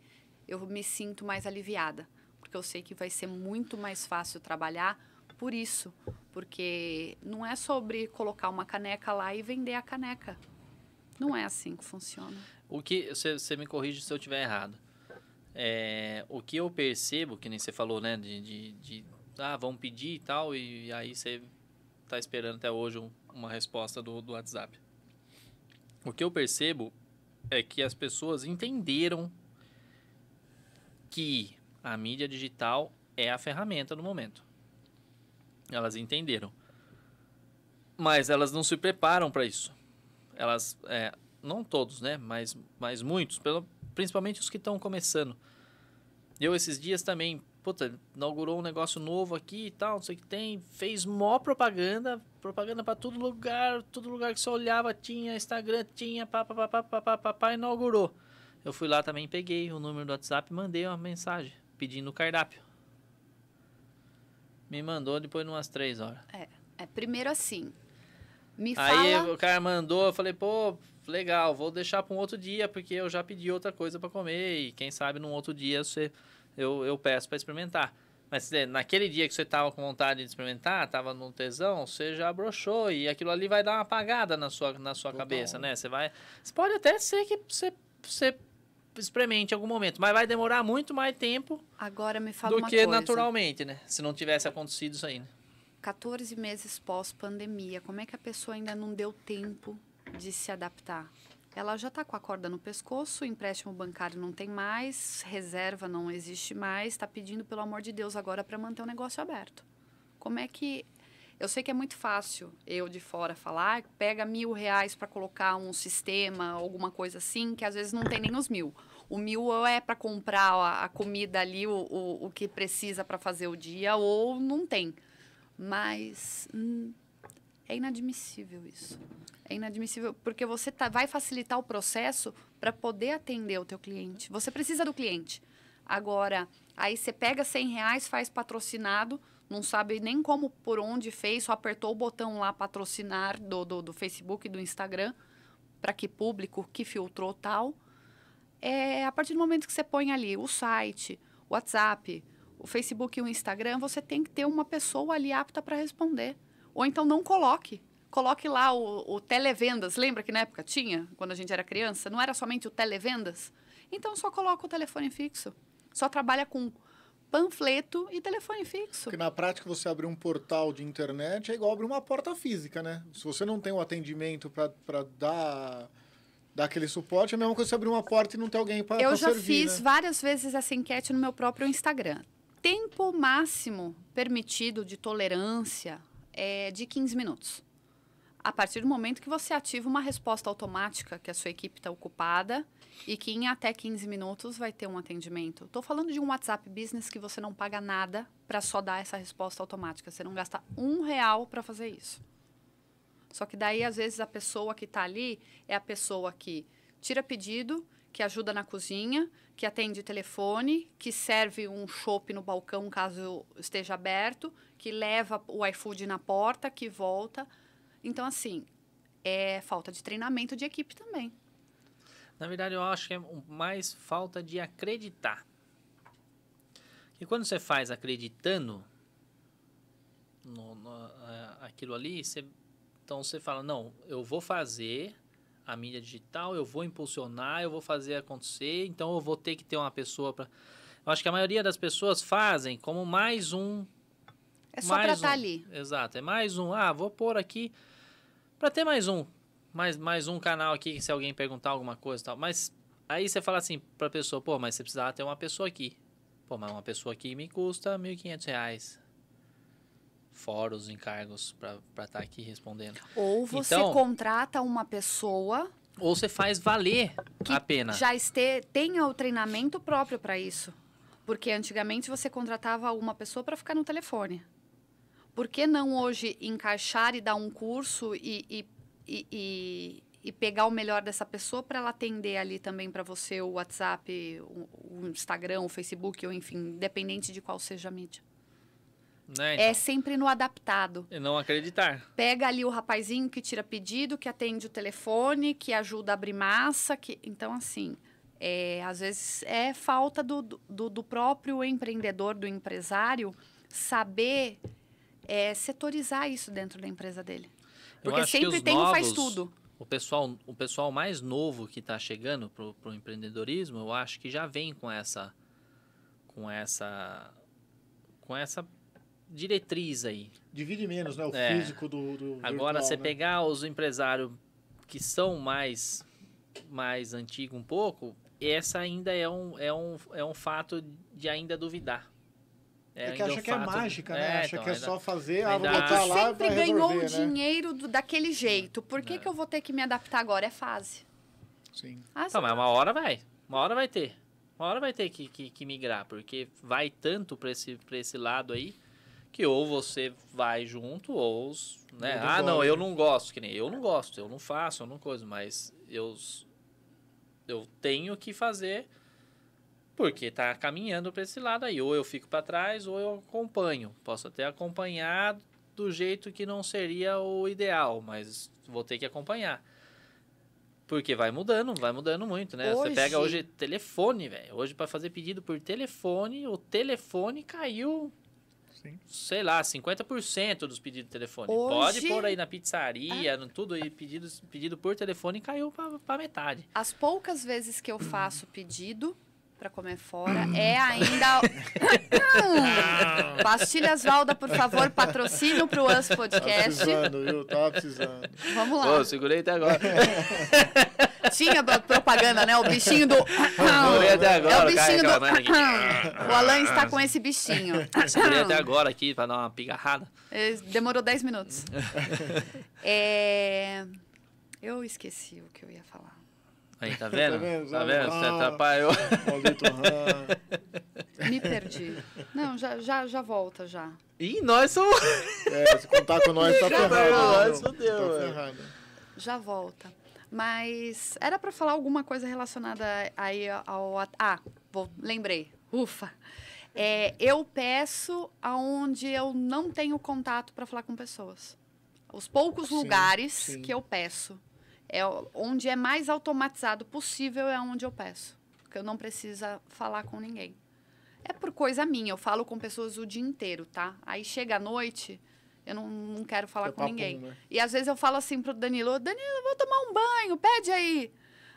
eu me sinto mais aliviada, porque eu sei que vai ser muito mais fácil trabalhar por isso, porque não é sobre colocar uma caneca lá e vender a caneca. Não é assim que funciona. O que você me corrige se eu estiver errado. É, o que eu percebo, que nem você falou, né, de, de, de ah, vão pedir e tal, e, e aí você está esperando até hoje uma resposta do, do WhatsApp. O que eu percebo é que as pessoas entenderam que a mídia digital é a ferramenta do momento. Elas entenderam. Mas elas não se preparam para isso. Elas, é, não todos, né? Mas, mas muitos, pelo, principalmente os que estão começando. Eu esses dias também puta, inaugurou um negócio novo aqui e tal, não sei o que tem, fez mó propaganda, propaganda para todo lugar, todo lugar que você olhava tinha, Instagram tinha, pá, pá, pá, pá, pá, pá, pá, inaugurou. Eu fui lá também, peguei o número do WhatsApp e mandei uma mensagem pedindo o cardápio. Me mandou depois de umas três horas. É, é primeiro assim, me Aí fala... o cara mandou, eu falei, pô, legal, vou deixar para um outro dia, porque eu já pedi outra coisa para comer e quem sabe num outro dia você eu, eu peço para experimentar. Mas é, naquele dia que você estava com vontade de experimentar, estava num tesão, você já broxou e aquilo ali vai dar uma apagada na sua, na sua cabeça, né? Você vai. Você pode até ser que você, você experimente em algum momento, mas vai demorar muito mais tempo. Agora me fala do que coisa. naturalmente, né? Se não tivesse acontecido isso aí. Né? 14 meses pós pandemia, como é que a pessoa ainda não deu tempo de se adaptar? ela já está com a corda no pescoço, empréstimo bancário não tem mais, reserva não existe mais, está pedindo pelo amor de Deus agora para manter o negócio aberto. Como é que eu sei que é muito fácil eu de fora falar, pega mil reais para colocar um sistema, alguma coisa assim, que às vezes não tem nem os mil. O mil ou é para comprar a, a, comida ali, o, o, o que precisa para fazer o dia, ou não tem. Mas hum, é inadmissível isso. É inadmissível porque você tá, vai facilitar o processo para poder atender o teu cliente. Você precisa do cliente. Agora, aí você pega 100 reais, faz patrocinado, não sabe nem como, por onde fez, só apertou o botão lá patrocinar do, do, do Facebook, do Instagram, para que público, que filtrou tal. É, a partir do momento que você põe ali o site, o WhatsApp, o Facebook e o Instagram, você tem que ter uma pessoa ali apta para responder. Ou então não coloque. Coloque lá o, o televendas. Lembra que na época tinha, quando a gente era criança? Não era somente o televendas? Então só coloca o telefone fixo. Só trabalha com panfleto e telefone fixo. Porque na prática você abrir um portal de internet é igual abrir uma porta física, né? Se você não tem o um atendimento para dar, dar aquele suporte, é a mesma coisa você abrir uma porta e não ter alguém para servir. Eu já fiz né? várias vezes essa enquete no meu próprio Instagram. Tempo máximo permitido de tolerância é de 15 minutos. A partir do momento que você ativa uma resposta automática, que a sua equipe está ocupada e que em até 15 minutos vai ter um atendimento. Estou falando de um WhatsApp Business que você não paga nada para só dar essa resposta automática. Você não gasta um real para fazer isso. Só que daí, às vezes, a pessoa que está ali é a pessoa que tira pedido, que ajuda na cozinha, que atende telefone, que serve um chopp no balcão caso esteja aberto, que leva o iFood na porta, que volta. Então, assim, é falta de treinamento de equipe também. Na verdade, eu acho que é mais falta de acreditar. E quando você faz acreditando no, no, eh, aquilo ali, você, então você fala, não, eu vou fazer, a mídia digital, eu vou impulsionar, eu vou fazer acontecer, então eu vou ter que ter uma pessoa para. Eu acho que a maioria das pessoas fazem como mais um. É só para tá um. estar ali. Exato, é mais um. Ah, vou pôr aqui para ter mais um. Mais, mais um canal aqui, se alguém perguntar alguma coisa e tal. Mas aí você fala assim para a pessoa, pô, mas você precisava ter uma pessoa aqui. Pô, mas uma pessoa aqui me custa R$ 1.500 fóruns, encargos para estar tá aqui respondendo. Ou você então, contrata uma pessoa. Ou você faz valer a pena. Já este, tenha o treinamento próprio para isso. Porque antigamente você contratava uma pessoa para ficar no telefone. Por que não hoje encaixar e dar um curso e, e, e, e e pegar o melhor dessa pessoa para ela atender ali também para você o WhatsApp, o, o, Instagram, o Facebook, ou enfim, independente de qual seja a mídia. Né, é então. É sempre no adaptado. E não acreditar. Pega ali o rapazinho que tira pedido, que atende o telefone, que ajuda a abrir massa. Que... Então, assim, é, às vezes é falta do, do, do, próprio empreendedor, do empresário, saber é, setorizar isso dentro da empresa dele. Porque sempre tem novos, um faz tudo. O pessoal, o pessoal mais novo que está chegando para o empreendedorismo, eu acho que já vem com essa. Com essa. Com essa diretriz aí. Divide menos, né? O é. físico do, do Agora, virtual, você né? pegar os empresários que são mais, mais antigos um pouco, essa ainda é um, é, um, é um fato de ainda duvidar. É, é que acha que é mágica, né? É, acha então, que é ainda... só fazer, ah, vou botar lá sempre ganhou resolver, né? dinheiro do, daquele jeito. Por que, é. que eu vou ter que me adaptar agora? É fase. Sim. Ah, Não, mas uma hora vai. Uma hora vai ter. Uma hora vai ter que, que, que migrar, porque vai tanto para esse, esse lado aí que ou você vai junto ou né? ah não eu né? não gosto que nem eu não gosto eu não faço eu não coisa mas eu eu tenho que fazer porque tá caminhando para esse lado aí ou eu fico para trás ou eu acompanho posso até acompanhar do jeito que não seria o ideal mas vou ter que acompanhar porque vai mudando, vai mudando muito, né? Hoje... Você pega hoje telefone, velho. Hoje para fazer pedido por telefone, o telefone caiu sei lá, 50% dos pedidos de telefone. Hoje... Pode pôr aí na pizzaria, no tudo aí, pedidos, pedido por telefone caiu para metade. As poucas vezes que eu faço pedido para comer fora hum. é ainda Pastilhas Valda, por favor, patrocínio pro Us Podcast. Tava tá precisando, viu? Tava tá precisando. Vamos lá. Pô, segurei até agora. Tinha propaganda, né? O bichinho do. Adorei até agora. É o bichinho cara, do. Né, o Alan está com esse bichinho. Adorei até agora aqui para dar uma pigarrada. É, demorou 10 minutos. é... Eu esqueci o que eu ia falar. Aí, tá vendo? Tá vendo? Tá vendo? Você atrapalhou. Me perdi. Não, já, já, já volta já. Ih, nós somos. É, se contar com nós, tá ferrado. Tá né, nós, fodeu. Tá Já volta. Mas era para falar alguma coisa relacionada aí ao. Ah, vou, lembrei. Ufa! É, eu peço aonde eu não tenho contato para falar com pessoas. Os poucos sim, lugares sim. que eu peço. É onde é mais automatizado possível é onde eu peço. Porque eu não preciso falar com ninguém. É por coisa minha, eu falo com pessoas o dia inteiro, tá? Aí chega à noite, eu não, não quero falar com ninguém. né? E às vezes eu falo assim pro Danilo, Danilo, vou tomar um banho, pede aí.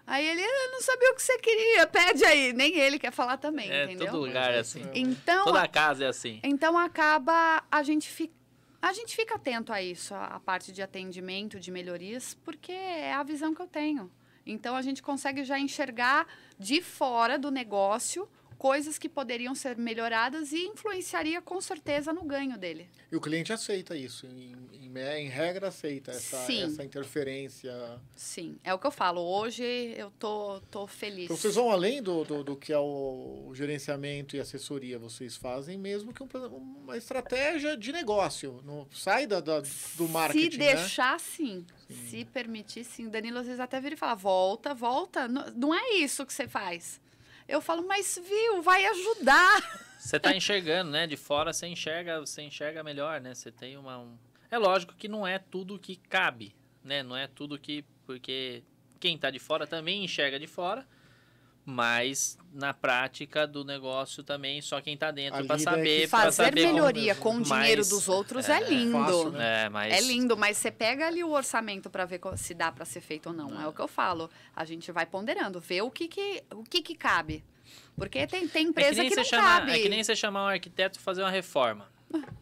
Aí ele ah, não sabia o que você queria, pede aí. Nem ele quer falar também, é, entendeu? Todo lugar é assim. Então, Toda a casa é assim. Então acaba a gente fica, a gente fica atento a isso, a parte de atendimento, de melhorias, porque é a visão que eu tenho. Então a gente consegue já enxergar de fora do negócio coisas que poderiam ser melhoradas e influenciaria com certeza no ganho dele. E o cliente aceita isso, em, em, em regra aceita essa, Sim. essa interferência. Sim, é o que eu falo. Hoje eu tô, tô feliz. Então, vocês vão além do, do, do que é o, gerenciamento e assessoria, vocês fazem mesmo que um, uma estratégia de negócio. Não sai da, da do marketing. Se né? deixar, né? sim. sim. Se permitir, sim. Danilo às vezes até vira e fala: volta, volta. Não, não é isso que você faz. Eu falo, mas viu, vai ajudar. Você está enxergando, né? De fora você enxerga, você enxerga melhor, né? Você tem uma. Um... É lógico que não é tudo que cabe, né? Não é tudo que. Porque quem está de fora também enxerga de fora mas na prática do negócio também só quem está dentro para é saber fazer saber melhoria como... com o dinheiro mas, dos outros é, é lindo fácil, né? é, mas... é, lindo mas você pega ali o orçamento para ver se dá para ser feito ou não. é o que eu falo a gente vai ponderando ver o que, que o que, que cabe porque tem, tem é empresa que, que, não chama, é cabe é que nem você chamar um arquiteto fazer uma reforma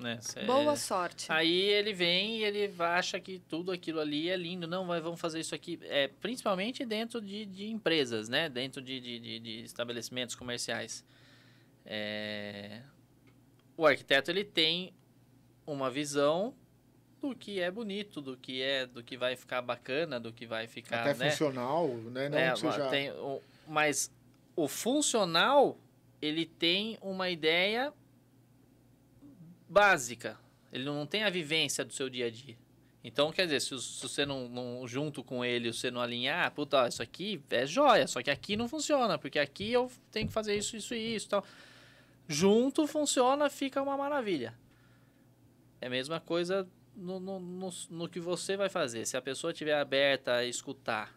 né? É. Boa sorte. Aí ele vem e ele acha que tudo aquilo ali é lindo. Não, mas vamos fazer isso aqui. É, principalmente dentro de, de empresas, né? Dentro de, de, de, de estabelecimentos comerciais. É... O arquiteto, ele tem uma visão do que é bonito, do que é, do que vai ficar bacana, do que vai ficar, Até né? funcional, né? Não é, seja... tem, mas o funcional ele tem uma ideia básica. Ele não tem a vivência do seu dia a dia. Então, quer dizer, se, se você não, não, junto com ele, você não alinhar, puta, isso aqui é joia, só que aqui não funciona, porque aqui eu tenho que fazer isso, isso e isso tal. Junto funciona, fica uma maravilha. É a mesma coisa no, no, no, no que você vai fazer. Se a pessoa estiver aberta a escutar,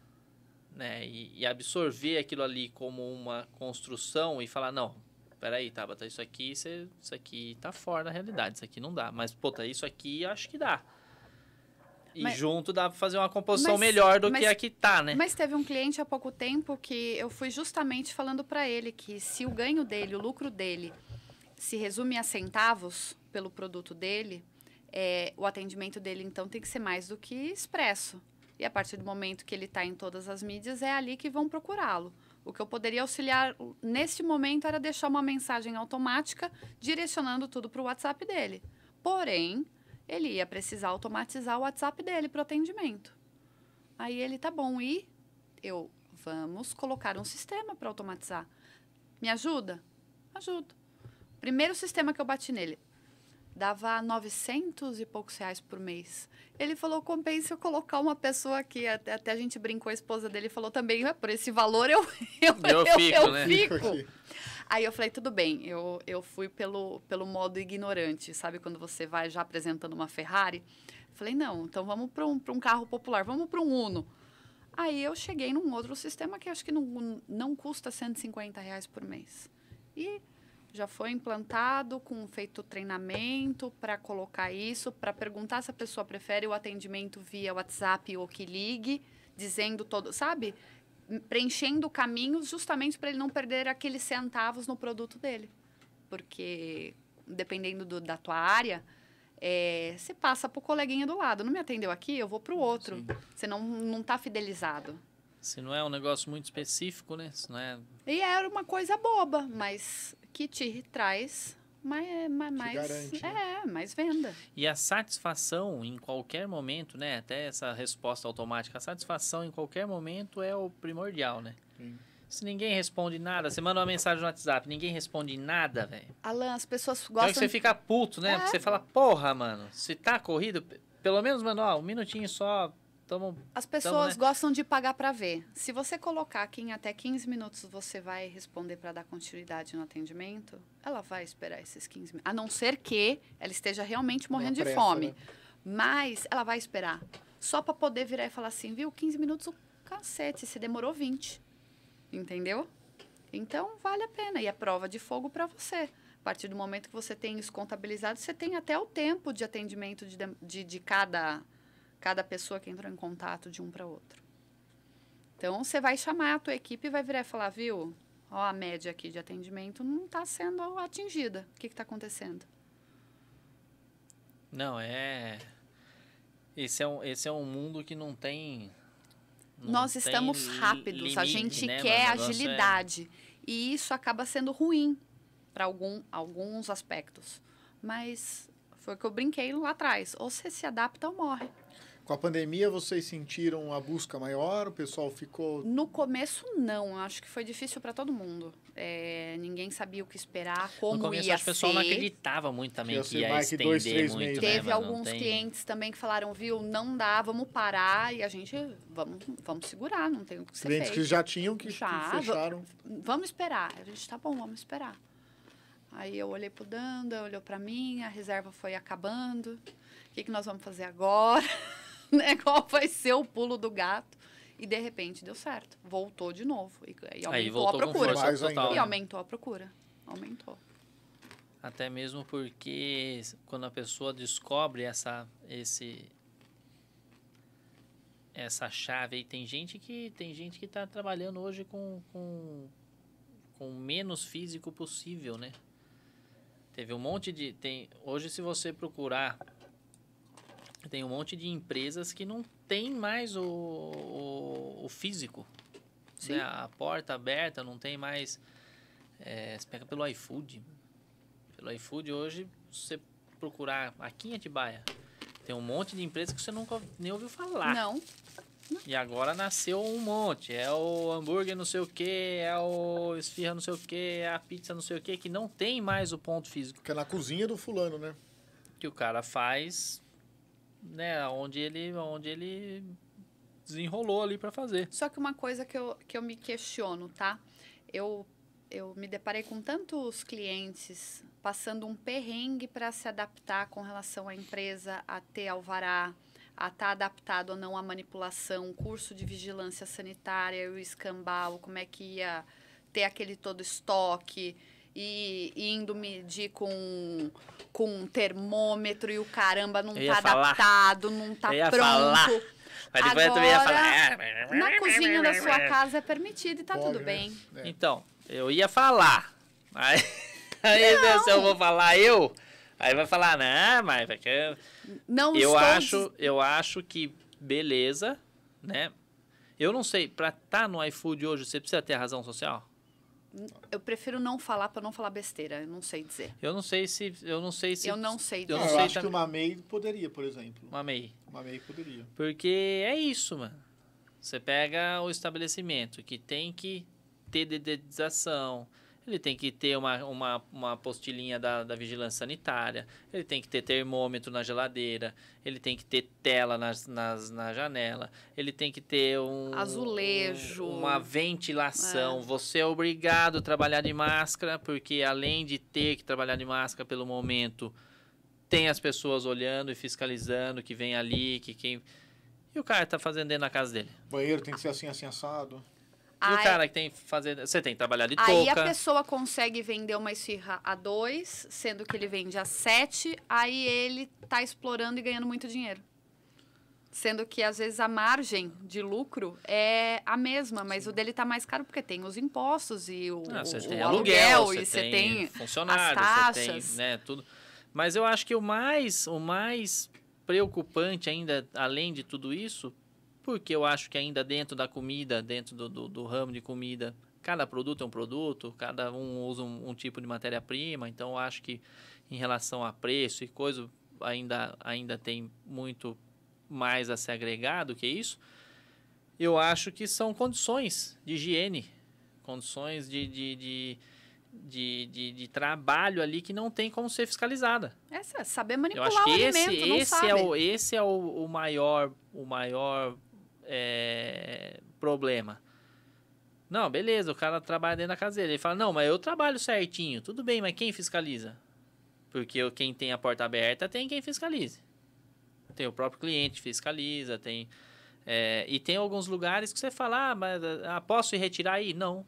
né, e, e absorver aquilo ali como uma construção e falar, não, peraí, Tabata, isso aqui, é, isso aqui tá fora da realidade, isso aqui não dá. Mas, puta, isso aqui acho que dá. E mas, junto dá pra fazer uma composição mas, melhor do mas, que a que tá, né? Mas teve um cliente há pouco tempo que eu fui justamente falando para ele que se o ganho dele, o lucro dele, se resume a centavos pelo produto dele, é, o atendimento dele então tem que ser mais do que expresso. E a partir do momento que ele está em todas as mídias, é ali que vão procurá-lo. O que eu poderia auxiliar neste momento era deixar uma mensagem automática direcionando tudo para o WhatsApp dele. Porém, ele ia precisar automatizar o WhatsApp dele para o atendimento. Aí ele, tá bom, e eu, vamos colocar um sistema para automatizar. Me ajuda? Ajudo. Primeiro sistema que eu bati nele, dava 900 e poucos reais por mês. Ele falou, compensa eu colocar uma pessoa aqui. Até, até a gente brincou, a esposa dele falou também, ah, por esse valor eu, eu, eu, eu fico. Eu, né? fico. Aí eu falei, tudo bem, eu, eu fui pelo, pelo modo ignorante, sabe? Quando você vai já apresentando uma Ferrari. Falei, não, então vamos para um, um carro popular, vamos para um Uno. Aí eu cheguei num outro sistema que acho que não, não custa 150 reais por mês. E já foi implantado, com feito treinamento para colocar isso, para perguntar se a pessoa prefere o atendimento via WhatsApp ou que ligue, dizendo todo, sabe? Preenchendo caminhos justamente para ele não perder aqueles centavos no produto dele. Porque, dependendo do, da tua área, é, você passa para o coleguinha do lado. Não me atendeu aqui, eu vou para o outro. Você não, não tá fidelizado. Se não é um negócio muito específico, né? Se não é... E era uma coisa boba, mas que te traz mais, é, mais garante, né? é, né? mais venda. E a satisfação em qualquer momento, né? Até essa resposta automática, a satisfação em qualquer momento é o primordial, né? Sim. Se ninguém responde nada, você manda uma mensagem no WhatsApp, ninguém responde nada, velho. Alan, as pessoas gostam. Então você fica puto, né? É. Você fala, porra, mano, se tá corrido, pelo menos, mano, ó, um minutinho só, Tamo, As pessoas tamo, né? gostam de pagar para ver. Se você colocar que em até 15 minutos você vai responder para dar continuidade no atendimento, ela vai esperar esses 15 minutos. A não ser que ela esteja realmente morrendo pressa, de fome. Né? Mas ela vai esperar. Só para poder virar e falar assim, viu? 15 minutos, o cacete, você demorou 20. Entendeu? Então, vale a pena. E a é prova de fogo para você. A partir do momento que você tem isso contabilizado, você tem até o tempo de atendimento de, de, de cada cada pessoa que entrou em contato de um para outro. Então, você vai chamar a tua equipe e vai virar e falar, viu, ó, a média aqui de atendimento não está sendo atingida. O que está acontecendo? Não, é... Esse é, um, esse é um mundo que não tem... Não Nós tem estamos rápidos, limite, a né, gente né? quer é agilidade. É... E isso acaba sendo ruim para algum, alguns aspectos. Mas foi o que eu brinquei lá atrás. Ou você se adapta ou morre. Com a pandemia, vocês sentiram a busca maior? O pessoal ficou. No começo, não. Acho que foi difícil para todo mundo. É, ninguém sabia o que esperar, como no começo, ia acho ser. O pessoal não acreditava muito também que, que ia estender dois, três muito. Meses. Né, Teve né, alguns tem... clientes também que falaram, viu, não dá, vamos parar. E a gente, vamos, vamos segurar, não tem o que ser Clientes feito. que já tinham, que, já, que fecharam. Vamos esperar. A gente, tá bom, vamos esperar. Aí eu olhei pro Danda, olhou para mim, a reserva foi acabando. O que, que nós vamos fazer agora? né? Qual vai ser o pulo do gato? E de repente deu certo. Voltou de novo. E, e aumentou Aí voltou a procura. Com total, e né? aumentou a procura. Aumentou. Até mesmo porque quando a pessoa descobre essa, esse, essa chave aí, tem gente que tem gente que está trabalhando hoje com, com, com o menos físico possível, né? Teve um monte de. Tem, hoje, se você procurar tem um monte de empresas que não tem mais o, o, o físico. Né? A porta aberta, não tem mais. É, você pega pelo iFood. Pelo iFood hoje, você procurar aqui em Atibaia, tem um monte de empresas que você nunca nem ouviu falar. Não. E agora nasceu um monte. É o hambúrguer não sei o que, é o esfirra não sei o que, é a pizza não sei o que, que não tem mais o ponto físico. Que é na cozinha do fulano, né? Que o cara faz né, onde ele, onde ele desenrolou ali para fazer. Só que uma coisa que eu, que eu me questiono, tá? Eu, eu me deparei com tantos clientes passando um perrengue para se adaptar com relação à empresa, a ter alvará, a estar tá adaptado ou não à manipulação, curso de vigilância sanitária, o escambau, como é que ia ter aquele todo estoque, e, e indo medir com com um termômetro e o caramba não tá falar. adaptado, não tá pronto. Falar. Mas depois Agora, eu ia falar. Na cozinha da sua casa é permitido e tá tudo né? bem. É. Então, eu ia falar. Aí, aí se eu vou falar eu, aí vai falar, não, mas é querer. não eu acho, eu acho que beleza, né? Eu não sei, para estar tá no iFood hoje, você precisa ter razão social? Eu prefiro não falar para não falar besteira. Eu não sei dizer. Eu não sei se. Eu não sei se. Eu não sei dizer. Eu, não é, eu sei acho também. que uma MEI poderia, por exemplo. Uma MEI. Uma MEI poderia. Porque é isso, mano. Você pega o estabelecimento que tem que ter dedetização, ele tem que ter uma, uma, uma apostilinha da, da vigilância sanitária, ele tem que ter termômetro na geladeira, ele tem que ter tela nas, nas, na janela, ele tem que ter um... Azulejo. Um, uma ventilação. É. Você é obrigado a trabalhar de máscara, porque além de ter que trabalhar de máscara pelo momento, tem as pessoas olhando e fiscalizando que vem ali, que quem... E o cara tá fazendo dentro da casa dele. Banheiro tem que ser assim, assim, assado. Aí, e o cara que tem fazer. Você tem que trabalhar de aí Aí a pessoa consegue vender uma esfirra a dois, sendo que ele vende a sete, aí ele tá explorando e ganhando muito dinheiro. Sendo que às vezes a margem de lucro é a mesma, mas Sim. o dele tá mais caro porque tem os impostos e o, Não, ah, você o, tem o aluguel, aluguel você e tem, funcionários, as taxas. você tem, né, tudo. Mas eu acho que o mais, o mais preocupante ainda, além de tudo isso, porque eu acho que ainda dentro da comida, dentro do, do, do ramo de comida, cada produto é um produto, cada um usa um, um tipo de matéria-prima, então eu acho que em relação a preço e coisa, ainda, ainda tem muito mais a se agregar do que isso. Eu acho que são condições de higiene, condições de, de, de de, de, de, trabalho ali que não tem como ser fiscalizada. Essa, é, saber manipular Eu acho que o esse, alimento, esse, é o, esse é o, o maior, o maior é, problema. Não, beleza, o cara trabalha dentro da casa dele. Ele fala, não, mas eu trabalho certinho. Tudo bem, mas quem fiscaliza? Porque quem tem a porta aberta tem quem fiscalize. Tem o próprio cliente fiscaliza, tem... É, e tem alguns lugares que você fala, ah, mas ah, posso ir retirar aí? Não.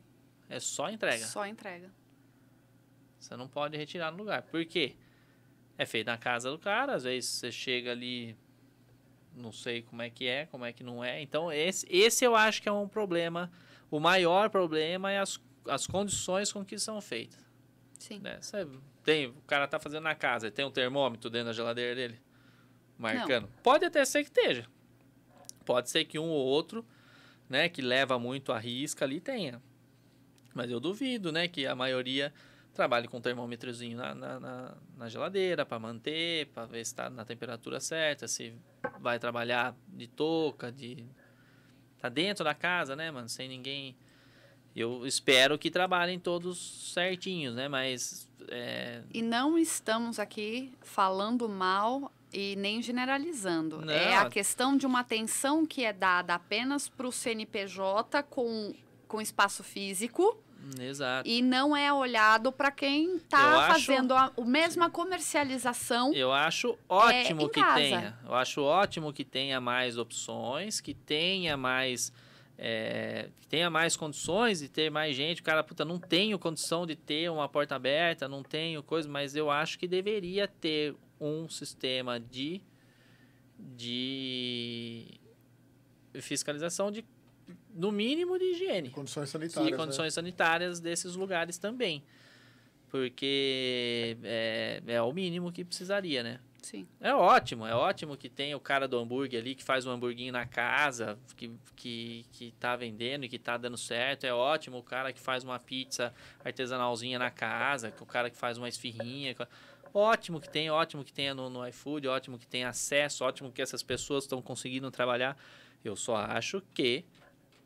É só entrega. Só entrega. Você não pode retirar no lugar. Por quê? É feito na casa do cara, às vezes você chega ali não sei como é que é, como é que não é. Então, esse, esse eu acho que é um problema. O maior problema é as, as condições com que são feitas. Sim. Né? Você tem, o cara tá fazendo na casa, tem um termômetro dentro da geladeira dele, marcando. Não. Pode até ser que esteja. Pode ser que um ou outro, né, que leva muito a risca ali, tenha. Mas eu duvido, né, que a maioria trabalhe com um termômetrozinho na, na, na, na geladeira para manter, para ver se está na temperatura certa, se vai trabalhar de touca, de tá dentro da casa, né, mano, sem ninguém. Eu espero que trabalhem todos certinhos, né, mas é... e não estamos aqui falando mal e nem generalizando. É não. É a questão de uma atenção que é dada apenas para o CNPJ com com espaço físico Exato. E não é olhado para quem está fazendo a, a mesma comercialização. Eu acho é, ótimo é, que casa. tenha. Eu acho ótimo que tenha mais opções, que tenha mais. É, que tenha mais condições de ter mais gente. O cara, puta, não tenho condição de ter uma porta aberta, não tenho coisa, mas eu acho que deveria ter um sistema de, de fiscalização de no mínimo de higiene. Condições sanitárias. E né? condições né? sanitárias desses lugares também. Porque é, é o mínimo que precisaria, né? Sim. É ótimo, é ótimo que tem o cara do hambúrguer ali que faz um hambúrguer na casa, que, que, que tá vendendo e que tá dando certo. É ótimo o cara que faz uma pizza artesanalzinha na casa, que o cara que faz uma esfirrinha. Ótimo que tem, ótimo que tenha no, no iFood, ótimo que tem acesso, ótimo que essas pessoas estão conseguindo trabalhar. Eu só acho que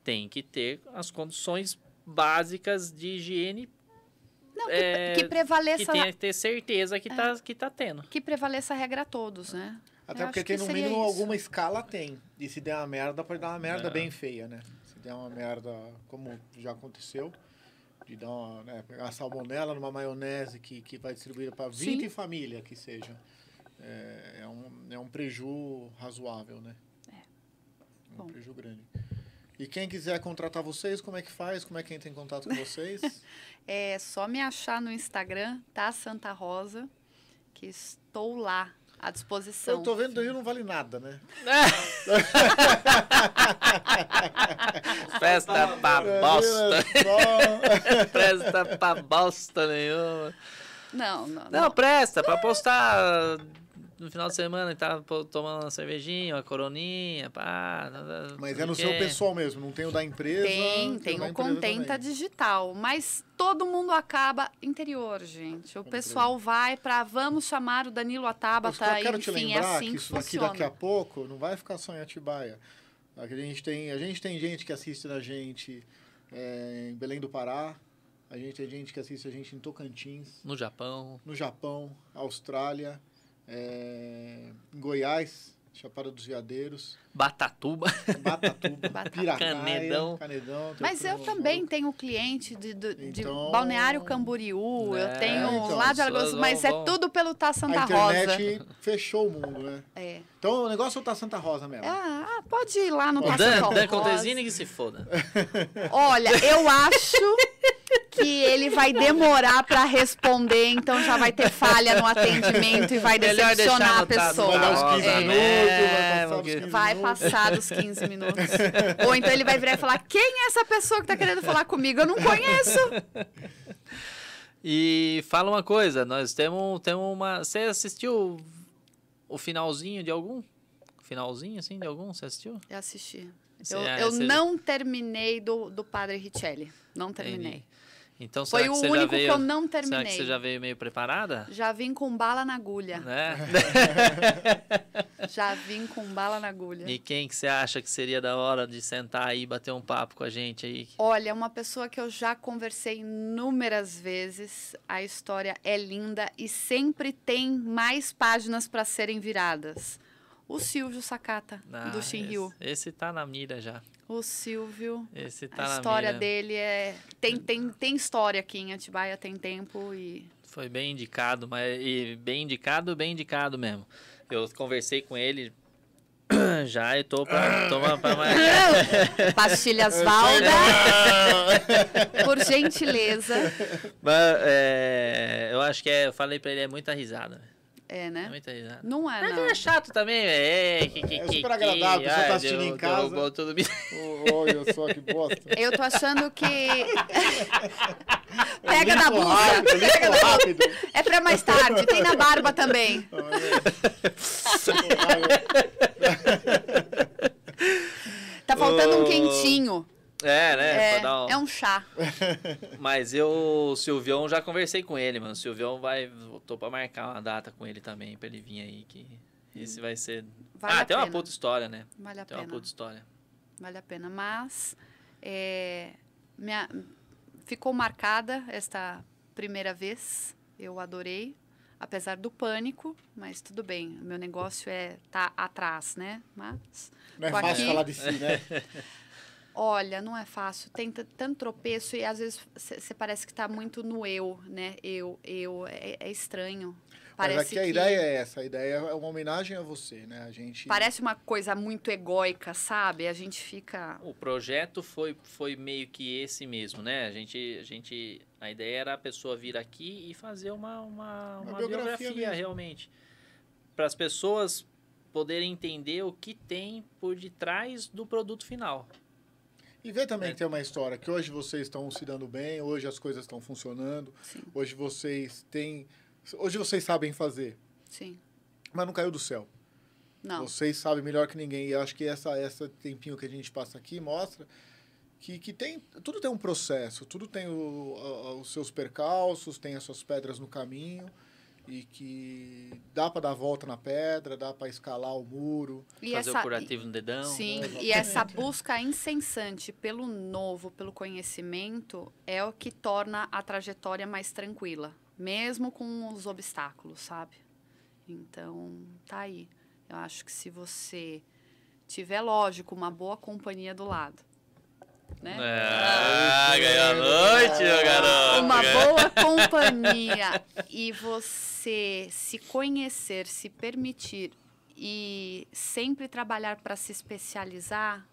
tem que ter as condições básicas de higiene não, que, é, que, prevaleça. Que tenha que ter certeza que está é, tá, que tá tendo. Que prevaleça a regra a todos, né? Até Eu porque tem, no mínimo, isso. alguma escala tem. E se der uma merda, pode dar uma merda é. bem feia, né? Se der uma merda, como já aconteceu, de dar uma, né, pegar uma salmonela numa maionese que, que vai distribuir para 20 famílias que seja. É, é, um, é um preju razoável, né? É. é um Bom. preju grande. E quem quiser contratar vocês, como é que faz? Como é que entra em contato com vocês? é só me achar no Instagram, tá? Santa Rosa, que estou lá à disposição. Eu tô vendo do Rio não vale nada, né? Festa pra é, bosta. Né? Festa pra bosta nenhuma. Não, não. Não, não. presta pra postar no final de semana que tava tá, tomando uma cervejinha, uma coroninha, pá. Tá, tá, Mas é no seu pessoal mesmo, não tem o da empresa. Tem, tem o Contenta também. Digital. Mas todo mundo acaba interior, gente. O pessoal vai para vamos chamar o Danilo Ataba, tá aí, enfim, te é assim que isso daqui funciona. daqui a pouco não vai ficar só em Atibaia. A gente tem, a gente, tem gente que assiste a gente é, em Belém do Pará, a gente tem gente que assiste a gente em Tocantins. No Japão. No Japão, Austrália é, em Goiás, Chapada dos Veadeiros. Batatuba. É Batatuba. Canedão. Canedão. Mas eu também tenho cliente de, de, de então- Balneário Camboriú, eu é, tenho então, lá de é Alagoas, mas é tudo pelo Tá Santa Rosa. A internet Rosa. fechou o mundo, né? É. Então o negócio é o Tá Santa Rosa mesmo. Ah, ah pode ir lá no Ta Tá Santa Dan Rosa. Dan que se foda. Olha, eu acho que ele vai demorar para responder, então já vai ter falha no atendimento e vai Melhor decepcionar a pessoa. Vai 15 é. minutos, vai passar é, dos 15 minutos. Ou então ele vai virar e falar: quem é essa pessoa que tá querendo falar comigo? Eu não conheço. E fala uma coisa, nós temos, temos uma. Você assistiu o finalzinho de algum? Finalzinho, assim, de algum? Você assistiu? Eu assisti. eu, é, eu não terminei do, do Padre Richelli. Não terminei. Entendi. Então, Foi o único veio, que eu não terminei. Será que você já veio meio preparada? Já vim com bala na agulha. Né? já vim com bala na agulha. E quem que você acha que seria da hora de sentar aí e bater um papo com a gente aí? Olha, uma pessoa que eu já conversei inúmeras vezes. A história é linda e sempre tem mais páginas para serem viradas. O Silvio Sacata, ah, do Shinryu. Esse, esse tá na mira já. O Silvio. Esse tá a história dele é. Tem, tem, tem história aqui em Atibaia, tem tempo e. Foi bem indicado, mas e bem indicado, bem indicado mesmo. Eu conversei com ele já e tô pra, tomar pra mais. Pastilhas Valda. Por gentileza. Mas, é, eu acho que é, eu falei pra ele, é muita risada. É, né? Tá não é, Mas não. é chato também, é. é, é, é super agradável, você tá assistindo em casa. Olha só que bosta. Eu tô achando que. É pega na bunda. É pra mais tarde. Tem na barba também. Mas eu, o Silvião, já conversei com ele, mano. O Silvião vai. Tô pra marcar uma data com ele também, pra ele vir aí. Que esse vai ser. Vale ah, tem pena. uma puta história, né? Vale a tem pena. Tem uma puta história. Vale a pena. Mas. É, minha, ficou marcada esta primeira vez. Eu adorei. Apesar do pânico, mas tudo bem. Meu negócio é tá atrás, né? Mas. Não é fácil aqui. falar de si, né? olha, não é fácil, tem tanto tropeço e às vezes você parece que está muito no eu, né? Eu, eu, é, é, é estranho. É parece Mas aqui a ideia é essa, a ideia é uma homenagem a você, né? A gente... Parece uma coisa muito egóica, sabe? A gente fica... O projeto foi, foi meio que esse mesmo, né? A gente, a gente... A ideia era a pessoa vir aqui e fazer uma, uma, uma, uma biografia, biografia realmente. Para as pessoas poderem entender o que tem por detrás do produto final. E ver também é. que tem uma história, que hoje vocês estão se dando bem, hoje as coisas estão funcionando, Sim. hoje vocês têm. Hoje vocês sabem fazer. Sim. Mas não caiu do céu. Não. Vocês sabem melhor que ninguém. E eu acho que essa, essa tempinho que a gente passa aqui mostra que, que tem tudo tem um processo, tudo tem o, os seus percalços, tem as suas pedras no caminho e que dá para dar volta na pedra, dá para escalar o muro, e fazer essa, o curativo no dedão. Sim, né? e essa busca incessante pelo novo, pelo conhecimento é o que torna a trajetória mais tranquila, mesmo com os obstáculos, sabe? Então, tá aí. Eu acho que se você tiver, lógico, uma boa companhia do lado, né? É. Ah, ganhou a noite, meu garoto. Uma boa companhia. E você se conhecer, se permitir e sempre trabalhar para se especializar,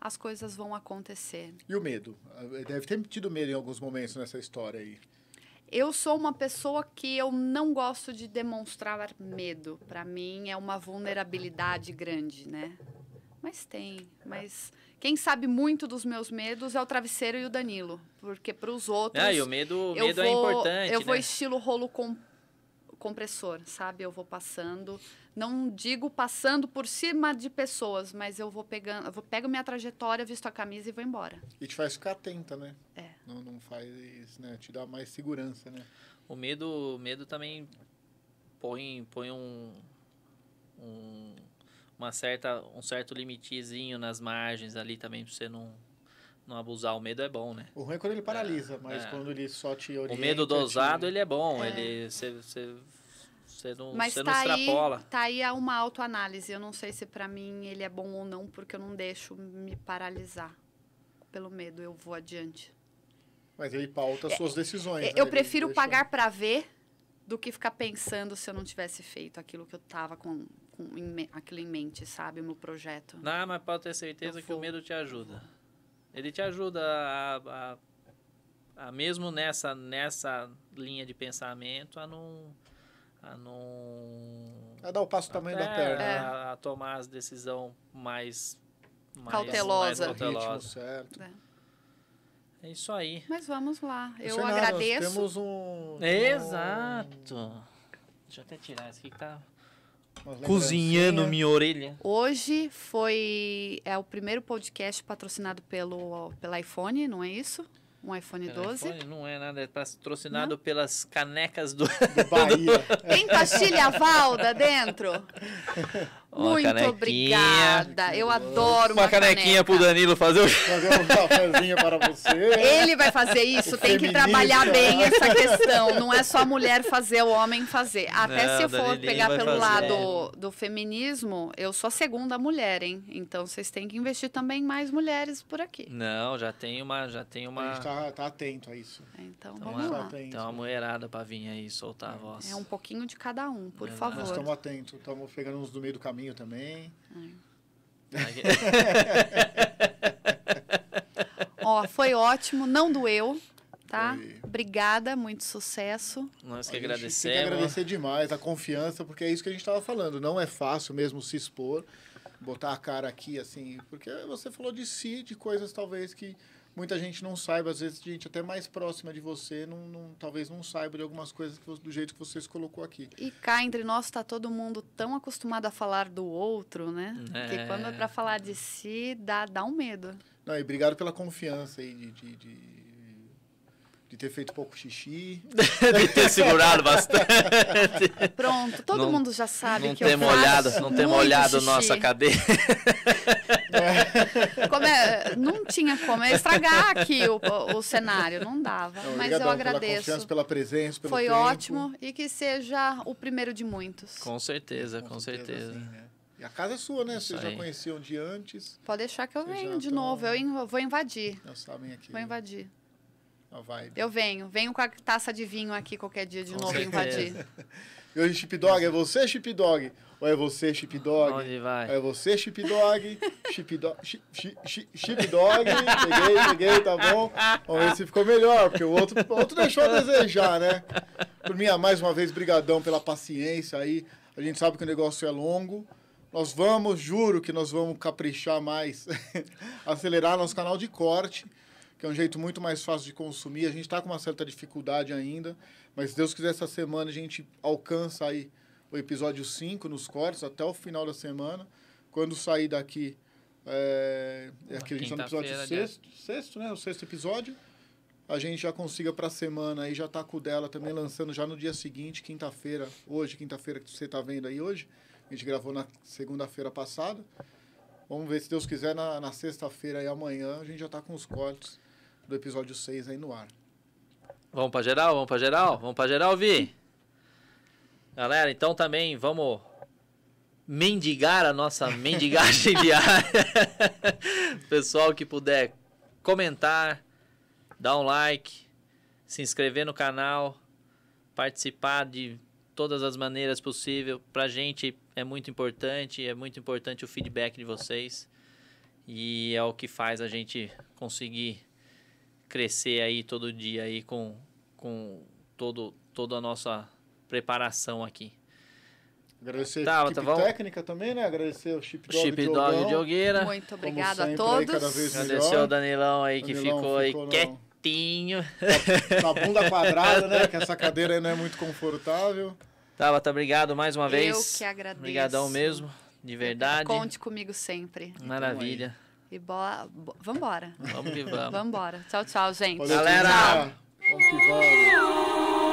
as coisas vão acontecer. E o medo? Deve ter tido medo em alguns momentos nessa história aí. Eu sou uma pessoa que eu não gosto de demonstrar medo. Para mim é uma vulnerabilidade grande, né? Mas tem, mas quem sabe muito dos meus medos é o Travesseiro e o Danilo. Porque para os outros. Ah, e o medo, o medo é vou, é importante. Eu né? vou estilo rolo com, compressor, sabe? Eu vou passando. Não digo passando por cima de pessoas, mas eu vou pegando. Eu vou, pego minha trajetória, visto a camisa e vou embora. E te faz ficar atenta, né? É. Não, não faz. Né? Te dá mais segurança, né? O medo, medo também põe, põe um. um uma certa, um certo limitezinho nas margens ali também para você não, não abusar. O medo é bom, né? O ruim é quando ele paralisa, é, mas é. quando ele só te orienta... O medo dosado, te... ele é bom. É. Ele, você, você, você não, mas você tá não extrapola. Mas tá aí tá uma autoanálise. Eu não sei se para mim ele é bom ou não, porque eu não deixo me paralisar pelo medo. Eu vou adiante. Mas ele pauta é, suas decisões. É, né? Eu prefiro pagar para ver do que ficar pensando se eu não tivesse feito aquilo que eu tava com com em, aquilo em mente, sabe? No projeto. Não, mas pode ter certeza que o medo te ajuda. Ele te ajuda a, a, a, mesmo nessa, nessa linha de pensamento, a não. A não. A dar o passo também tamanho da é, perna. É. A, a, tomar as decisão mais, mais. cautelosa. Mais cautelosa. Ritmo certo. É. É isso aí. Mas vamos lá. Eu Senhora, agradeço. Nós temos um. Exato. Deixa eu até tirar esse aqui que tá cozinhando minha orelha. Hoje foi é o primeiro podcast patrocinado pelo pelo iPhone, não é isso? Um iPhone Pelo 12. IPhone não é nada, é patrocinado não. pelas canecas do, do Bahia. Tem pastilha Valda dentro? Uma Muito canequinha. obrigada. Eu adoro uma, uma canequinha caneca. pro Danilo fazer fazer um cafezinho para você. Ele vai fazer isso, o tem feminista. que trabalhar bem essa questão. Não é só a mulher fazer, é o homem fazer. Até Não, se eu for pegar pelo fazer. lado do feminismo, eu sou a segunda mulher, hein? Então vocês têm que investir também mais mulheres por aqui. Não, já tem uma, já tem uma. A gente tá, tá atento a isso. É, então, então vamos lá. Atento. Então uma mulherada para vir aí soltar a é. voz. É um pouquinho de cada um, por é favor. Nós estamos atentos, estamos pegando uns do meio do caminho também. Ó, foi ótimo, não doeu, tá? Foi. Obrigada, muito sucesso. Nós que a agradecemos. Tem que agradecer demais a confiança, porque é isso que a gente estava falando. Não é fácil mesmo se expor, botar a cara aqui, assim, porque você falou de si, de coisas talvez que muita gente não saiba, às vezes gente até mais próxima de você não, não talvez não saiba de algumas coisas que, do jeito que vocês colocou aqui. E cá entre nós está todo mundo tão acostumado a falar do outro, né? É. Que quando é para falar de si, dá, dá um medo. Não, e obrigado pela confiança aí de, de, de de ter feito pouco xixi. de ter segurado bastante. Pronto, todo não, mundo já sabe que eu faço olhado, Não temos olhado xixi. nossa cadeira. Como é, não tinha como é estragar aqui o, o cenário, não dava. Não, mas eu agradeço. Pela, pela presença, pelo Foi tempo. ótimo e que seja o primeiro de muitos. Com certeza, com, com certeza. certeza. Sim, né? E a casa é sua, né? Vocês já conheciam de antes. Pode deixar que eu Vocês venho de novo. Eu vou invadir. Já sabem aqui. Vou invadir. Eu venho. Venho com a taça de vinho aqui qualquer dia de com novo certeza. invadir. Eu, Chip Dog, é você, Chip Dog? Ou é você, Chip Dog? Onde vai? É você, Chip Dog? Chip Dog. Chip, chip, chip Dog. Peguei, peguei, tá bom? Vamos ver se ficou melhor, porque o outro, o outro deixou a desejar, né? Por mim, mais uma vez, brigadão pela paciência aí. A gente sabe que o negócio é longo. Nós vamos, juro que nós vamos caprichar mais, acelerar nosso canal de corte que é um jeito muito mais fácil de consumir. A gente está com uma certa dificuldade ainda, mas se Deus quiser, essa semana a gente alcança aí o episódio 5 nos cortes, até o final da semana. Quando sair daqui, eh, é, é aqui a gente está no episódio sexto, sexto, né? O sexto episódio. A gente já consiga para a semana aí, já tá com dela também, lançando já no dia seguinte, quinta-feira, hoje, quinta-feira que você está vendo aí hoje. A gente gravou na segunda-feira passada. Vamos ver se Deus quiser, na, na sexta-feira e amanhã a gente já está com os cortes do episódio 6 aí no ar. Vamos para geral? Vamos para geral? Vamos para geral, Vi? Galera, então também vamos mendigar a nossa mendigagem diária. Pessoal que puder comentar, dar um like, se inscrever no canal, participar de todas as maneiras possível. Pra gente é muito importante, é muito importante o feedback de vocês. E é o que faz a gente conseguir crescer aí todo dia aí com, com todo, toda a nossa preparação aqui. Agradecer tá, a equipe tá bom. técnica também, né? Agradecer o Chip Dog, Chip Dog o Diogueira. Muito obrigado sempre, a todos. Aí, Agradecer ao Danilão aí que ficou, ficou, aí quietinho. quietinho. Com a bunda quadrada, né? Que essa cadeira aí não é muito confortável. Tava, tá obrigado mais uma vez. Eu que agradeço. Obrigadão mesmo, de verdade. Conte comigo sempre. Maravilha. Então, e vamos Vambora. Vamos que vamos. vambora. Tchau, tchau, gente. Valeu, Galera! Tchau. Vamos que vamos.